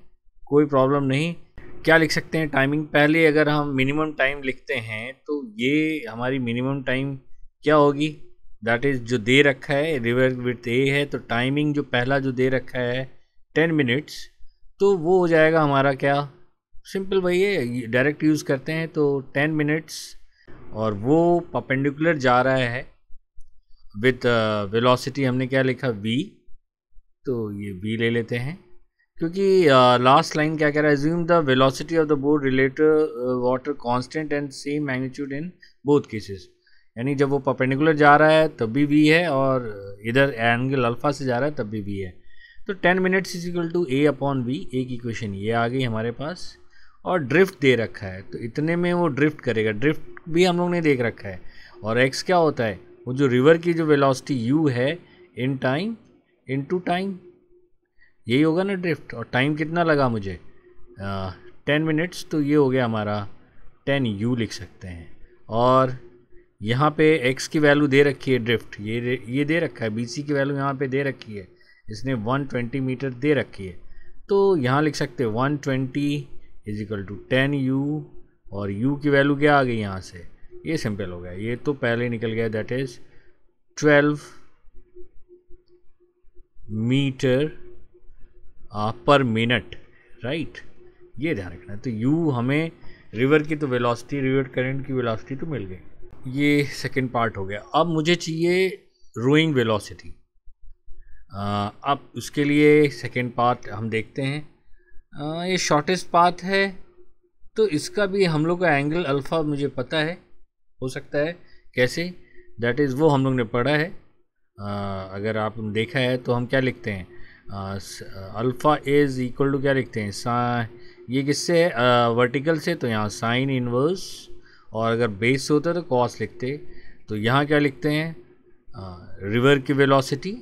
कोई प्रॉब्लम नहीं क्या लिख सकते हैं टाइमिंग पहले अगर हम मिनिमम टाइम लिखते हैं तो ये हमारी मिनिमम टाइम क्या होगी दैट इज़ जो दे रखा है रिवर विथ ए है तो टाइमिंग जो पहला जो दे रखा है टेन मिनट्स तो वो हो जाएगा हमारा क्या सिंपल वही है डायरेक्ट यूज़ करते हैं तो टेन मिनट्स और वो पपेंडिकुलर जा रहा है विथ वेलोसिटी uh, हमने क्या लिखा वी तो ये वी ले लेते हैं क्योंकि लास्ट लाइन क्या कह रहा है assume the velocity of the boat related water constant and same magnitude in both cases यानी जब वो परपेंडिकुलर जा रहा है तब भी वी है और इधर एंगल अल्फा से जा रहा है तब भी वी है तो ten minutes is equal to A upon V एक इक्वेशन ये आ गई हमारे पास और ड्रिफ्ट दे रखा है तो इतने में वो ड्रिफ्ट करेगा ड्रिफ्ट भी हम लोग ने देख रखा है और एक्स क्या होता है वो जो रिवर की जो वेलोसिटी यू है in time into time यही होगा ना ड्रिफ्ट और टाइम कितना लगा मुझे टेन मिनट्स तो ये हो गया हमारा टेन यू लिख सकते हैं और यहाँ पे एक्स की वैल्यू दे रखी है ड्रिफ्ट ये ये दे रखा है बी की वैल्यू यहाँ पे दे रखी है इसने 120 मीटर दे रखी है तो यहाँ लिख सकते हैं 120 twenty is equal to ten U और यू की वैल्यू क्या आ गई यहाँ से ये सिंपल हो गया ये तो पहले निकल गया that is 12 metre per minute right ये ध्यान रखना है तो यू हमें रिवर की तो वेलोसिटी रिवर करंट की वेलोसिटी तो मिल गई ये सेकंड पार्ट हो गया अब मुझे चाहिए रोइंग वेलोसिटी uh, अब उसके लिए सेकंड पार्ट हम देखते हैं आ, uh, ये शॉर्टेस्ट पाथ है तो इसका भी हम लोग का एंगल अल्फ़ा मुझे पता है हो सकता है कैसे दैट इज़ वो हम लोग ने पढ़ा है आ, uh, अगर आप देखा है तो हम क्या लिखते हैं अल्फ़ा इज़ इक्वल टू क्या लिखते हैं सा ये किससे है वर्टिकल से तो यहाँ साइन इनवर्स और अगर बेस होता तो कॉस लिखते तो यहाँ क्या लिखते हैं रिवर की वेलोसिटी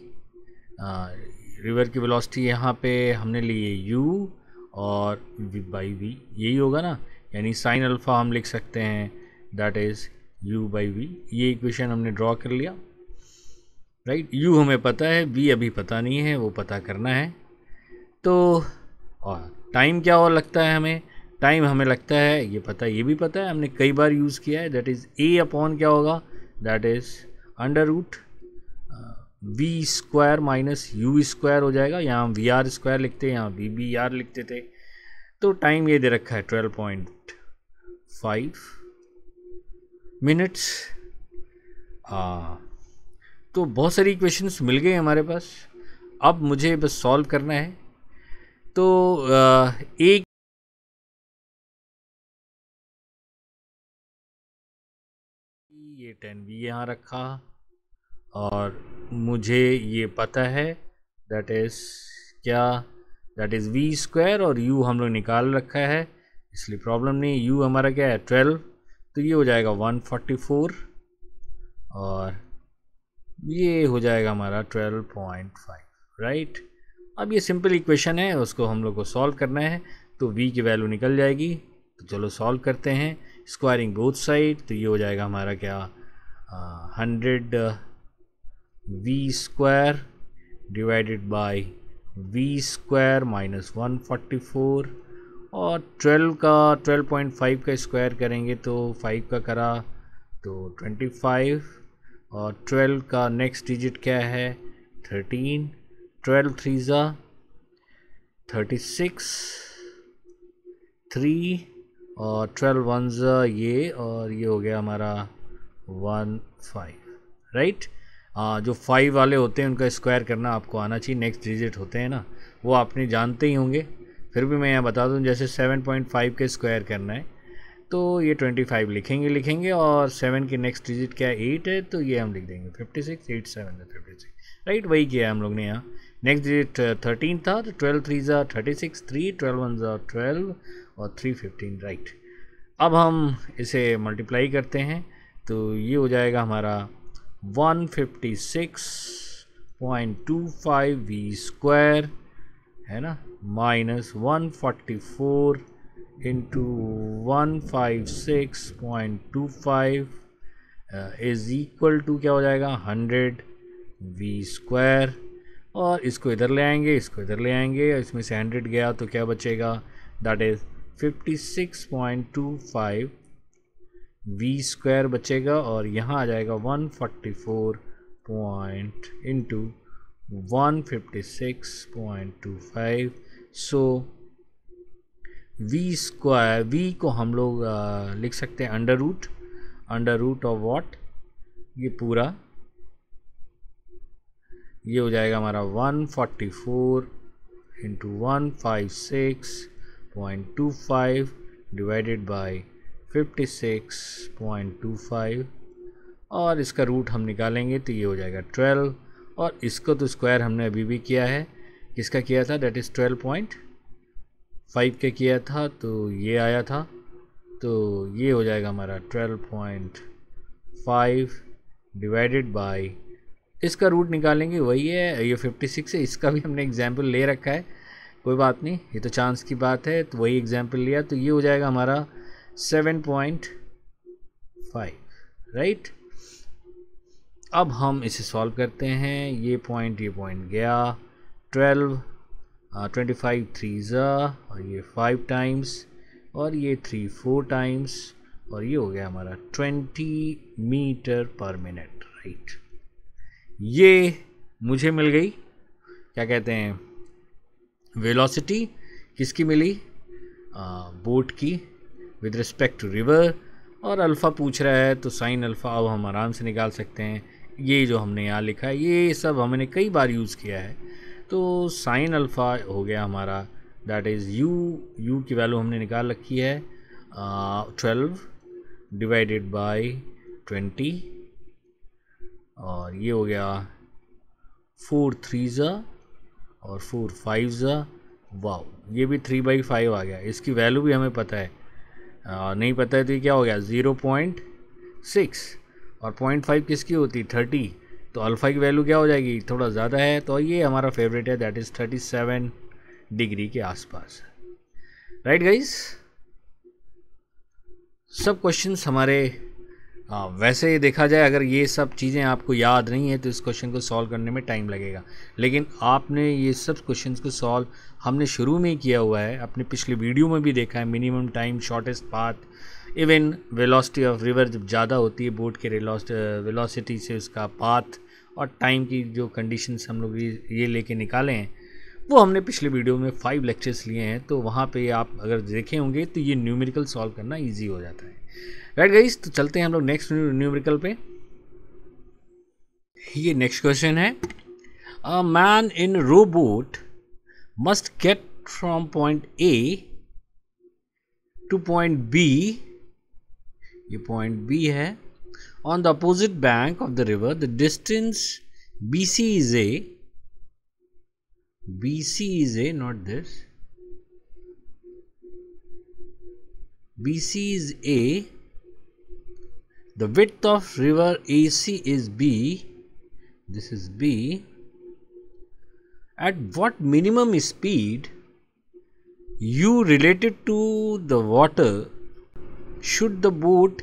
रिवर की वेलोसिटी यहाँ पे हमने लिए यू और वी बाई वी यही होगा ना यानी साइन अल्फ़ा हम लिख सकते हैं that is U by V ये इक्वेशन हमने ड्रॉ कर लिया राइट यू हमें पता है बी अभी पता नहीं है वो पता करना है तो और टाइम क्या और लगता है हमें टाइम हमें लगता है ये पता है ये भी पता है हमने कई बार यूज़ किया है दैट इज़ ए अपॉन क्या होगा that is under root V square minus U square हो जाएगा यहाँ हम वी आर स्क्वायर लिखते हैं यहाँ वी बी आर लिखते थे तो टाइम ये दे रखा है ट्वेल्व पॉइंट फाइव मिनट्स तो बहुत सारी इक्वेशंस मिल गए हमारे पास अब मुझे बस सॉल्व करना है तो एक ये टेन बी यहाँ रखा और मुझे ये पता है दैट इज़ क्या दैट इज़ वी स्क्वायर और यू हम लोग निकाल रखा है इसलिए प्रॉब्लम नहीं यू हमारा क्या है ट्वेल्व तो ये हो जाएगा वन फोर्टी फोर और ये हो जाएगा हमारा ट्वेल्व पॉइंट फाइव राइट अब ये सिंपल इक्वेशन है उसको हम लोग को सॉल्व करना है तो v की वैल्यू निकल जाएगी तो चलो सॉल्व करते हैं स्क्वायरिंग बोथ साइड तो ये हो जाएगा हमारा क्या hundred V square divided by V square minus one forty four और 12 का 12.5 का स्क्वायर करेंगे तो 5 का करा तो 25 और ट्वेल्व का नेक्स्ट डिजिट क्या है थर्टीन ट्वेल्व थ्री ज़ा थर्टी सिक्स थ्री और ट्वेल्व वन ज़ा ये और ये हो गया हमारा वन फाइव राइट जो फाइव वाले होते हैं उनका स्क्वायर करना आपको आना चाहिए नेक्स्ट डिजिट होते हैं ना वो आपने जानते ही होंगे फिर भी मैं यहाँ बता दूँ जैसे सेवन पॉइंट फाइव के स्क्वायर करना है तो ये ट्वेंटी फाइव लिखेंगे लिखेंगे और सेवन की नेक्स्ट डिजिट क्या एट है तो ये हम लिख देंगे fifty six eight seven fifty six right वही किया हम लोग ने यहाँ नेक्स्ट डिजिट थर्टीन था तो ट्वेल्व थ्री ज़ा thirty six three twelve one ज़ा ट्वेल्व और थ्री फिफ्टीन राइट अब हम इसे मल्टीप्लाई करते हैं तो ये हो जाएगा हमारा one fifty six point two five V square है ना minus one forty four into 156.25 is equal to क्या हो जाएगा 100 वी स्क्वायर और इसको इधर ले आएंगे इसको इधर ले आएंगे इसमें से हंड्रेड गया तो क्या बचेगा दैट इज़ 56.25 वी स्क्वायर बचेगा और यहाँ आ जाएगा 144 point into five so V square V को हम लोग लिख सकते हैं under root under root of what ये पूरा ये हो जाएगा हमारा 144 forty four into one five six point two five divided by fifty six point two five और इसका रूट हम निकालेंगे तो ये हो जाएगा ट्वेल्व और इसको तो स्क्वायर हमने अभी भी किया है किसका किया था that is twelve point five के किया था तो ये आया था तो ये हो जाएगा हमारा twelve point five divided by इसका रूट निकालेंगे वही है ये फिफ्टी सिक्स है इसका भी हमने एग्जाम्पल ले रखा है कोई बात नहीं ये तो चांस की बात है तो वही एग्जाम्पल लिया तो ये हो जाएगा हमारा सेवन पॉइंट फाइव राइट अब हम इसे सॉल्व करते हैं ये पॉइंट ये पॉइंट गया ट्वेल्व ट्वेंटी फाइव थ्री ज़ा और ये फाइव टाइम्स और ये थ्री फोर टाइम्स और ये हो गया हमारा twenty metre per minute right ये मुझे मिल गई क्या कहते हैं वेलोसिटी किसकी मिली बोट की विद रिस्पेक्ट टू रिवर और अल्फ़ा पूछ रहा है तो साइन अल्फ़ा अब हम आराम से निकाल सकते हैं ये जो हमने यहाँ लिखा है ये सब हमने कई बार यूज़ किया है तो साइन अल्फ़ा हो गया हमारा दैट इज़ यू यू की वैल्यू हमने निकाल रखी है ट्वेल्व डिवाइडेड बाय ट्वेंटी और ये हो गया फोर थ्री ज़ा और फोर फाइव ज़ा वाओ ये भी थ्री बाई फाइव आ गया इसकी वैल्यू भी हमें पता है आ, नहीं पता है तो ये क्या हो गया ज़ीरो पॉइंट सिक्स और पॉइंट फाइव किसकी होती थर्टी तो अल्फ़ा की वैल्यू क्या हो जाएगी थोड़ा ज़्यादा है तो ये हमारा फेवरेट है that is thirty seven degree के आसपास राइट गाइस सब क्वेश्चंस हमारे आ, वैसे देखा जाए अगर ये सब चीज़ें आपको याद नहीं है तो इस क्वेश्चन को सॉल्व करने में टाइम लगेगा लेकिन आपने ये सब क्वेश्चन को सॉल्व हमने शुरू में ही किया हुआ है अपने पिछले वीडियो में भी देखा है minimum time shortest path even velocity of river जब ज़्यादा होती है बोट के वेलोसिटी से उसका पाथ और टाइम की जो कंडीशन हम लोग ये लेके निकाले हैं वो हमने पिछले वीडियो में फाइव लेक्चर्स लिए हैं तो वहाँ पे आप अगर देखे होंगे तो ये न्यूमेरिकल सॉल्व करना इजी हो जाता है राइट गाइस तो चलते हैं हम लोग नेक्स्ट न्यूमेरिकल पे ये नेक्स्ट क्वेश्चन है a man in rowboat must get from point A to point B ये पॉइंट बी है on the opposite bank of the river the distance BC is a BC is a not this BC is A the width of river AC is B this is B at what minimum speed u related to the water should the boat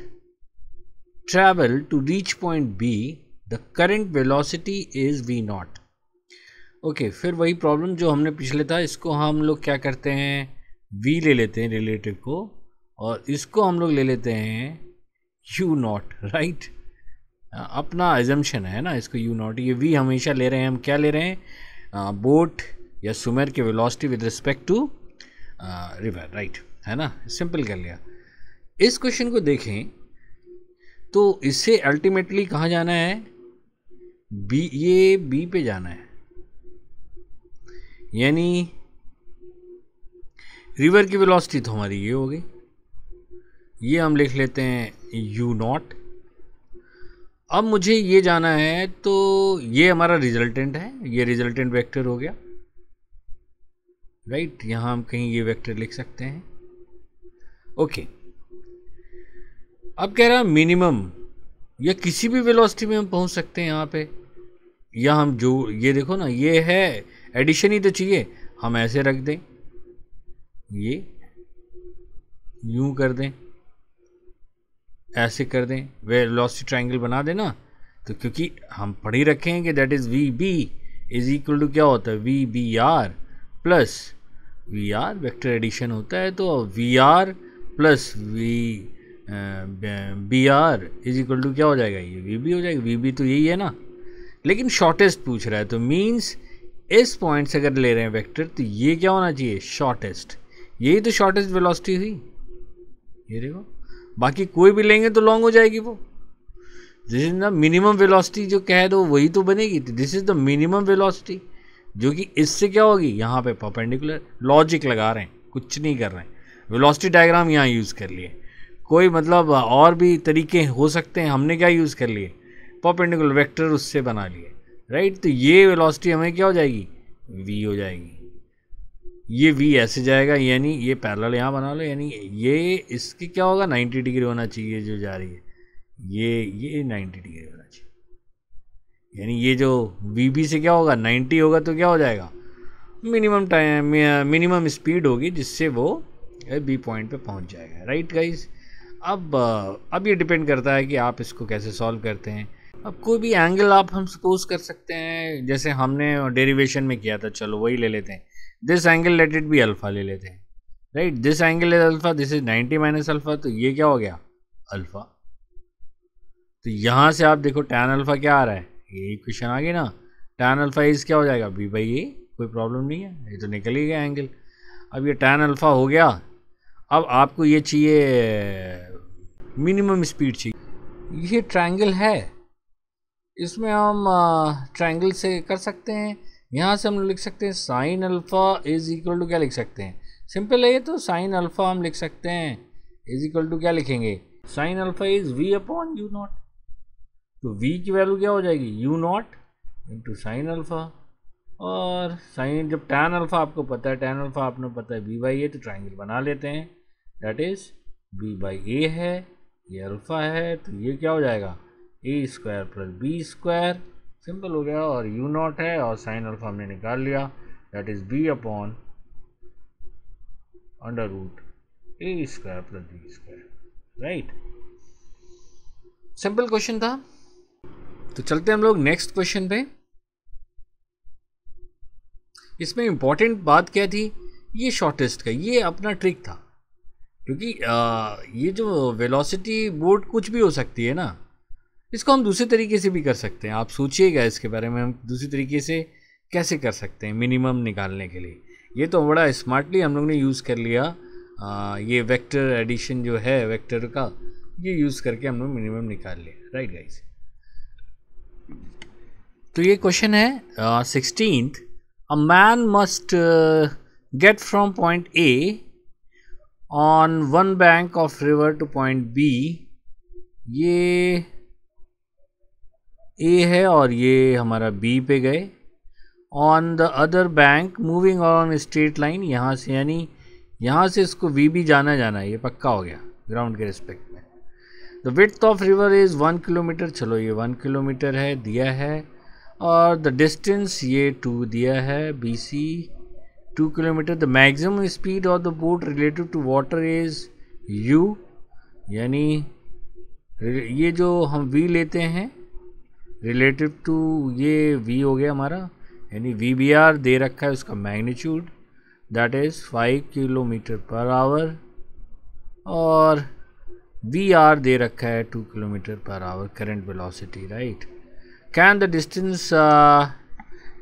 travel to reach point B, the current velocity is V naught. Okay फिर वही problem जो हमने पिछले था इसको हम लोग क्या करते हैं V ले लेते हैं रिलेटिव को और इसको हम लोग ले लेते हैं U नॉट राइट अपना एजम्पन है ना इसको U नॉट ये V हमेशा ले रहे हैं हम क्या ले रहे हैं बोट या सुमेर के velocity with respect to river right है ना सिंपल कर लिया इस क्वेश्चन को देखें तो इससे अल्टीमेटली कहाँ जाना है बी ये बी पे जाना है यानी रिवर की वेलोसिटी तो हमारी ये हो गई ये हम लिख लेते हैं यू नॉट अब मुझे ये जाना है तो ये हमारा रिजल्टेंट है ये रिजल्टेंट वेक्टर हो गया राइट यहाँ हम कहीं ये वेक्टर लिख सकते हैं ओके okay. अब कह रहा मिनिमम या किसी भी वेलोसिटी में हम पहुंच सकते हैं यहाँ पे या हम जो ये देखो ना ये है एडिशन ही तो चाहिए हम ऐसे रख दें ये यूं कर दें ऐसे कर दें वे लॉसी ट्राइंगल बना देना तो क्योंकि हम पढ़ ही रखे हैं कि that is we B is equal to क्या होता है we B are plus we are vector addition होता है तो V R plus V B R is equal to क्या हो जाएगा ये वी बी हो जाएगा वी बी तो यही है ना लेकिन शॉर्टेस्ट पूछ रहा है तो मीन्स इस पॉइंट से अगर ले रहे हैं वेक्टर तो ये क्या होना चाहिए शॉर्टेस्ट यही तो शॉर्टेस्ट वेलोसिटी हुई ये देखो बाकी कोई भी लेंगे तो लॉन्ग हो जाएगी वो this is the minimum velocity जो कह दो वही तो बनेगी तो this is the minimum velocity जो कि इससे क्या होगी यहाँ पे परपेंडिकुलर लॉजिक लगा रहे हैं कुछ नहीं कर रहे हैं वेलोसिटी डायग्राम यहाँ यूज़ कर लिए कोई मतलब और भी तरीके हो सकते हैं हमने क्या यूज़ कर लिए पॉपेंडिकुलर वेक्टर उससे बना लिए राइट तो ये वेलोसिटी हमें क्या हो जाएगी वी हो जाएगी ये वी ऐसे जाएगा यानी ये पैरेलल यहाँ बना लो यानी ये इसकी क्या होगा 90 डिग्री होना चाहिए जो जा रही है ये ये 90 डिग्री होना चाहिए यानी ये जो वी बी से क्या होगा 90 होगा तो क्या हो जाएगा मिनिमम टाइम मिनिमम स्पीड होगी जिससे वो बी पॉइंट पे पहुंच जाएगा राइट गाइज़ अब अब ये डिपेंड करता है कि आप इसको कैसे सॉल्व करते हैं अब कोई भी एंगल आप हम सपोज कर सकते हैं जैसे हमने डेरिवेशन में किया था चलो वही ले लेते हैं this angle let it be alpha ले लेते हैं right this angle is alpha this is 90 minus alpha तो ये क्या हो गया अल्फ़ा तो यहाँ से आप देखो टैन अल्फ़ा क्या आ रहा है ये क्वेश्चन आ गया ना टैन अल्फ़ा इज़ क्या हो जाएगा बी बाई ए कोई प्रॉब्लम नहीं है ये तो निकल ही गया एंगल अब ये टैन अल्फ़ा हो गया अब आपको ये चाहिए मिनिमम स्पीड चाहिए ये ट्रायंगल है इसमें हम ट्रायंगल से कर सकते हैं यहाँ से हम लिख सकते हैं sine alpha is equal to क्या लिख सकते हैं सिंपल है ये तो साइन अल्फ़ा हम लिख सकते हैं इज़ इक्वल टू क्या लिखेंगे sine alpha is V upon u naught तो वी की वैल्यू क्या हो जाएगी u naught into sine alpha और साइन जब टैन अल्फ़ा आपको पता है टैन अल्फ़ा आपने पता है वी बाई ए तो ट्राइंगल बना लेते हैं that is B by A है ये अल्फ़ा है तो ये क्या हो जाएगा A square plus B square simple हो गया और यू नॉट है और साइन अल्फा हमने निकाल लिया that is B upon under root A square plus B square right simple question था तो चलते हम लोग नेक्स्ट क्वेश्चन पे इसमें इंपॉर्टेंट बात क्या थी ये शॉर्टेस्ट का ये अपना ट्रिक था क्योंकि आ, ये जो वेलोसिटी बोर्ड कुछ भी हो सकती है ना इसको हम दूसरे तरीके से भी कर सकते हैं आप सोचिएगा इसके बारे में हम दूसरे तरीके से कैसे कर सकते हैं मिनिमम निकालने के लिए ये तो बड़ा स्मार्टली हम लोग ने यूज़ कर लिया आ, ये वेक्टर एडिशन जो है वेक्टर का ये यूज़ करके हम लोग मिनिमम निकाल लिया राइट गाइस तो ये क्वेश्चन है sixteen a man must get from point A on one bank of river to point B ये ए है और ये हमारा बी पे गए on the other bank moving on straight line यहाँ से यानी यहाँ से इसको वी भी जाना जाना है ये पक्का हो गया ग्राउंड के रिस्पेक्ट में the width of river is one kilometre चलो ये वन किलोमीटर है दिया है और द डिस्टेंस ये टू दिया है B C two kilometre the maximum speed of the boat related to water is u यानी ये जो हम वी लेते हैं रिलेटिव टू ये वी हो गया हमारा यानी वी बी आर दे रखा है उसका magnitude that is five kilometre per hour और वी आर दे रखा है two kilometre per hour current velocity right can the distance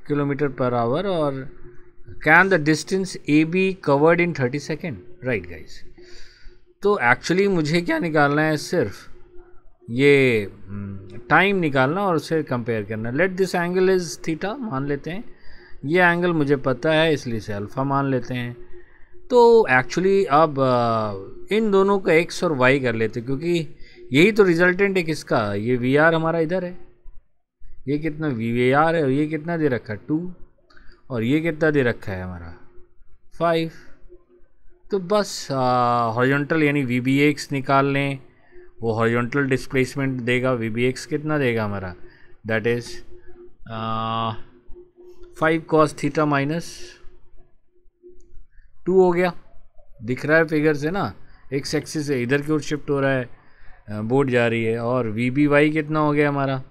kilometre per hour और can the distance A B covered in thirty second right guys तो actually मुझे क्या निकालना है सिर्फ ये टाइम हम्म, निकालना और उसे कंपेयर करना let this angle is theta मान लेते हैं ये एंगल मुझे पता है इसलिए से अल्फ़ा मान लेते हैं तो एक्चुअली अब इन दोनों का एक्स और वाई कर लेते क्योंकि यही तो रिजल्टेंट है किसका ये वी आर हमारा इधर है ये कितना वी आर है और ये कितना दे रखा है टू और ये कितना दे रखा है हमारा फाइव तो बस हॉरिजॉन्टल यानी वी बी एक्स निकाल लें वो हॉरिजॉन्टल डिस्प्लेसमेंट देगा वी बी एक्स कितना देगा हमारा that is five cos theta minus two हो गया दिख रहा है फिगर से ना एक एक्सिस से इधर की ओर शिफ्ट हो रहा है बोर्ड जा रही है और वी बी वाई कितना हो गया हमारा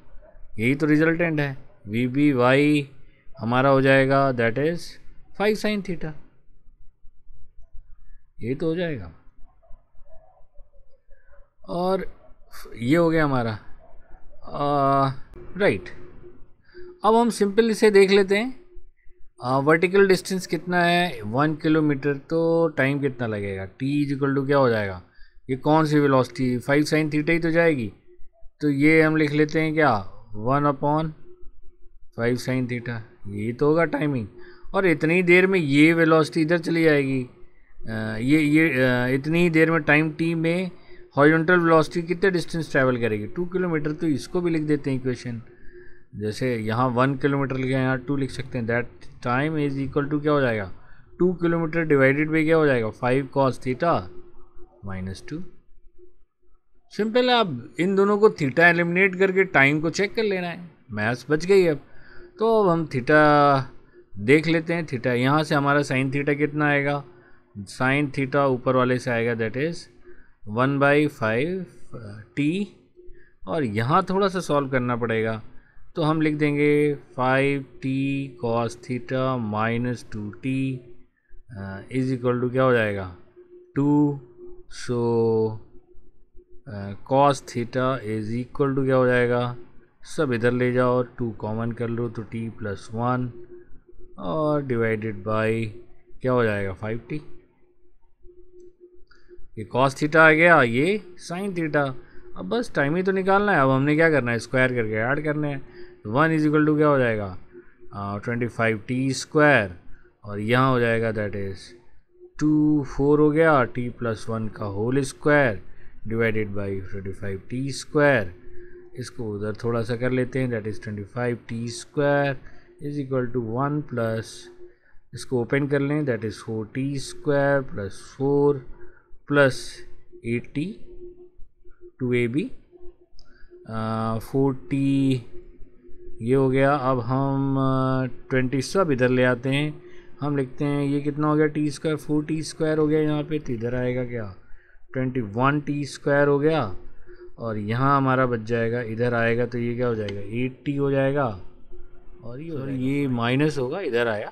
यही तो रिजल्टेंट है वी बी वाई हमारा हो जाएगा that is five sine theta ये तो हो जाएगा और ये हो गया हमारा राइट right. अब हम सिंपल इसे देख लेते हैं वर्टिकल डिस्टेंस कितना है वन किलोमीटर तो टाइम कितना लगेगा टी इक्वल टू क्या हो जाएगा ये कौन सी वेलोसिटी फाइव साइन थीटा ही तो जाएगी तो ये हम लिख लेते हैं क्या one upon five sine theta ये तो होगा टाइमिंग और इतनी देर में ये वेलोसिटी इधर चली जाएगी ये ये इतनी देर में टाइम टी में हॉरिजॉन्टल वेलोसिटी कितने डिस्टेंस ट्रैवल करेगी टू किलोमीटर तो इसको भी लिख देते हैं इक्वेशन जैसे यहाँ वन किलोमीटर लिखे यहाँ टू लिख सकते हैं that time is equal to क्या हो जाएगा टू किलोमीटर डिवाइडेड बाई क्या हो जाएगा five cos theta minus two simple है अब इन दोनों को थीटा एलिमिनेट करके टाइम को चेक कर लेना है मैथ्स बच गई अब तो अब हम थीटा देख लेते हैं थीटा यहाँ से हमारा साइन थीटा कितना आएगा साइन थीटा ऊपर वाले से आएगा that is one by five T और यहाँ थोड़ा सा सॉल्व करना पड़ेगा तो हम लिख देंगे five T cos theta minus two T is equal to क्या हो जाएगा two so cos theta is equal to क्या हो जाएगा सब इधर ले जाओ टू कॉमन कर लो तो टी प्लस वन और डिवाइडेड बाय क्या हो जाएगा फाइव टी ये कॉस थीटा आ गया ये साइन थीटा अब बस टाइम ही तो निकालना है अब हमने क्या करना है स्क्वायर करके ऐड करने हैं तो वन इज इक्वल टू क्या हो जाएगा ट्वेंटी फाइव टी स्क्वायर और यहाँ हो जाएगा दैट इज़ टू फोर हो गया टी प्लस वन का whole square divided by twenty five T square इसको उधर थोड़ा सा कर लेते हैं that is twenty five T square is equal to one plus इसको ओपन कर लें that is four T square plus four plus eight T two A B forty ये हो गया अब हम ट्वेंटी uh, सब इधर ले आते हैं हम लिखते हैं ये कितना हो गया T square four T square हो गया यहाँ पे तो इधर आएगा क्या ट्वेंटी वन टी स्क्वायर हो गया और यहाँ हमारा बच जाएगा इधर आएगा तो ये क्या हो जाएगा एट्टी हो जाएगा और ये और ये माइनस होगा इधर आया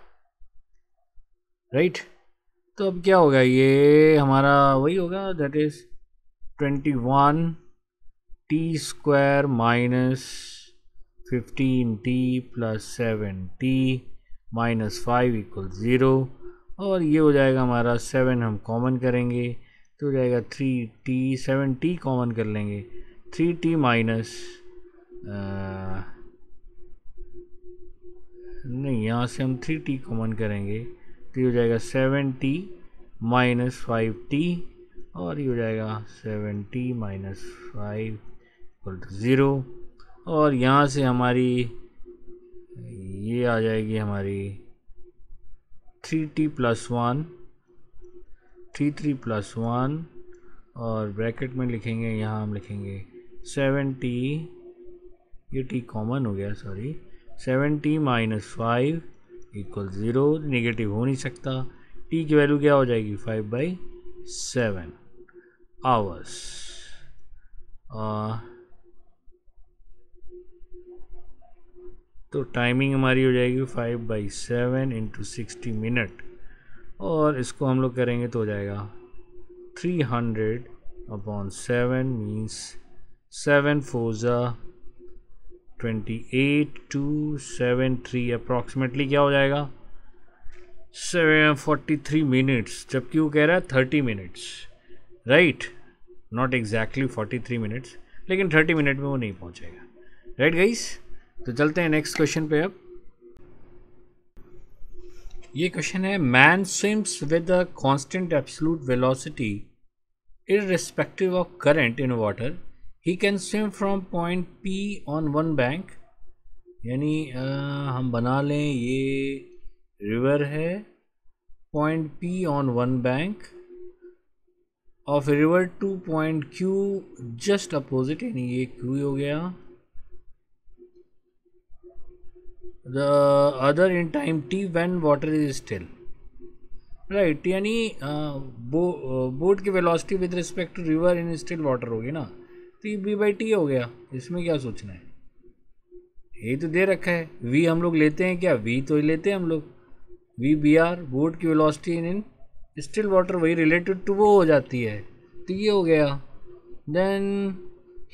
राइट तो अब क्या होगा ये हमारा वही होगा that is twenty one T square minus fifteen T plus seven T minus five equal zero और ये हो जाएगा हमारा सेवन हम कॉमन करेंगे तो हो जाएगा three T seven T common कर लेंगे थ्री टी माइनस नहीं यहाँ से हम थ्री टी कॉमन करेंगे तो ये हो जाएगा seven T minus five T और ये हो जाएगा seven T minus five equal to zero और यहाँ से हमारी ये आ जाएगी हमारी three T plus one three three plus one और ब्रैकेट में लिखेंगे यहाँ हम लिखेंगे सेवेंटी ये टी कॉमन हो गया sorry seventy minus five equal zero negative हो नहीं सकता टी की वैल्यू क्या हो जाएगी फाइव बाई सेवन आवर्स तो टाइमिंग हमारी हो जाएगी five by seven into sixty minute और इसको हम लोग करेंगे तो हो जाएगा three hundred upon seven means seven फोज़ा twenty eight two seven three approximately क्या हो जाएगा सेवन फोर्टी थ्री मिनट्स जबकि वो कह रहा है thirty minutes right not exactly forty three minutes लेकिन थर्टी मिनट में वो नहीं पहुँचेगा राइट right गाइस तो चलते हैं नेक्स्ट क्वेश्चन पे अब ये क्वेश्चन है man swims with a constant absolute velocity respective of current in water he can swim from point P on one bank यानी हम बना लें ये रिवर है point P on one bank of river to point Q just opposite यानी ये Q हो गया the other in time t when water is still right यानी बोट की velocity with respect to river in still water होगी ना तो ये बी बाई टी हो गया इसमें क्या सोचना है ये तो दे रखा है वी हम लोग लेते हैं क्या वी तो ही लेते हैं हम लोग वी बी आर बोट की velocity in in still water वही रिलेटेड टू वो हो जाती है तो ये हो गया then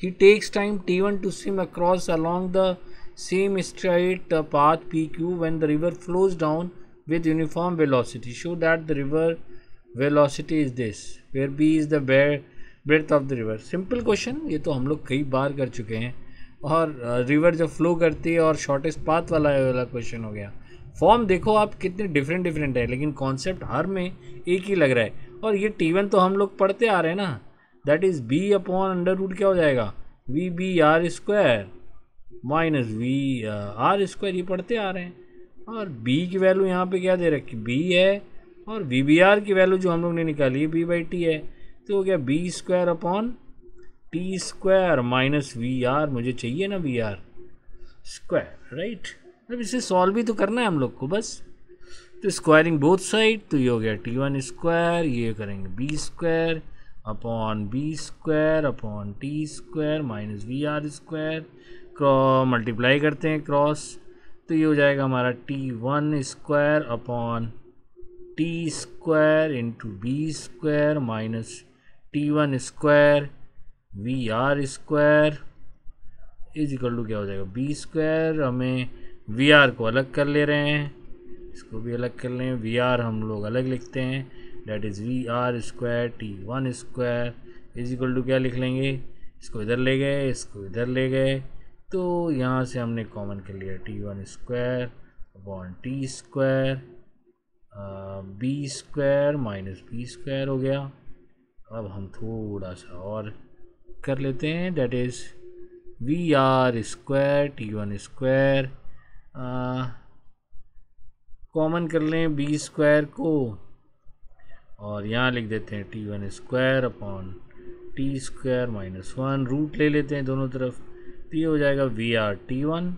he takes time T one to swim across along the same same straight uh, path PQ when the river flows down with uniform velocity. Show that the river velocity is this, where B is the breadth of the river simple question ये तो हम लोग कई बार कर चुके हैं और river uh, जब फ्लो करती है और शॉर्टेस्ट पाथ वाला वाला क्वेश्चन हो गया फॉर्म देखो आप कितने डिफरेंट डिफरेंट है लेकिन कॉन्सेप्ट हर में एक ही लग रहा है और ये टी वन तो हम लोग पढ़ते आ रहे हैं ना that is B upon under root क्या हो जाएगा V B R square minus V R square ये पढ़ते आ रहे हैं और बी की वैल्यू यहाँ पे क्या दे रखी बी है और वी बी आर की वैल्यू जो हम लोग ने निकाली है बी बाई टी है तो हो गया B square upon T square minus V R मुझे चाहिए ना वी आर स्क्वायर राइट अब इसे सॉल्व भी तो करना है हम लोग को बस तो स्क्वायरिंग बोथ साइड तो ये हो गया टी वन स्क्वायर ये करेंगे B square upon B square upon T square minus V R square multiply करते हैं क्रॉस तो ये हो जाएगा हमारा T one square upon T square into B square minus T one square V R square is equal to क्या हो जाएगा बी स्क्वायर हमें वी आर को अलग कर ले रहे हैं इसको भी अलग कर लें वी आर हम लोग अलग लिखते हैं that is V R square T one square is equal to क्या लिख लेंगे इसको इधर ले गए इसको इधर ले गए तो यहाँ से हमने कॉमन कर लिया T one square upon T square B square minus B square हो गया अब हम थोड़ा सा और कर लेते हैं that is V R square T one square common कर लें बी स्क्वायर को और यहाँ लिख देते हैं T one square upon T square minus one root ले लेते हैं दोनों तरफ तो ये हो जाएगा V R T one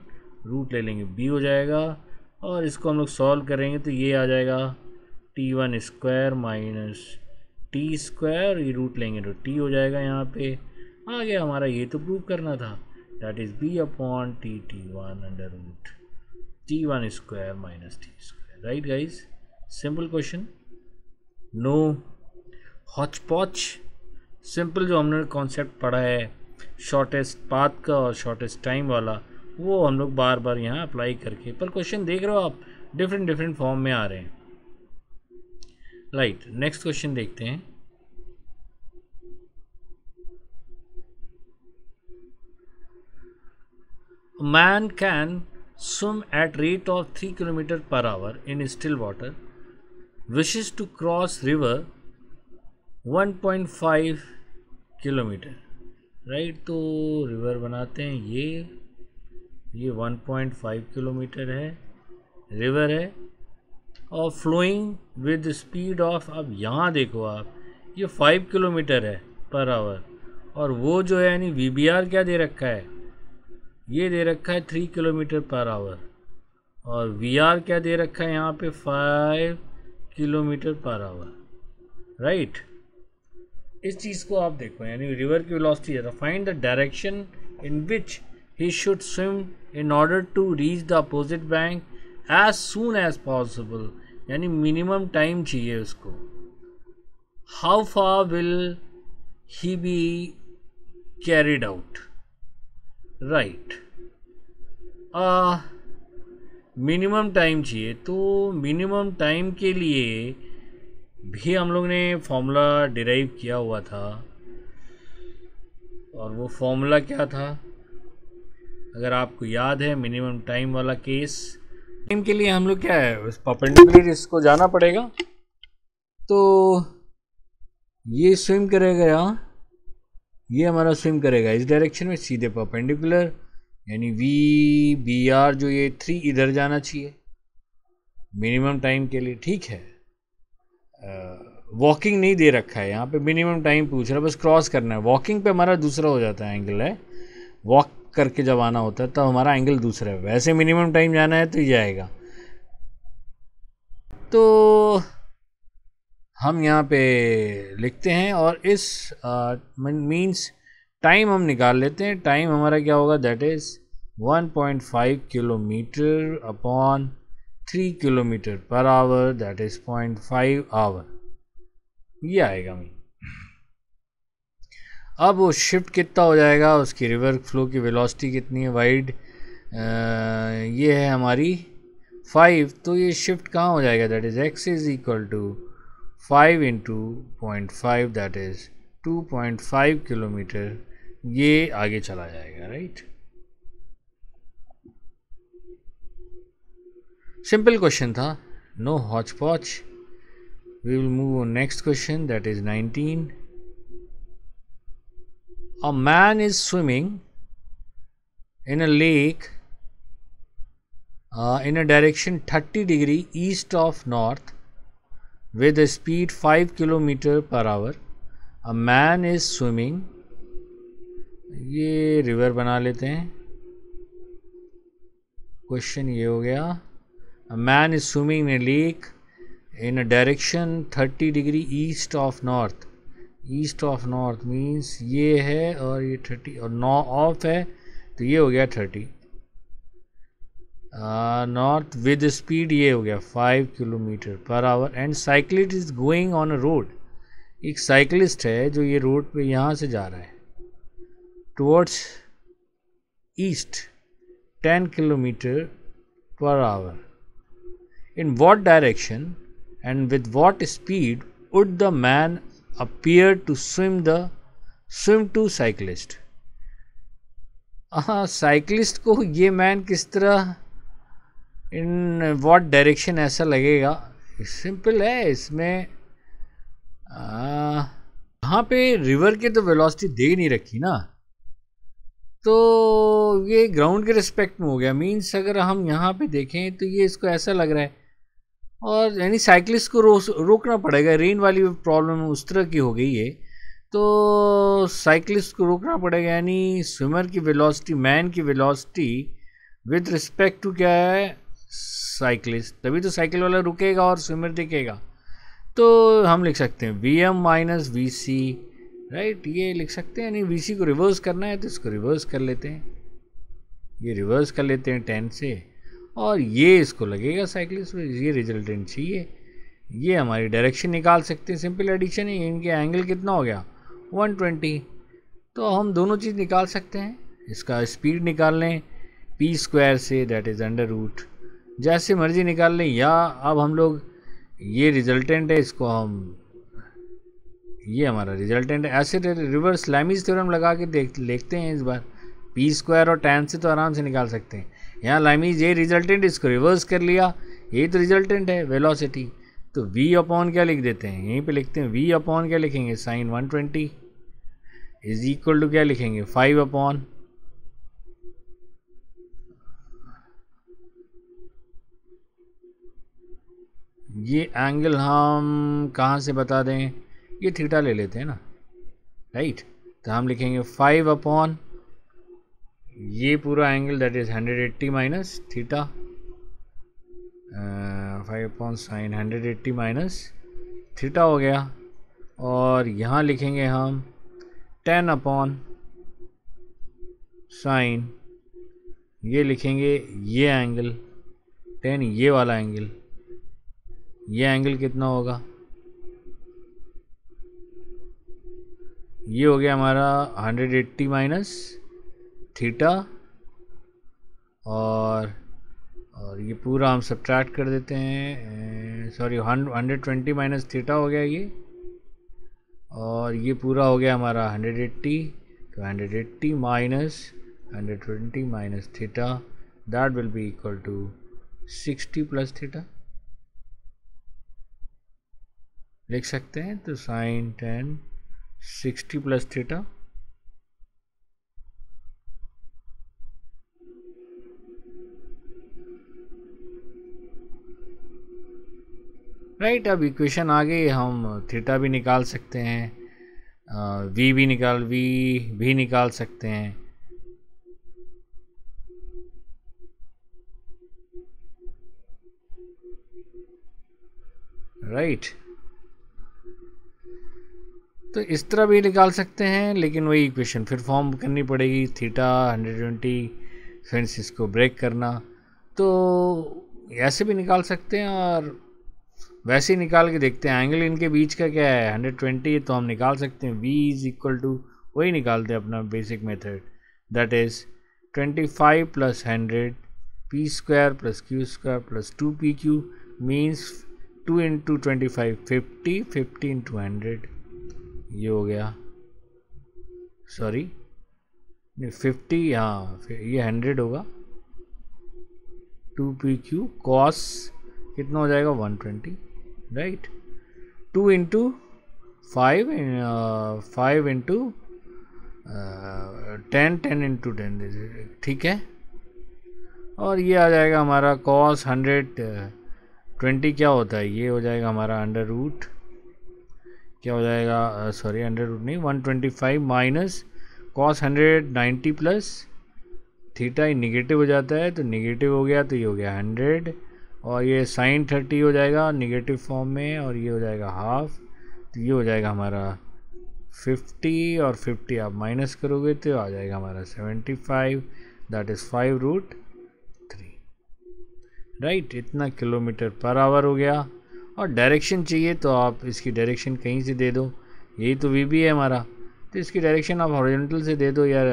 root ले लेंगे बी हो जाएगा और इसको हम लोग सॉल्व करेंगे तो ये आ जाएगा T one square minus T square ये रूट लेंगे तो टी हो जाएगा यहाँ पे आ गया हमारा ये तो प्रूव करना था that is B upon T T one under root T one square minus T square right guys simple question no hotchpotch simple जो हमने कॉन्सेप्ट पढ़ा है शॉर्टेस्ट पाथ का और शॉर्टेस्ट टाइम वाला वो हम लोग बार बार यहाँ अप्लाई करके पर क्वेश्चन देख रहे हो आप डिफरेंट डिफरेंट फॉर्म में आ रहे हैं राइट नेक्स्ट क्वेश्चन देखते हैं man can rate of three kilometre per hour in still water still to cross river one point 1.5 kilometre right तो रिवर बनाते हैं ये ये 1.5 किलोमीटर है रिवर है और फ्लोइंग विद स्पीड ऑफ अब यहाँ देखो आप ये 5 किलोमीटर है पर आवर और वो जो है यानी वी क्या दे रखा है ये दे रखा है थ्री किलोमीटर पर आवर और वी क्या दे रखा है यहाँ पे five kilometre per hour right इस चीज़ को आप देखो यानी रिवर की वेलोसिटी है तो find the direction in which he should swim in order to reach the opposite bank as soon as possible यानी मिनिमम टाइम चाहिए उसको how far will he be carried out right minimum time चाहिए तो minimum time के लिए भी हम लोग ने फॉर्मूला डिराइव किया हुआ था और वो फॉर्मूला क्या था अगर आपको याद है मिनिमम टाइम वाला केस टाइम के लिए हम लोग क्या है उस परपेंडिकुलर इसको जाना पड़ेगा तो ये स्विम करेगा यहाँ ये हमारा स्विम करेगा इस डायरेक्शन में सीधे परपेंडिकुलर यानी वी बी आर जो ये थ्री इधर जाना चाहिए मिनिमम टाइम के लिए ठीक है वॉकिंग नहीं दे रखा है यहाँ पे मिनिमम टाइम पूछ रहा है बस क्रॉस करना है वॉकिंग पे हमारा दूसरा हो जाता है एंगल है वॉक करके जब आना होता है तब तो हमारा एंगल दूसरा है वैसे मिनिमम टाइम जाना है तो ही जाएगा तो हम यहाँ पे लिखते हैं और इस मीन्स टाइम हम निकाल लेते हैं टाइम हमारा क्या होगा that is 1.5 kilometre upon three kilometre per hour that is point five hour ये आएगा मी अब वो शिफ्ट कितना हो जाएगा उसकी रिवर फ्लो की वेलोसिटी कितनी है वाइड ये है हमारी फाइव तो ये शिफ्ट कहाँ हो जाएगा that is X is equal to five into point five that is two point five kilometre ये आगे चला जाएगा राइट right? सिंपल क्वेश्चन था no hotchpotch we will move next question that is nineteen a man is swimming in a lake in a direction thirty degree east of north with speed five kilometre per hour a man is swimming ये river बना लेते हैं question ये हो गया A man is swimming in a lake in a direction 30 degree east of north. East of north means ये है और ये थर्टी और नौ ऑफ है तो ये हो गया थर्टी नॉर्थ विद स्पीड ये हो गया five kilometre per hour and cyclist is going on a road एक साइकिलिस्ट है जो ये रोड पे यहाँ से जा रहा है towards east ten kilometre per hour In what direction and with what speed would the man appear to swim the swim to cyclist? हाँ uh-huh, साइकिलिस्ट को ये मैन किस तरह इन वॉट डायरेक्शन ऐसा लगेगा सिंपल है इसमें यहाँ uh, पे रिवर के तो वेलोसिटी दे नहीं रखी ना तो ये ग्राउंड के रिस्पेक्ट में हो गया मीन्स अगर हम यहाँ पे देखें तो ये इसको ऐसा लग रहा है और यानी साइकिलिस्ट को रो, रोकना पड़ेगा रेन वाली प्रॉब्लम उस तरह की हो गई है तो साइकिलिस्ट को रोकना पड़ेगा यानी स्विमर की वेलोसिटी मैन की वेलोसिटी विद रिस्पेक्ट टू क्या है साइकिलिस्ट तभी तो साइकिल वाला रुकेगा और स्विमर दिखेगा तो हम लिख सकते हैं V M minus V C right ये लिख सकते हैं यानी वी सी को रिवर्स करना है तो इसको रिवर्स कर लेते हैं ये रिवर्स कर लेते हैं टेन से और ये इसको लगेगा साइक्लिस्ट में तो ये रिजल्टेंट चाहिए ये हमारी डायरेक्शन निकाल सकते हैं सिंपल एडिशन है इनके एंगल कितना हो गया 120 तो हम दोनों चीज़ निकाल सकते हैं इसका स्पीड निकाल लें पी स्क्वायर से दैट इज़ अंडर रूट जैसे मर्जी निकाल लें या अब हम लोग ये रिजल्टेंट है इसको हम ये हमारा रिजल्टेंट है ऐसे रिवर्स लैमिज थ्योरम लगा के देख देखते हैं इस बार पी स्क्वायर और टेन से तो आराम से निकाल सकते हैं यहाँ लाइमीज ये रिजल्टेंट इसको रिवर्स कर लिया ये तो रिजल्टेंट है वेलोसिटी तो v अपॉन क्या लिख देते हैं यहीं पे लिखते हैं v अपॉन क्या लिखेंगे sine 120 twenty is equal to क्या लिखेंगे 5 अपॉन ये एंगल हम कहाँ से बता दें ये थीटा ले लेते हैं ना राइट तो हम लिखेंगे 5 अपॉन ये पूरा angle that is 180 minus theta five point sine hundred eighty minus theta हो गया और यहाँ लिखेंगे हम टेन अपॉन साइन ये लिखेंगे ये एंगल टेन ये वाला एंगल ये एंगल कितना होगा ये हो गया हमारा 180 माइनस थीटा और और ये पूरा हम सब्ट्रैक्ट कर देते हैं sorry hundred twenty minus theta हो गया ये और ये पूरा हो गया हमारा हंड्रेड एट्टी तो hundred eighty minus hundred twenty minus theta that will be equal to sixty plus theta लिख सकते हैं तो sine ten sixty plus theta right right, अब इक्वेशन आ गई हम थीटा भी निकाल सकते हैं वी भी निकाल वी भी निकाल सकते हैं राइट right. तो इस तरह भी निकाल सकते हैं लेकिन वही इक्वेशन फिर फॉर्म करनी पड़ेगी थीटा 120 फिर इसको ब्रेक करना तो ऐसे भी निकाल सकते हैं और वैसे ही निकाल के देखते हैं एंगल इनके बीच का क्या है हंड्रेड ट्वेंटी है तो हम निकाल सकते हैं वी इज इक्वल टू वही निकालते हैं अपना basic method that is twenty five plus hundred P square plus Q square plus two P Q means two into twenty five fifty fifty into hundred ये हो गया सॉरी फिफ्टी हाँ ये hundred होगा टू पी क्यू कॉस कितना हो जाएगा one twenty right 2 into 5 in uh, 5 into ten ten into ten ठीक है और ये आ जाएगा हमारा कॉस हंड्रेड ट्वेंटी क्या होता है ये हो जाएगा हमारा अंडर रूट क्या हो जाएगा सॉरी अंडर रूट नहीं one twenty five minus cos hundred ninety plus theta ही निगेटिव हो जाता है तो निगेटिव हो गया तो ये हो गया हंड्रेड और ये साइन थर्टी हो जाएगा निगेटिव फॉर्म में और ये हो जाएगा हाफ तो ये हो जाएगा हमारा फिफ्टी और फिफ्टी आप माइनस करोगे तो आ जाएगा हमारा seventy five that is five root three right इतना किलोमीटर पर आवर हो गया और डायरेक्शन चाहिए तो आप इसकी डायरेक्शन कहीं से दे दो यही तो वी बी है हमारा तो इसकी डायरेक्शन आप हॉरिजेंटल से दे दो या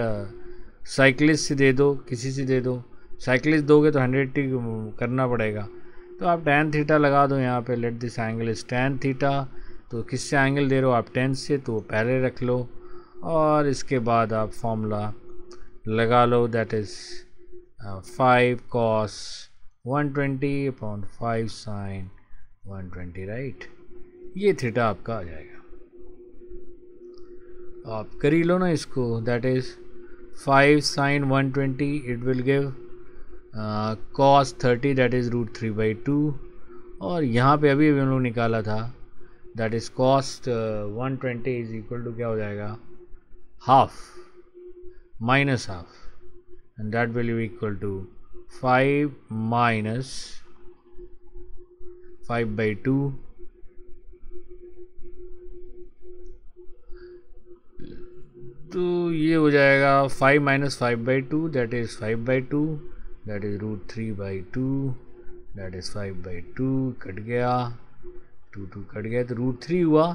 साइकिलिस्ट uh, से दे दो किसी से दे दो साइकिलिस्ट दोगे तो हंड्रेड टी करना पड़ेगा तो आप टेन थीटा लगा दो यहाँ पे let this angle is ten theta तो किससे एंगल दे रहे हो आप टेन से तो पहले रख लो और इसके बाद आप फॉर्मूला लगा लो that is five cos one twenty upon five sine one twenty right ये थीटा आपका आ जाएगा आप करी लो ना इसको that is five sine one twenty it will give cos thirty that is root three by two और यहाँ पे अभी अभी हम लोग निकाला था that is cos one twenty is equal to क्या हो जाएगा half minus half and that will be equal to five minus five by two तो ये हो जाएगा five minus five by two that is five by two that is root three by two that is five by two cut गया two two cut गया तो root three हुआ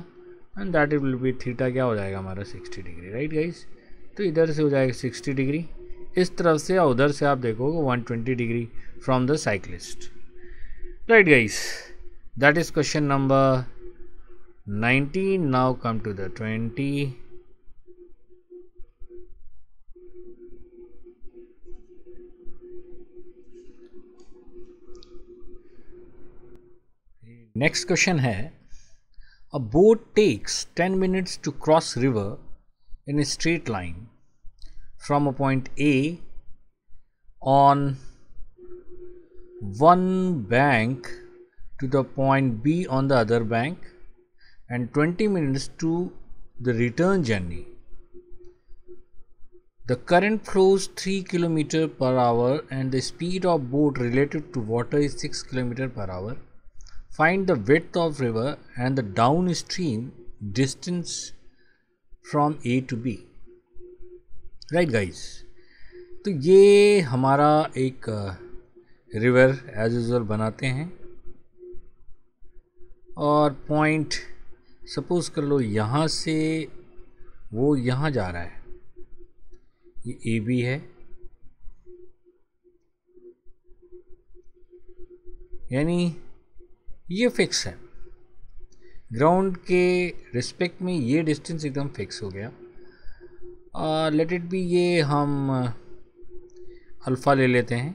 and that will be theta क्या हो जाएगा हमारा sixty degree right guys तो इधर से हो जाएगा सिक्सटी डिग्री इस तरफ से और उधर से आप देखोगे one twenty degree from the cyclist right guys that is question number nineteen now come to the twenty Next question question A boat takes 10 minutes to cross river in a straight line from a point A on one bank to the point B on the other bank and 20 minutes to the return journey. The current flows 3 km per hour and the speed of boat related to water is 6 km per hour. Find the width of river and the downstream distance from A to B. right guys? तो ये हमारा एक river as usual बनाते हैं और point suppose कर लो यहाँ से वो यहाँ जा रहा है ये ए बी है यानी ये फिक्स है ग्राउंड के रिस्पेक्ट में ये डिस्टेंस एकदम फिक्स हो गया लेट इट बी ये हम अल्फ़ा uh, ले लेते हैं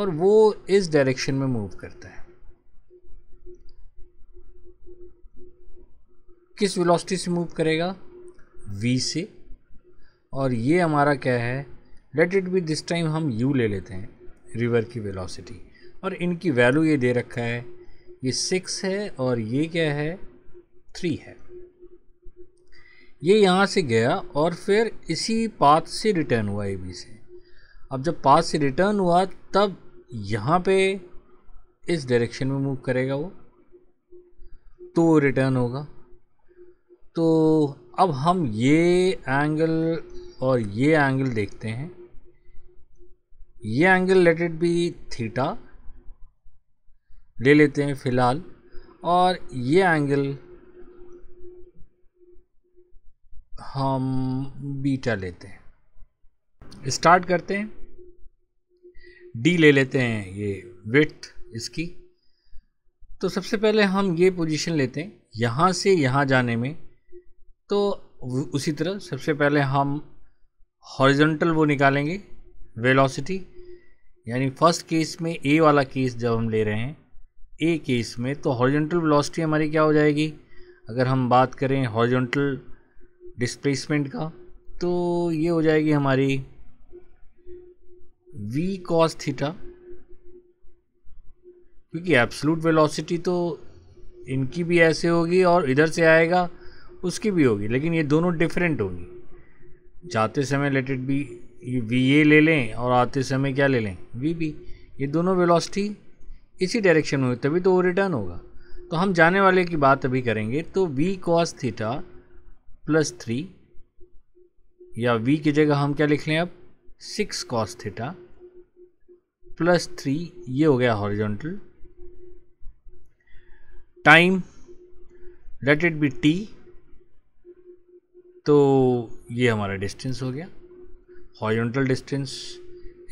और वो इस डायरेक्शन में मूव करता है किस वेलोसिटी से मूव करेगा वी से और ये हमारा क्या है let it be this time हम यू ले लेते हैं रिवर की वेलोसिटी और इनकी वैल्यू ये दे रखा है ये सिक्स है और ये क्या है थ्री है ये यहाँ से गया और फिर इसी पाथ से रिटर्न हुआ ए बी से अब जब पाथ से रिटर्न हुआ तब यहाँ पे इस डायरेक्शन में मूव करेगा वो तो वो रिटर्न होगा तो अब हम ये एंगल और ये एंगल देखते हैं ये angle let it be theta ले लेते हैं फ़िलहाल और ये एंगल हम बीटा लेते हैं स्टार्ट करते हैं डी ले लेते हैं ये विथ इसकी तो सबसे पहले हम ये पोजीशन लेते हैं यहाँ से यहाँ जाने में तो उसी तरह सबसे पहले हम हॉरिजॉन्टल वो निकालेंगे वेलोसिटी यानी फर्स्ट केस में ए वाला केस जब हम ले रहे हैं ए केस में तो हॉरिजेंटल वेलोसिटी हमारी क्या हो जाएगी अगर हम बात करें हॉरिजेंटल डिस्प्लेसमेंट का तो ये हो जाएगी हमारी वी कॉस थीटा क्योंकि एब्सलूट वेलोसिटी तो इनकी भी ऐसे होगी और इधर से आएगा उसकी भी होगी लेकिन ये दोनों डिफरेंट होगी जाते समय लेटेड भी वी ए ले लें और आते समय क्या ले लें वी बी ये दोनों वेलोसिटी इसी डायरेक्शन में तभी तो वो रिटर्न होगा तो हम जाने वाले की बात अभी करेंगे तो V cos theta plus three या वी की जगह हम क्या लिख लें अब six cos theta plus three ये हो गया horizontal time let it be T तो ये हमारा डिस्टेंस हो गया हॉरिजॉन्टल डिस्टेंस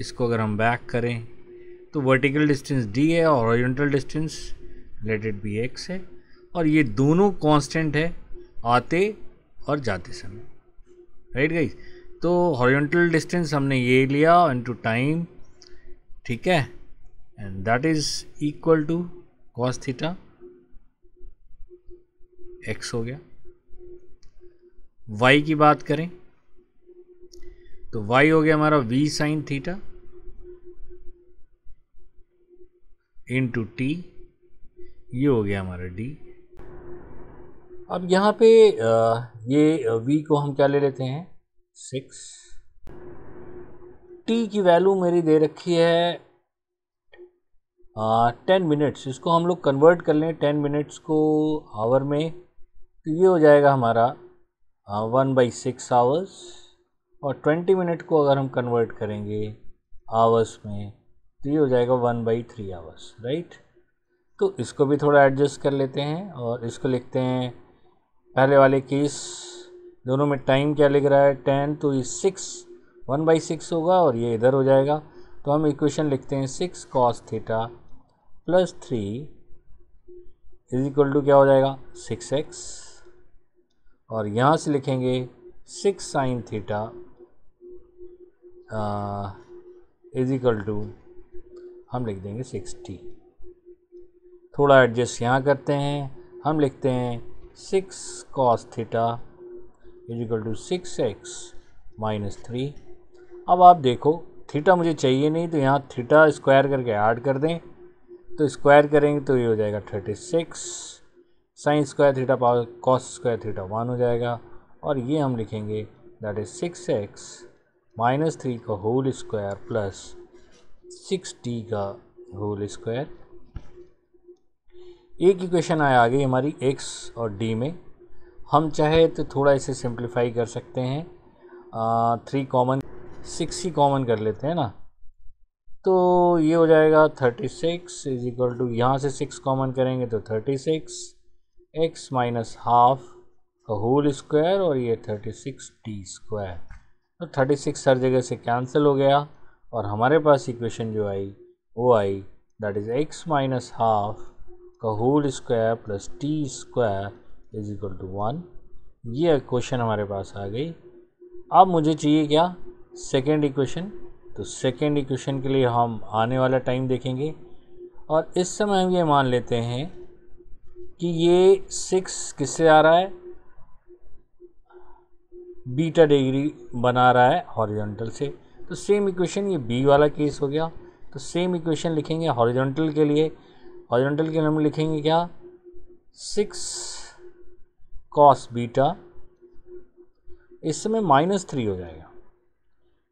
इसको अगर हम बैक करें तो वर्टिकल डिस्टेंस डी है और horizontal distance related be X है और ये दोनों कांस्टेंट है आते और जाते समय राइट गाइस तो हॉरिजॉन्टल डिस्टेंस हमने ये लिया इनटू टाइम ठीक है and that is equal to cos theta X हो गया वाई की बात करें तो वाई हो गया हमारा V sine theta into T ये हो गया हमारा डी अब यहाँ पे ये वी को हम क्या ले लेते हैं सिक्स टी की वैल्यू मेरी दे रखी है टेन मिनट्स इसको हम लोग कन्वर्ट कर लें टेन मिनट्स को आवर में तो ये हो जाएगा हमारा वन बाई सिक्स आवर्स और ट्वेंटी मिनट को अगर हम कन्वर्ट करेंगे आवर्स में तो ये हो जाएगा one by three hours right तो इसको भी थोड़ा एडजस्ट कर लेते हैं और इसको लिखते हैं पहले वाले केस दोनों में टाइम क्या लिख रहा है टेन तो ये सिक्स वन बाई सिक्स होगा और ये इधर हो जाएगा तो हम इक्वेशन लिखते हैं six cos theta plus three is equal to क्या हो जाएगा सिक्स एक्स और यहाँ से लिखेंगे six sine theta is equal to हम लिख देंगे सिक्सटी थोड़ा एडजस्ट यहाँ करते हैं हम लिखते हैं six cos theta is equal to six X minus three अब आप देखो थीटा मुझे चाहिए नहीं तो यहाँ थीटा स्क्वायर करके ऐड कर दें तो स्क्वायर करेंगे तो ये हो जाएगा thirty six sine square theta power cos square theta one हो जाएगा और ये हम लिखेंगे that is six X minus three का whole square plus six T का होल स्क्वायर एक इक्वेशन आया आ गई हमारी एक्स और डी में हम चाहे तो थोड़ा इसे सिंप्लीफाई कर सकते हैं थ्री कॉमन सिक्स ही कॉमन कर लेते हैं ना तो ये हो जाएगा thirty six is equal to यहाँ से सिक्स कॉमन करेंगे तो thirty six X minus half का होल स्क्वायर और ये थर्टी सिक्स टी स्क्वायर तो थर्टी सिक्स हर जगह से कैंसिल हो गया और हमारे पास इक्वेशन जो आई वो आई that is X minus half का whole square plus T square is equal to one ये इक्वेशन हमारे पास आ गई अब मुझे चाहिए क्या सेकेंड इक्वेशन तो सेकेंड इक्वेशन के लिए हम आने वाला टाइम देखेंगे और इस समय हम ये मान लेते हैं कि ये सिक्स किससे आ रहा है बीटा डिग्री बना रहा है हॉरिजॉन्टल से तो सेम इक्वेशन ये बी वाला केस हो गया तो सेम इक्वेशन लिखेंगे हॉरिजॉन्टल के लिए हॉरिजॉन्टल के हम लिखेंगे क्या सिक्स कॉस बीटा इस समय माइनस थ्री हो जाएगा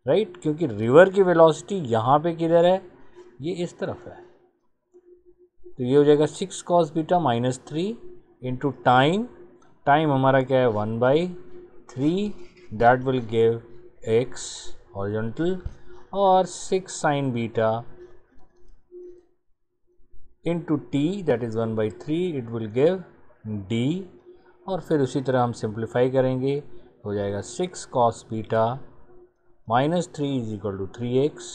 राइट क्योंकि रिवर की वेलोसिटी यहाँ पे किधर है ये इस तरफ है तो ये हो जाएगा six cos beta minus three into time time हमारा क्या है one by three that will give X और six sine beta into T that is one by three it will give D और फिर उसी तरह हम सिंप्लीफाई करेंगे हो जाएगा six cos beta minus three is equal to three X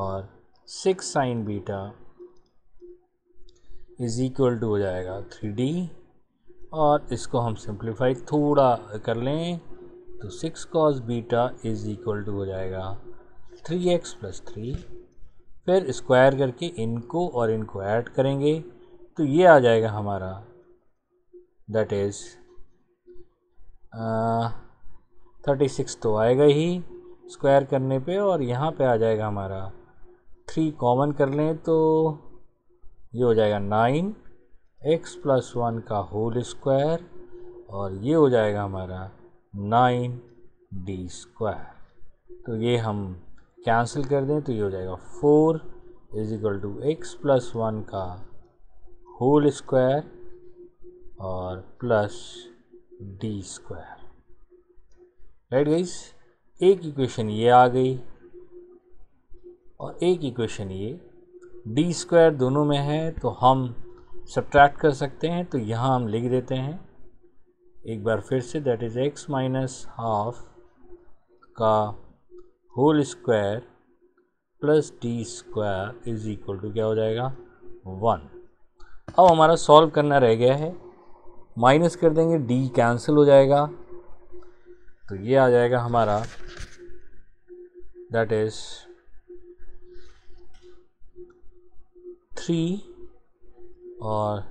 और six sine beta is equal to हो जाएगा थ्री डी और इसको हम सिंप्लीफाई थोड़ा कर लें तो six cos beta is equal to हो जाएगा थ्री एक्स प्लस थ्री फिर स्क्वायर करके इनको और इनको ऐड करेंगे तो ये आ जाएगा हमारा दैट इज़ थर्टी सिक्स तो आएगा ही स्क्वायर करने पे और यहाँ पे आ जाएगा हमारा थ्री कॉमन कर लें तो ये हो जाएगा नाइन एक्स प्लस वन का होल स्क्वायर और ये हो जाएगा हमारा नाइन डी स्क्वायर तो ये हम कैंसिल कर दें तो ये हो जाएगा four is equal to X plus one का होल स्क्वायर और plus D square right guys एक इक्वेशन ये आ गई और एक इक्वेशन ये डी स्क्वायर दोनों में है तो हम सब्ट्रैक्ट कर सकते हैं तो यहाँ हम लिख देते हैं एक बार फिर से that is X minus half का whole square plus D square is equal to क्या हो जाएगा वन अब हमारा सॉल्व करना रह गया है माइनस कर देंगे डी कैंसिल हो जाएगा तो ये आ जाएगा हमारा दैट इज थ्री और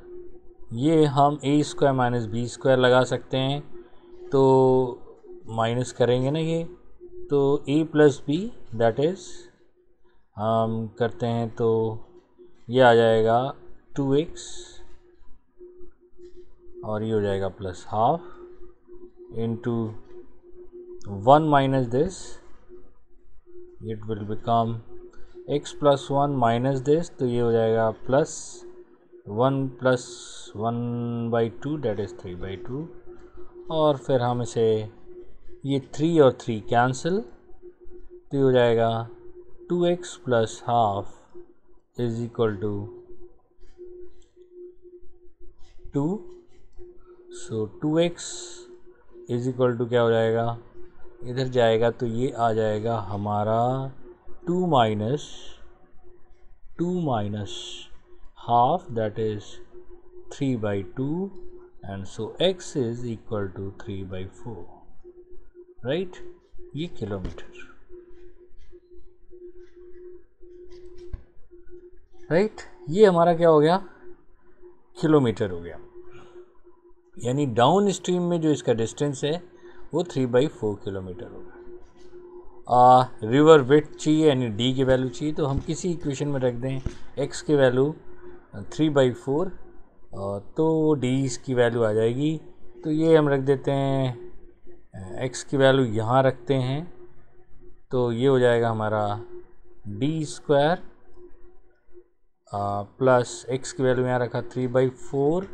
ये हम A square minus B square लगा सकते हैं तो माइनस करेंगे ना ये तो A plus B that is हम करते हैं तो ये आ जाएगा टू एक्स और ये हो जाएगा plus half into one minus this it will become X plus one minus this तो ये हो जाएगा plus one plus one by two that is three by two और फिर हम इसे ये थ्री और थ्री कैंसिल तो हो जाएगा two X plus half is equal to two so two X is equal to क्या हो जाएगा इधर जाएगा तो ये आ जाएगा हमारा two minus two minus half that is 3 by 2 and so x is equal to 3 by 4 right ये किलोमीटर राइट right? ये हमारा क्या हो गया किलोमीटर हो गया यानी डाउन स्ट्रीम में जो इसका डिस्टेंस है वो थ्री बाई फोर किलोमीटर होगा रिवर वेट चाहिए यानी डी की वैल्यू चाहिए तो हम किसी इक्वेशन में रख दें एक्स की वैल्यू थ्री बाई फोर तो डी इसकी वैल्यू आ जाएगी तो ये हम रख देते हैं एक्स की वैल्यू यहाँ रखते हैं तो ये हो जाएगा हमारा डी स्क्वायर प्लस एक्स की वैल्यू यहाँ रखा three by four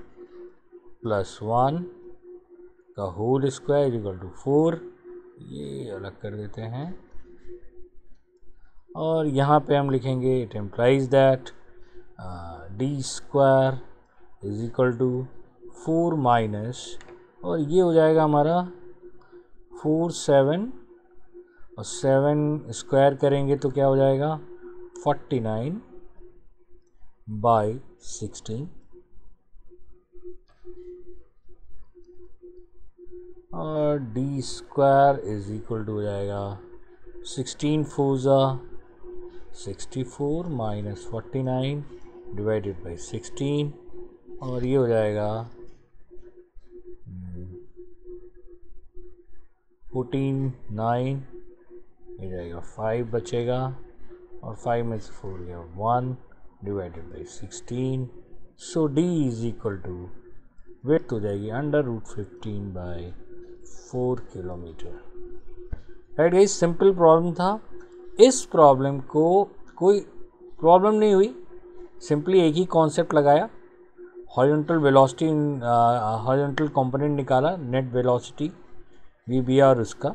plus one का whole square equal to four ये अलग कर देते हैं और यहाँ पे हम लिखेंगे it implies that D square is equal to four minus और ये हो जाएगा हमारा फोर सेवन और सेवन स्क्वायर करेंगे तो क्या हो जाएगा फोर्टी नाइन बाई सिक्सटीन और D square is equal to हो जाएगा सिक्सटीन फोजा sixty four minus forty nine divided by sixteen और ये हो जाएगा फोर्टीन हम्म, नाइन ये जाएगा फाइव बचेगा और फाइव में से फोर गया one divided by sixteen so D is equal to wait हो जाएगी under root fifteen by four kilometre right ये सिंपल प्रॉब्लम था इस प्रॉब्लम को कोई प्रॉब्लम नहीं हुई सिंपली एक ही कॉन्सेप्ट लगाया हॉरिजॉन्टल वेलोसिटी हॉरिजॉन्टल कंपोनेंट निकाला net velocity V B R उसका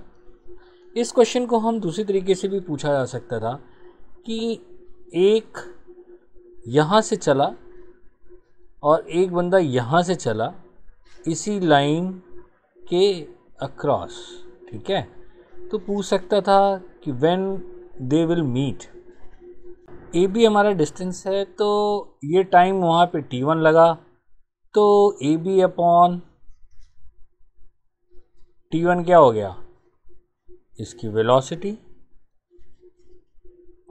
इस क्वेश्चन को हम दूसरी तरीके से भी पूछा जा सकता था कि एक यहाँ से चला और एक बंदा यहाँ से चला इसी लाइन के अक्रॉस ठीक है तो पूछ सकता था कि when they will meet A B हमारा डिस्टेंस है तो ये टाइम वहाँ पे टी वन लगा तो A B upon T one क्या हो गया इसकी वेलोसिटी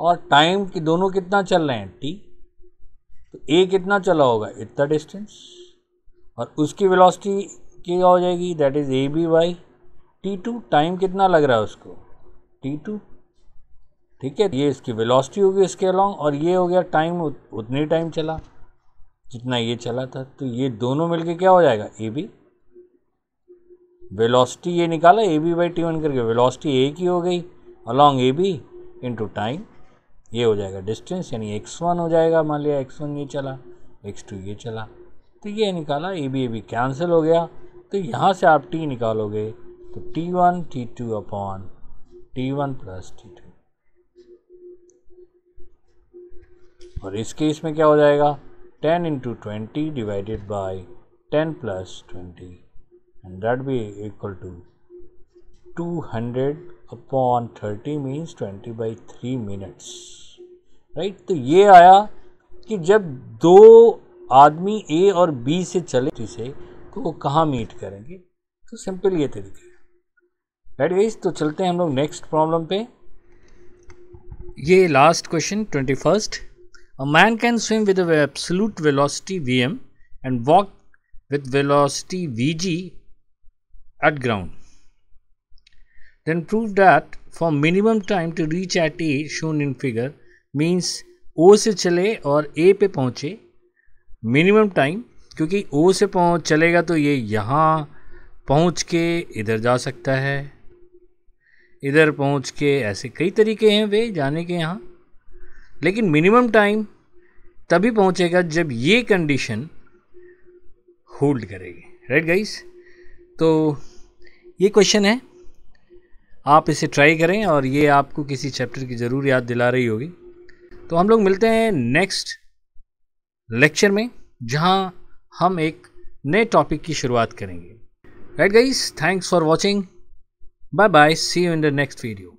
और टाइम की दोनों कितना चल रहे हैं टी तो ए कितना चला होगा इतना डिस्टेंस और उसकी वेलोसिटी क्या हो जाएगी that is A B by T two time कितना लग रहा है उसको टी टू ठीक है ये इसकी वेलोसिटी होगी इसके अलॉन्ग और ये हो गया टाइम उतने टाइम चला जितना ये चला था तो ये दोनों मिलके क्या हो जाएगा ए बी वेलोसिटी ये निकाला A B by T one करके वेलोसिटी ए की हो गई along A B into time ये हो जाएगा डिस्टेंस यानी एक्स वन हो जाएगा मान लिया एक्स वन ये चला एक्स टू ये चला तो ये निकाला A B A B cancel हो गया तो यहाँ से आप टी निकालोगे तो T one T two upon T one plus T two और इस केस में क्या हो जाएगा ten into twenty divided by ten plus twenty and that be equal to two hundred upon thirty means twenty by three minutes right तो ये आया कि जब दो आदमी ए और बी से चले से तो वो कहाँ मीट करेंगे तो सिंपल ये तरीके राइट वेज तो चलते हैं हम लोग नेक्स्ट प्रॉब्लम पे ये last question twenty first A man can swim with an absolute velocity Vm and walk with velocity Vg at ground. Then prove that for minimum time to reach at A shown in figure means O से चले और A पे पहुँचे minimum time क्योंकि O से पहुँच चलेगा तो ये यहाँ पहुँच के इधर जा सकता है इधर पहुँच के ऐसे कई तरीके हैं वे जाने के यहाँ लेकिन मिनिमम टाइम तभी पहुंचेगा जब ये कंडीशन होल्ड करेगी राइट गाइस तो ये क्वेश्चन है आप इसे ट्राई करें और ये आपको किसी चैप्टर की ज़रूर याद दिला रही होगी तो हम लोग मिलते हैं नेक्स्ट लेक्चर में जहां हम एक नए टॉपिक की शुरुआत करेंगे right guys thanks for watching bye bye see you in the next video